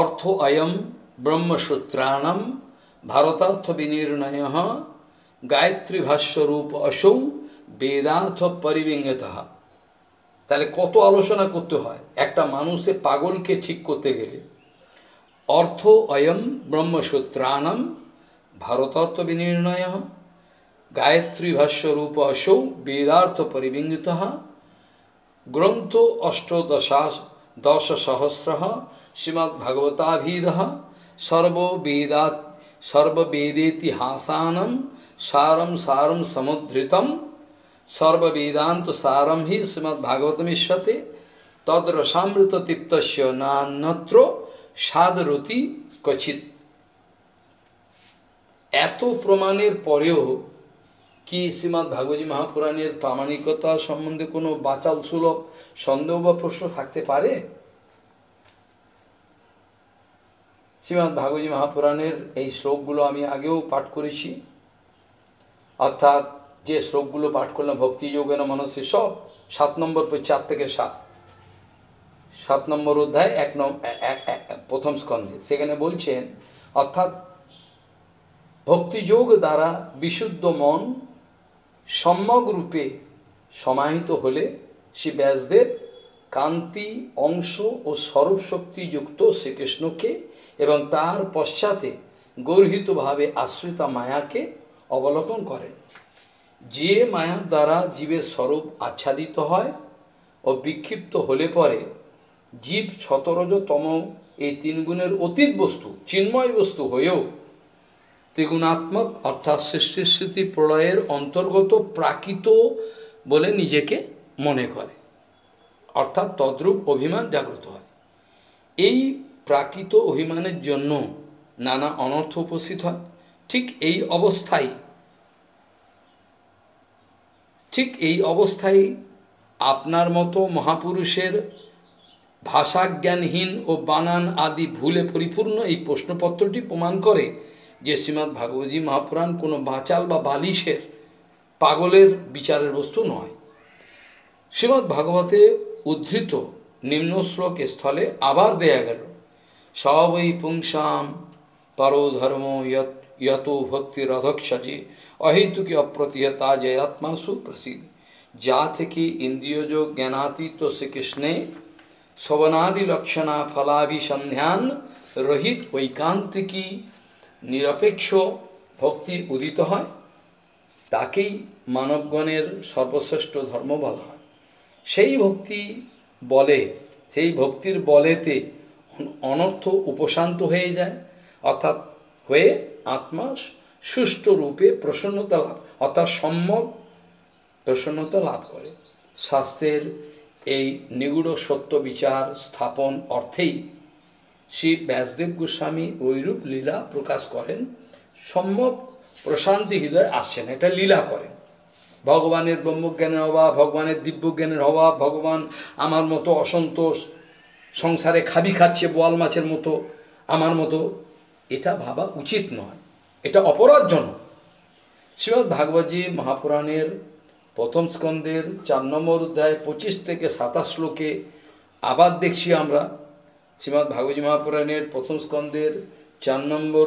অর্থ অয়ম ব্রহ্মসূত্রাণম ভারতার্থ বিনির্ণয় গায়ত্রী ভাষ্যরূপ অসৌ বেদার্থ পরিবিঙ্গিত তাহলে কত আলোচনা করতে হয় একটা মানুষে পাগলকে ঠিক করতে গেলে অর্থ অয়ম ব্রহ্মসূত্রাণম ভারতার্থ বিনির্ণয় গায়ত্রী ভাষ্যরূপ অসৌ বেদার্থ পরিবিঙ্গিত গ্রন্থ অষ্টদশা দশসহস্র শ্রীমদ্ভগবতাভীদ সর্ববেদা সর্ববেদেতিহাসানম সারম সারম সমুদ্ধৃতম সর্ববেদান্ত সারম হি শ্রীমদ্ ভাগবতম ঈশ্বতে তদ্রসামৃত তিপ্তস্য নান্নত্র সাদরতি কচিত এত প্রমাণের পরেও কি শ্রীমদ্ মহাপুরাণের প্রামাণিকতা সম্বন্ধে কোনো বাচাল সুলভ সন্দেহ বা প্রশ্ন থাকতে পারে শ্রীমদ্ ভাগবতী মহাপুরাণের এই শ্লোকগুলো আমি আগেও পাঠ করেছি অর্থাৎ যে শ্লোকগুলো পাঠ করলাম ভক্তিযোগের মানুষের সব সাত নম্বর চার থেকে সাত সাত নম্বর অধ্যায় এক প্রথম স্কন্ধে সেখানে বলছেন অর্থাৎ ভক্তিযোগ দ্বারা বিশুদ্ধ মন সম্যগরূপে সমাহিত হলে শ্রী ব্যাসদেব কান্তি অংশ ও সরব শক্তিযুক্ত শ্রীকৃষ্ণকে এবং তার পশ্চাতে গর্হিতভাবে আশ্রিতা মায়াকে অবলোকন করেন যে মায়ার দ্বারা জীবের স্বরূপ আচ্ছাদিত হয় ও বিক্ষিপ্ত হলে পরে জীব শতরজতম এই তিন গুণের অতীত বস্তু চিন্ময় বস্তু হয়েও ত্রিগুণাত্মক অর্থাৎ সৃষ্টির স্মৃতি প্রলয়ের অন্তর্গত প্রাকৃত বলে নিজেকে মনে করে অর্থাৎ তদ্রূপ অভিমান জাগ্রত হয় এই প্রাকৃত অভিমানের জন্য নানা অনর্থ উপস্থিত হয় ঠিক এই অবস্থায় ঠিক এই অবস্থায় আপনার মতো মহাপুরুষের ভাষাজ্ঞানহীন ও বানান আদি ভুলে পরিপূর্ণ এই প্রশ্নপত্রটি প্রমাণ করে যে শ্রীমৎ ভাগবতী মহাপুরাণ কোনো বাচাল বা বালিশের পাগলের বিচারের বস্তু নয় শ্রীমৎ ভাগবতে উদ্ধৃত নিম্ন শ্লোক স্থলে আবার দেয়া গেল সবই পুংসাম পরো ধর্ম ইয়ত ভক্তি রধক্ষজে অহেতুকি অপ্রতিহতা জয়াত্মা সুপ্রসিদ্ধ যা থেকে ইন্দ্রিয়জ জ্ঞানাতীত শ্রীকৃষ্ণে শবনাদি লক্ষণা ফলাভিসন্ধ্যান রহিত ঐকান্তিকী নিরপেক্ষ ভক্তি উদিত হয় তাকেই মানবগণের সর্বশ্রেষ্ঠ ধর্ম বলা হয় সেই ভক্তি বলে সেই ভক্তির বলেতে অনর্থ উপশান্ত হয়ে যায় অর্থাৎ হয়ে আত্মা সুষ্ঠুরূপে প্রসন্নতা লাভ অর্থাৎ সম্ভব প্রসন্নতা লাভ করে শাস্ত্রের এই নিগুড় সত্য বিচার স্থাপন অর্থেই শ্রী ব্যাসদেব গোস্বামী ওইরূপ লীলা প্রকাশ করেন সম্ভব প্রশান্তি হৃদয় আসছেন এটা লীলা করেন ভগবানের ব্রহ্মজ্ঞানের অভাব ভগবানের দিব্যজ্ঞানের অভাব ভগবান আমার মতো অসন্তোষ সংসারে খাবি খাচ্ছে বোয়াল মাছের মতো আমার মতো এটা ভাবা উচিত নয় এটা অপরাধজনক শ্রীমদ্ ভাগবতী মহাপুরাণের প্রথম স্কন্ধের চার নম্বর অধ্যায় পঁচিশ থেকে সাতাশ শ্লোকে আবার দেখছি আমরা শ্রীমদ্ ভাগবতী মহাপুরাণের প্রথম স্কন্ধের চার নম্বর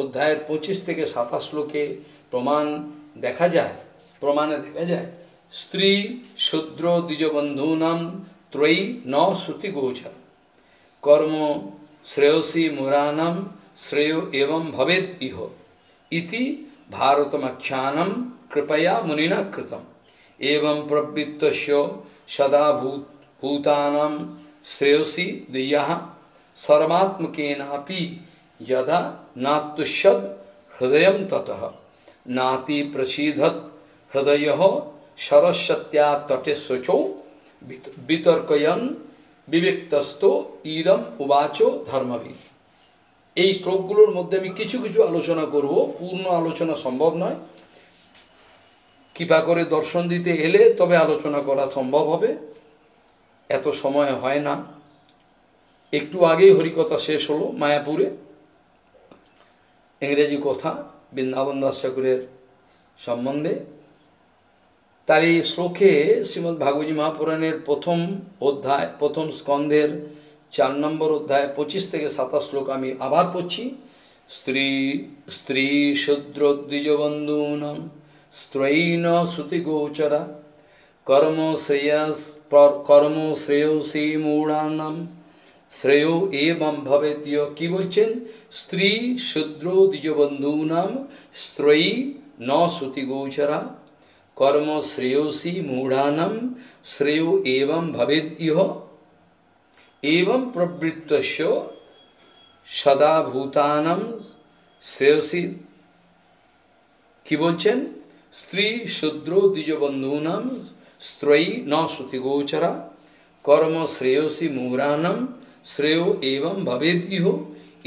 অধ্যায়ের পঁচিশ থেকে সাতাশ শ্লোকে প্রমাণ দেখা যায় প্রমাণে দেখা যায় স্ত্রী শূদ্র নাম त्रयी नौ श्रुति गोचर कर्म श्रेयसी मुरानम श्रेय एवं भवेद इहो इति भारतमख्यानम कृपया मुनिना कृतम एवं प्रवृत्त सदा भूत भूतानाम श्रेयसी दिया सर्वात्मकेनापि यदा नातुषद हृदय ततः नाति प्रसिद्ध हृदय सरस्वत्या तटे स्वचो বিতর্কয়ন বিবেকস্ত ইরম উবাচ ধর্মবিদ এই শ্লোকগুলোর মধ্যে আমি কিছু কিছু আলোচনা করব পূর্ণ আলোচনা সম্ভব নয় কৃপা করে দর্শন দিতে এলে তবে আলোচনা করা সম্ভব হবে এত সময় হয় না একটু আগেই হরিকথা শেষ হলো মায়াপুরে ইংরেজি কথা বৃন্দাবন দাস ঠাকুরের সম্বন্ধে তার এই শ্লোকে শ্রীমদ্ ভাগবতী মহাপুরাণের প্রথম অধ্যায় প্রথম স্কন্ধের চার নম্বর অধ্যায় পঁচিশ থেকে সাতাশ শ্লোক আমি আবার পড়ছি স্ত্রী স্ত্রী শূদ্র দ্বিজবন্ধুনম স্ত্রৈন শ্রুতিগোচরা কর্ম শ্রেয়স কর্ম শ্রেয়সী মূঢ়ানম শ্রেয় এবং ভবেতীয় কি বলছেন স্ত্রী শূদ্র নাম স্ত্রয়ী ন শ্রুতিগোচরা কর্ম শ্রেয়সি মূঢ়ানম শ্রেয় এবং ভবেদ ইহ এবং প্রবৃত্তস্য সদা ভূতানম শ্রেয়সি কি বলছেন স্ত্রী শূদ্র দ্বিজবন্ধূনাম স্ত্রয়ী ন শ্রুতিগোচরা কর্ম শ্রেয়সী মূঢ়ানম শ্রেয় এবং ভবেদ ইহ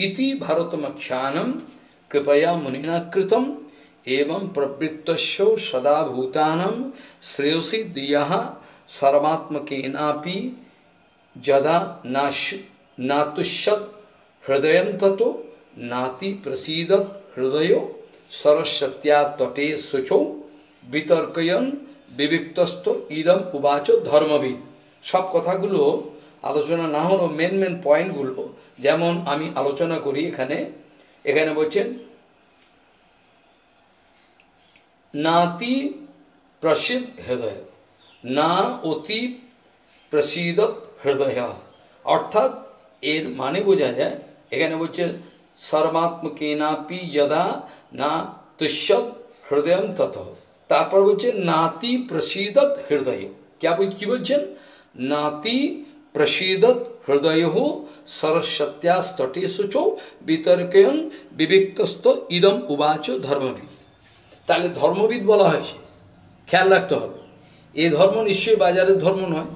ইতি ভারতমখ্যানম কৃপয়া মুনি কৃতম এবং প্রবৃত্তস্য সদা ভূতানম শ্রেয়সী দিয়াহ সর্বাত্মকে নাপি যদা না তুষ্যত হৃদয় তত নাতি প্রসীদত হৃদয় সরস্বত্যা তটে শুচৌ বিতর্কয়ন বিবিক্তস্ত ইদম উবাচ ধর্মবিদ সব কথাগুলো আলোচনা না হলো মেন মেন পয়েন্টগুলো যেমন আমি আলোচনা করি এখানে এখানে বলছেন नाति प्रसिद्ध हृदय ना अति प्रसिद्ध हृदय अर्थात एर माने बोझा जाए एखे बोल सर्वत्म के नापि जदा ना तुष्य हृदय तत तर नाति प्रसिद्ध हृदय क्या कि नाति प्रसिद्ध हृदय हो सरस्वत्या स्तटे शुचो वितर्कयन विविक्तस्त इदम उवाच धर्म भी তাহলে ধর্মবিদ বলা হয় সে খেয়াল রাখতে হবে এ ধর্ম নিশ্চয়ই বাজারের ধর্ম নয়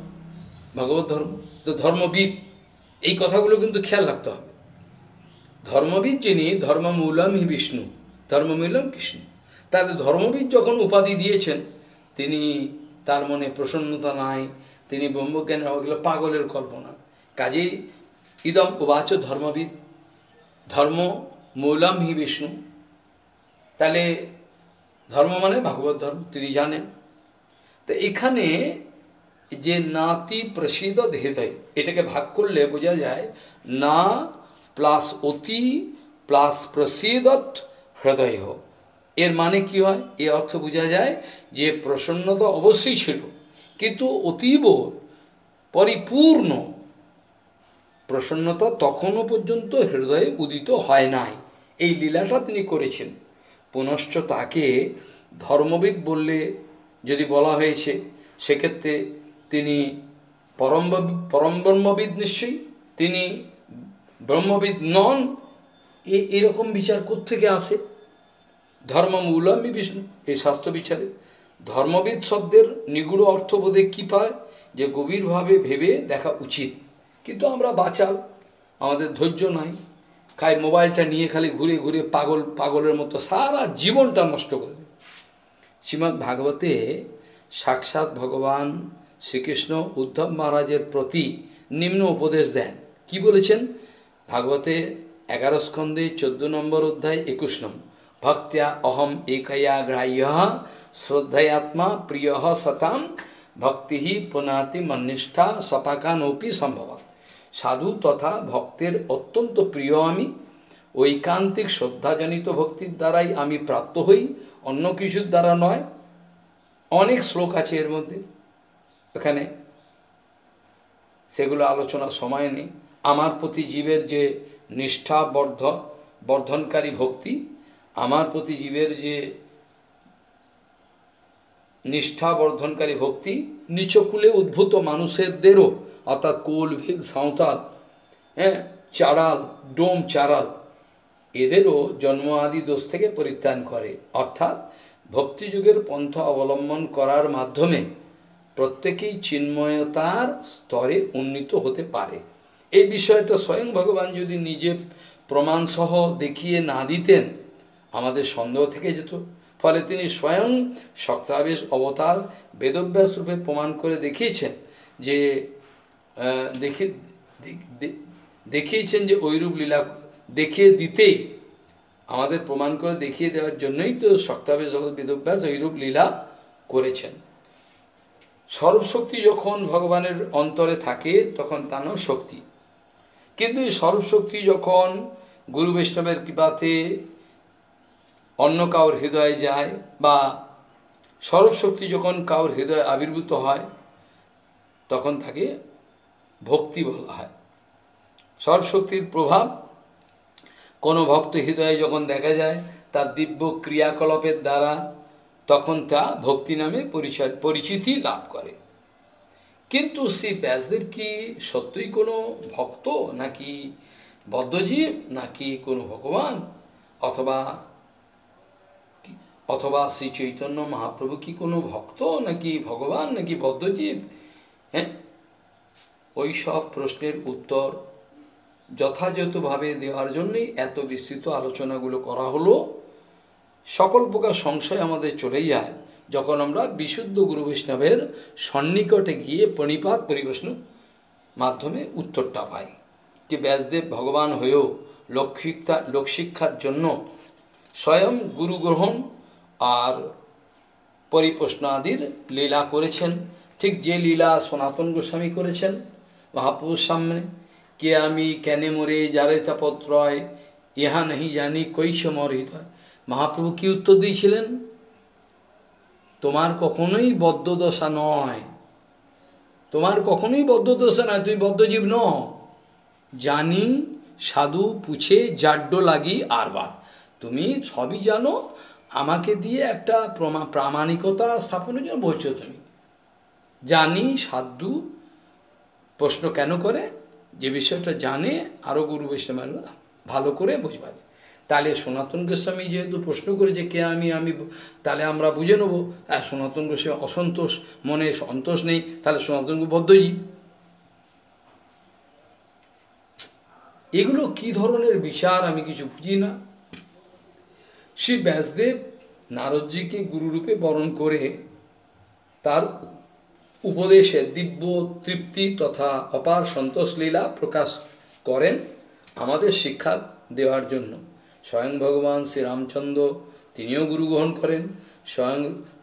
ভগবত ধর্ম তো ধর্মবিদ এই কথাগুলো কিন্তু খেয়াল রাখতে হবে ধর্মবিদ যিনি ধর্মমূলম হি বিষ্ণু ধর্মমূলম কৃষ্ণ তাহলে ধর্মবিদ যখন উপাধি দিয়েছেন তিনি তার মনে প্রসন্নতা নাই তিনি ব্রহ্মজ্ঞানের ওগুলো পাগলের কল্পনা কাজেই ইদম উবাচ ধর্মবিদ ধর্ম মৌলম হি বিষ্ণু তাহলে ধর্ম মানে ভাগবত ধর্ম তিনি জানেন তো এখানে যে নাতি প্রসিদ্ধ হৃদয় এটাকে ভাগ করলে বোঝা যায় না প্লাস অতি প্লাস প্রসিদত হৃদয় এর মানে কি হয় এ অর্থ বোঝা যায় যে প্রসন্নতা অবশ্যই ছিল কিন্তু অতীব পরিপূর্ণ প্রসন্নতা তখনও পর্যন্ত হৃদয়ে উদিত হয় নাই এই লীলাটা তিনি করেছেন পুনশ্চ তাকে ধর্মবিদ বললে যদি বলা হয়েছে সেক্ষেত্রে তিনি পরম পরম ব্রহ্মবিদ নিশ্চয়ই তিনি ব্রহ্মবিদ নন এ এরকম বিচার থেকে আসে ধর্মমূলম্বী বিষ্ণু এই শাস্ত্র বিচারে ধর্মবিদ শব্দের নিগুড় অর্থবোধে কী পায় যে গভীরভাবে ভেবে দেখা উচিত কিন্তু আমরা বাঁচাল আমাদের ধৈর্য নাই খাই মোবাইলটা নিয়ে খালি ঘুরে ঘুরে পাগল পাগলের মতো সারা জীবনটা নষ্ট করে শ্রীমৎ ভাগবতে সাক্ষাৎ ভগবান শ্রীকৃষ্ণ উদ্ধব মহারাজের প্রতি নিম্ন উপদেশ দেন কি বলেছেন ভাগবতে এগারো স্কন্ধে চোদ্দ নম্বর অধ্যায় একুশ নম্বর ভক্তিয়া অহম একয়া গ্রাহ্য শ্রদ্ধায়াত্মা প্রিয় সতাম ভক্তি পুনাতি মনিষ্ঠা সপাকানোপি সম্ভবত সাধু তথা ভক্তের অত্যন্ত প্রিয় আমি ঐকান্তিক শ্রদ্ধাজনিত ভক্তির দ্বারাই আমি প্রাপ্ত হই অন্য কিছুর দ্বারা নয় অনেক শ্লোক আছে এর মধ্যে এখানে সেগুলো আলোচনার সময় নেই আমার প্রতি জীবের যে নিষ্ঠা বর্ধ বর্ধনকারী ভক্তি আমার প্রতি জীবের যে নিষ্ঠা বর্ধনকারী ভক্তি নিচকুলে উদ্ভূত মানুষেরদেরও অর্থাৎ কোল ভিক সাঁওতাল হ্যাঁ চারাল ডোম চারাল এদেরও জন্ম আদি দোষ থেকে পরিত্রাণ করে অর্থাৎ ভক্তিযুগের পন্থা অবলম্বন করার মাধ্যমে প্রত্যেকেই চিন্ময়তার স্তরে উন্নীত হতে পারে এই বিষয়টা স্বয়ং ভগবান যদি নিজে প্রমাণসহ দেখিয়ে না দিতেন আমাদের সন্দেহ থেকে যেত ফলে তিনি স্বয়ং শক্তাবেশ অবতার বেদভ্যাস রূপে প্রমাণ করে দেখিয়েছেন যে দেখে দেখিয়েছেন যে ঐরূপ লীলা দেখিয়ে দিতেই আমাদের প্রমাণ করে দেখিয়ে দেওয়ার জন্যই তো জগৎ বেদব্যাস ঐরূপ লীলা করেছেন সর্বশক্তি যখন ভগবানের অন্তরে থাকে তখন তার শক্তি কিন্তু এই সর্বশক্তি যখন গুরু বৈষ্ণবের কৃপাতে অন্য কাউর হৃদয়ে যায় বা সর্বশক্তি যখন কাউর হৃদয়ে আবির্ভূত হয় তখন তাকে ভক্তি বলা হয় সরস্বতীর প্রভাব কোনো ভক্ত হৃদয়ে যখন দেখা যায় তার দিব্য ক্রিয়াকলাপের দ্বারা তখন তা ভক্তি নামে পরিচয় পরিচিতি লাভ করে কিন্তু সেই ব্যাসদের কি সত্যই কোনো ভক্ত নাকি বদ্ধজীব নাকি কোনো ভগবান অথবা অথবা শ্রী চৈতন্য মহাপ্রভু কি কোনো ভক্ত নাকি ভগবান নাকি বদ্ধজীব হ্যাঁ ওই সব প্রশ্নের উত্তর যথাযথভাবে দেওয়ার জন্যই এত বিস্তৃত আলোচনাগুলো করা হলো সকল প্রকার সংশয় আমাদের চলে যায় যখন আমরা বিশুদ্ধ গুরু বৈষ্ণবের সন্নিকটে গিয়ে পণিপাত পরিবেশন মাধ্যমে উত্তরটা পাই যে ব্যাসদেব ভগবান হয়েও লোকশিক্ষা লোকশিক্ষার জন্য স্বয়ং গুরু গ্রহণ আর পরিপ্রশ্ন আদির লীলা করেছেন ঠিক যে লীলা সনাতন গোস্বামী করেছেন মহাপুরুষ সামনে কে আমি কেনে মরে যারে তাপত্রয় ইহা নাহি জানি কৈশ হয় মহাপ্রভু কি উত্তর দিয়েছিলেন তোমার কখনোই বদ্ধদশা নয় তোমার কখনোই বদ্ধদশা নয় তুমি বদ্ধজীব ন জানি সাধু পুছে জাড্ড লাগি আরবার তুমি সবই জানো আমাকে দিয়ে একটা প্রমা প্রামাণিকতা স্থাপনের জন্য বলছো তুমি জানি সাধু প্রশ্ন কেন করে যে বিষয়টা জানে আরও গুরু বৈষ্ণবেরা ভালো করে বুঝবার তাহলে সনাতন গোস্বামী যেহেতু প্রশ্ন করেছে কে আমি আমি তাহলে আমরা বুঝে নেবো আর হ্যাঁ, সনাতন গোস্বামী অসন্তোষ মনে সন্তোষ নেই তাহলে সনাতন বদ্ধজি এগুলো কি ধরনের বিচার আমি কিছু বুঝি না শ্রী ব্যাসদেব নারদজিকে গুরুরূপে বরণ করে তার উপদেশে দিব্য তৃপ্তি তথা অপার সন্তোষ লীলা প্রকাশ করেন আমাদের শিক্ষা দেওয়ার জন্য স্বয়ং ভগবান শ্রীরামচন্দ্র তিনিও গুরু গ্রহণ করেন স্বয়ং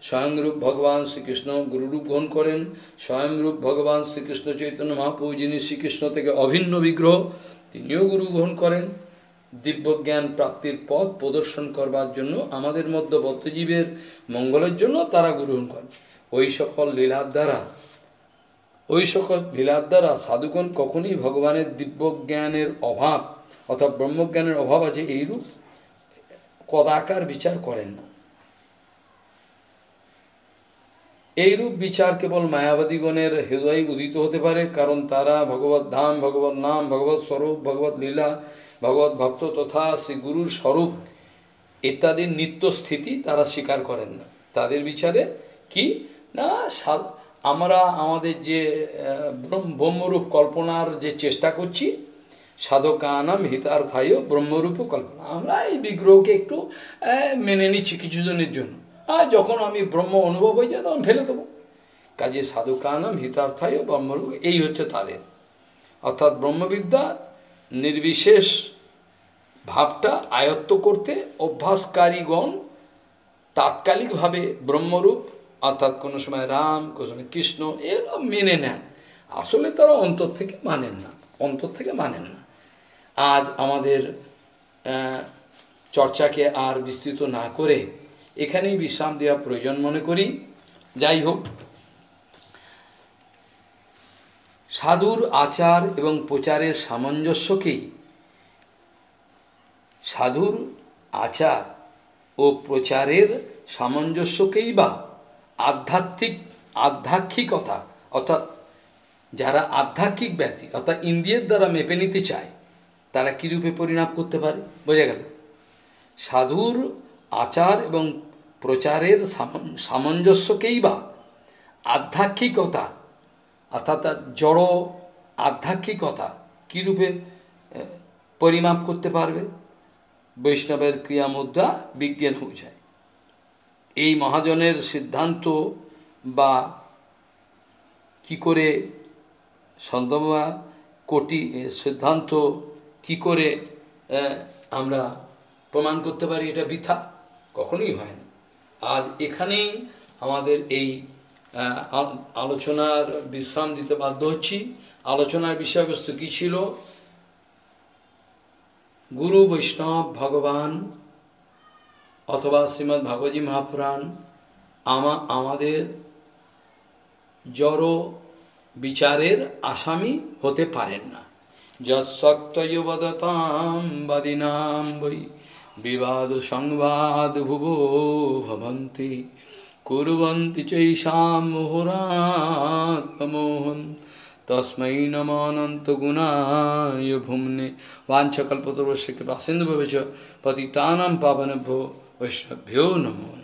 স্বয়ংরূপ ভগবান শ্রীকৃষ্ণ গুরুরূপ গ্রহণ করেন স্বয়ংরূপ ভগবান শ্রীকৃষ্ণ চৈতন্য মহাপ্রভু যিনি শ্রীকৃষ্ণ থেকে অভিন্ন বিগ্রহ তিনিও গুরু গ্রহণ করেন দিব্যজ্ঞান প্রাপ্তির পথ প্রদর্শন করবার জন্য আমাদের মধ্যে বদ্ধজীবের মঙ্গলের জন্য তারা গ্রহণ করেন ওই সকল লীলার দ্বারা ওই সকল লীলার দ্বারা সাধুগণ কখনই ভগবানের দিব্যজ্ঞানের অভাব অর্থাৎ ব্রহ্মজ্ঞানের অভাব আছে এইরূপ কদাকার বিচার করেন না এইরূপ বিচার কেবল মায়াবাদীগণের হৃদয় উদিত হতে পারে কারণ তারা ভগবত ধাম ভগবত নাম ভগবত স্বরূপ ভগবত লীলা ভগবত ভক্ত তথা শ্রী গুরুর স্বরূপ ইত্যাদির নিত্য স্থিতি তারা স্বীকার করেন না তাদের বিচারে কি না আমরা আমাদের যে ব্রহ্মরূপ কল্পনার যে চেষ্টা করছি সাধকানাম হিতার্থায়ও ব্রহ্মরূপ কল্পনা আমরা এই বিগ্রহকে একটু মেনে নিচ্ছি কিছুজনের জন্য আর যখন আমি ব্রহ্ম অনুভব হয়ে যায় তখন ফেলে দেবো কাজে সাধকানাম হিতার্থায়ও ব্রহ্মরূপ এই হচ্ছে তাদের অর্থাৎ ব্রহ্মবিদ্যা নির্বিশেষ ভাবটা আয়ত্ত করতে অভ্যাসকারীগণ তাৎকালিকভাবে ব্রহ্মরূপ অর্থাৎ কোনো সময় রাম কোনো সময় কৃষ্ণ এরা মেনে নেন আসলে তারা অন্তর থেকে মানেন না অন্তর থেকে মানেন না আজ আমাদের চর্চাকে আর বিস্তৃত না করে এখানেই বিশ্রাম দেওয়া প্রয়োজন মনে করি যাই হোক সাধুর আচার এবং প্রচারের সামঞ্জস্যকেই সাধুর আচার ও প্রচারের সামঞ্জস্যকেই বা আধ্যাত্মিক আধ্যাত্মিকতা অর্থাৎ যারা আধ্যাত্মিক ব্যক্তি অর্থাৎ ইন্দ্রিয়ের দ্বারা মেপে নিতে চায় তারা কীরূপে পরিণাম করতে পারে বোঝা গেল সাধুর আচার এবং প্রচারের সামঞ্জস্যকেই বা আধ্যাত্মিকতা অর্থাৎ জড় আধ্যাত্মিকতা কীরূপে পরিমাপ করতে পারবে বৈষ্ণবের ক্রিয়া মুদ্রা বিজ্ঞান হয়ে যায় এই মহাজনের সিদ্ধান্ত বা কি করে সন্দমা কোটি সিদ্ধান্ত কি করে আমরা প্রমাণ করতে পারি এটা বৃথা কখনোই হয় না আজ এখানেই আমাদের এই আলোচনার বিশ্রাম দিতে বাধ্য হচ্ছি আলোচনার বিষয়বস্তু কী ছিল গুরু বৈষ্ণব ভগবান অথবা শ্রীমৎ ভাগবতী মহাপুরাণ আমা আমাদের জড় বিচারের আসামি হতে পারেন না যত্সক্তবদতাম বাদিনাম বৈ বিবাদ সংবাদ ভুব ভবন্তি কুরবন্তি চৈষাম মোহরাত্মোহন তস্মৈ নমানন্ত গুণায় ভুম্নে বাঞ্ছকল্পতর্বশ্য পতিতানাম वैष्णव्यो नमो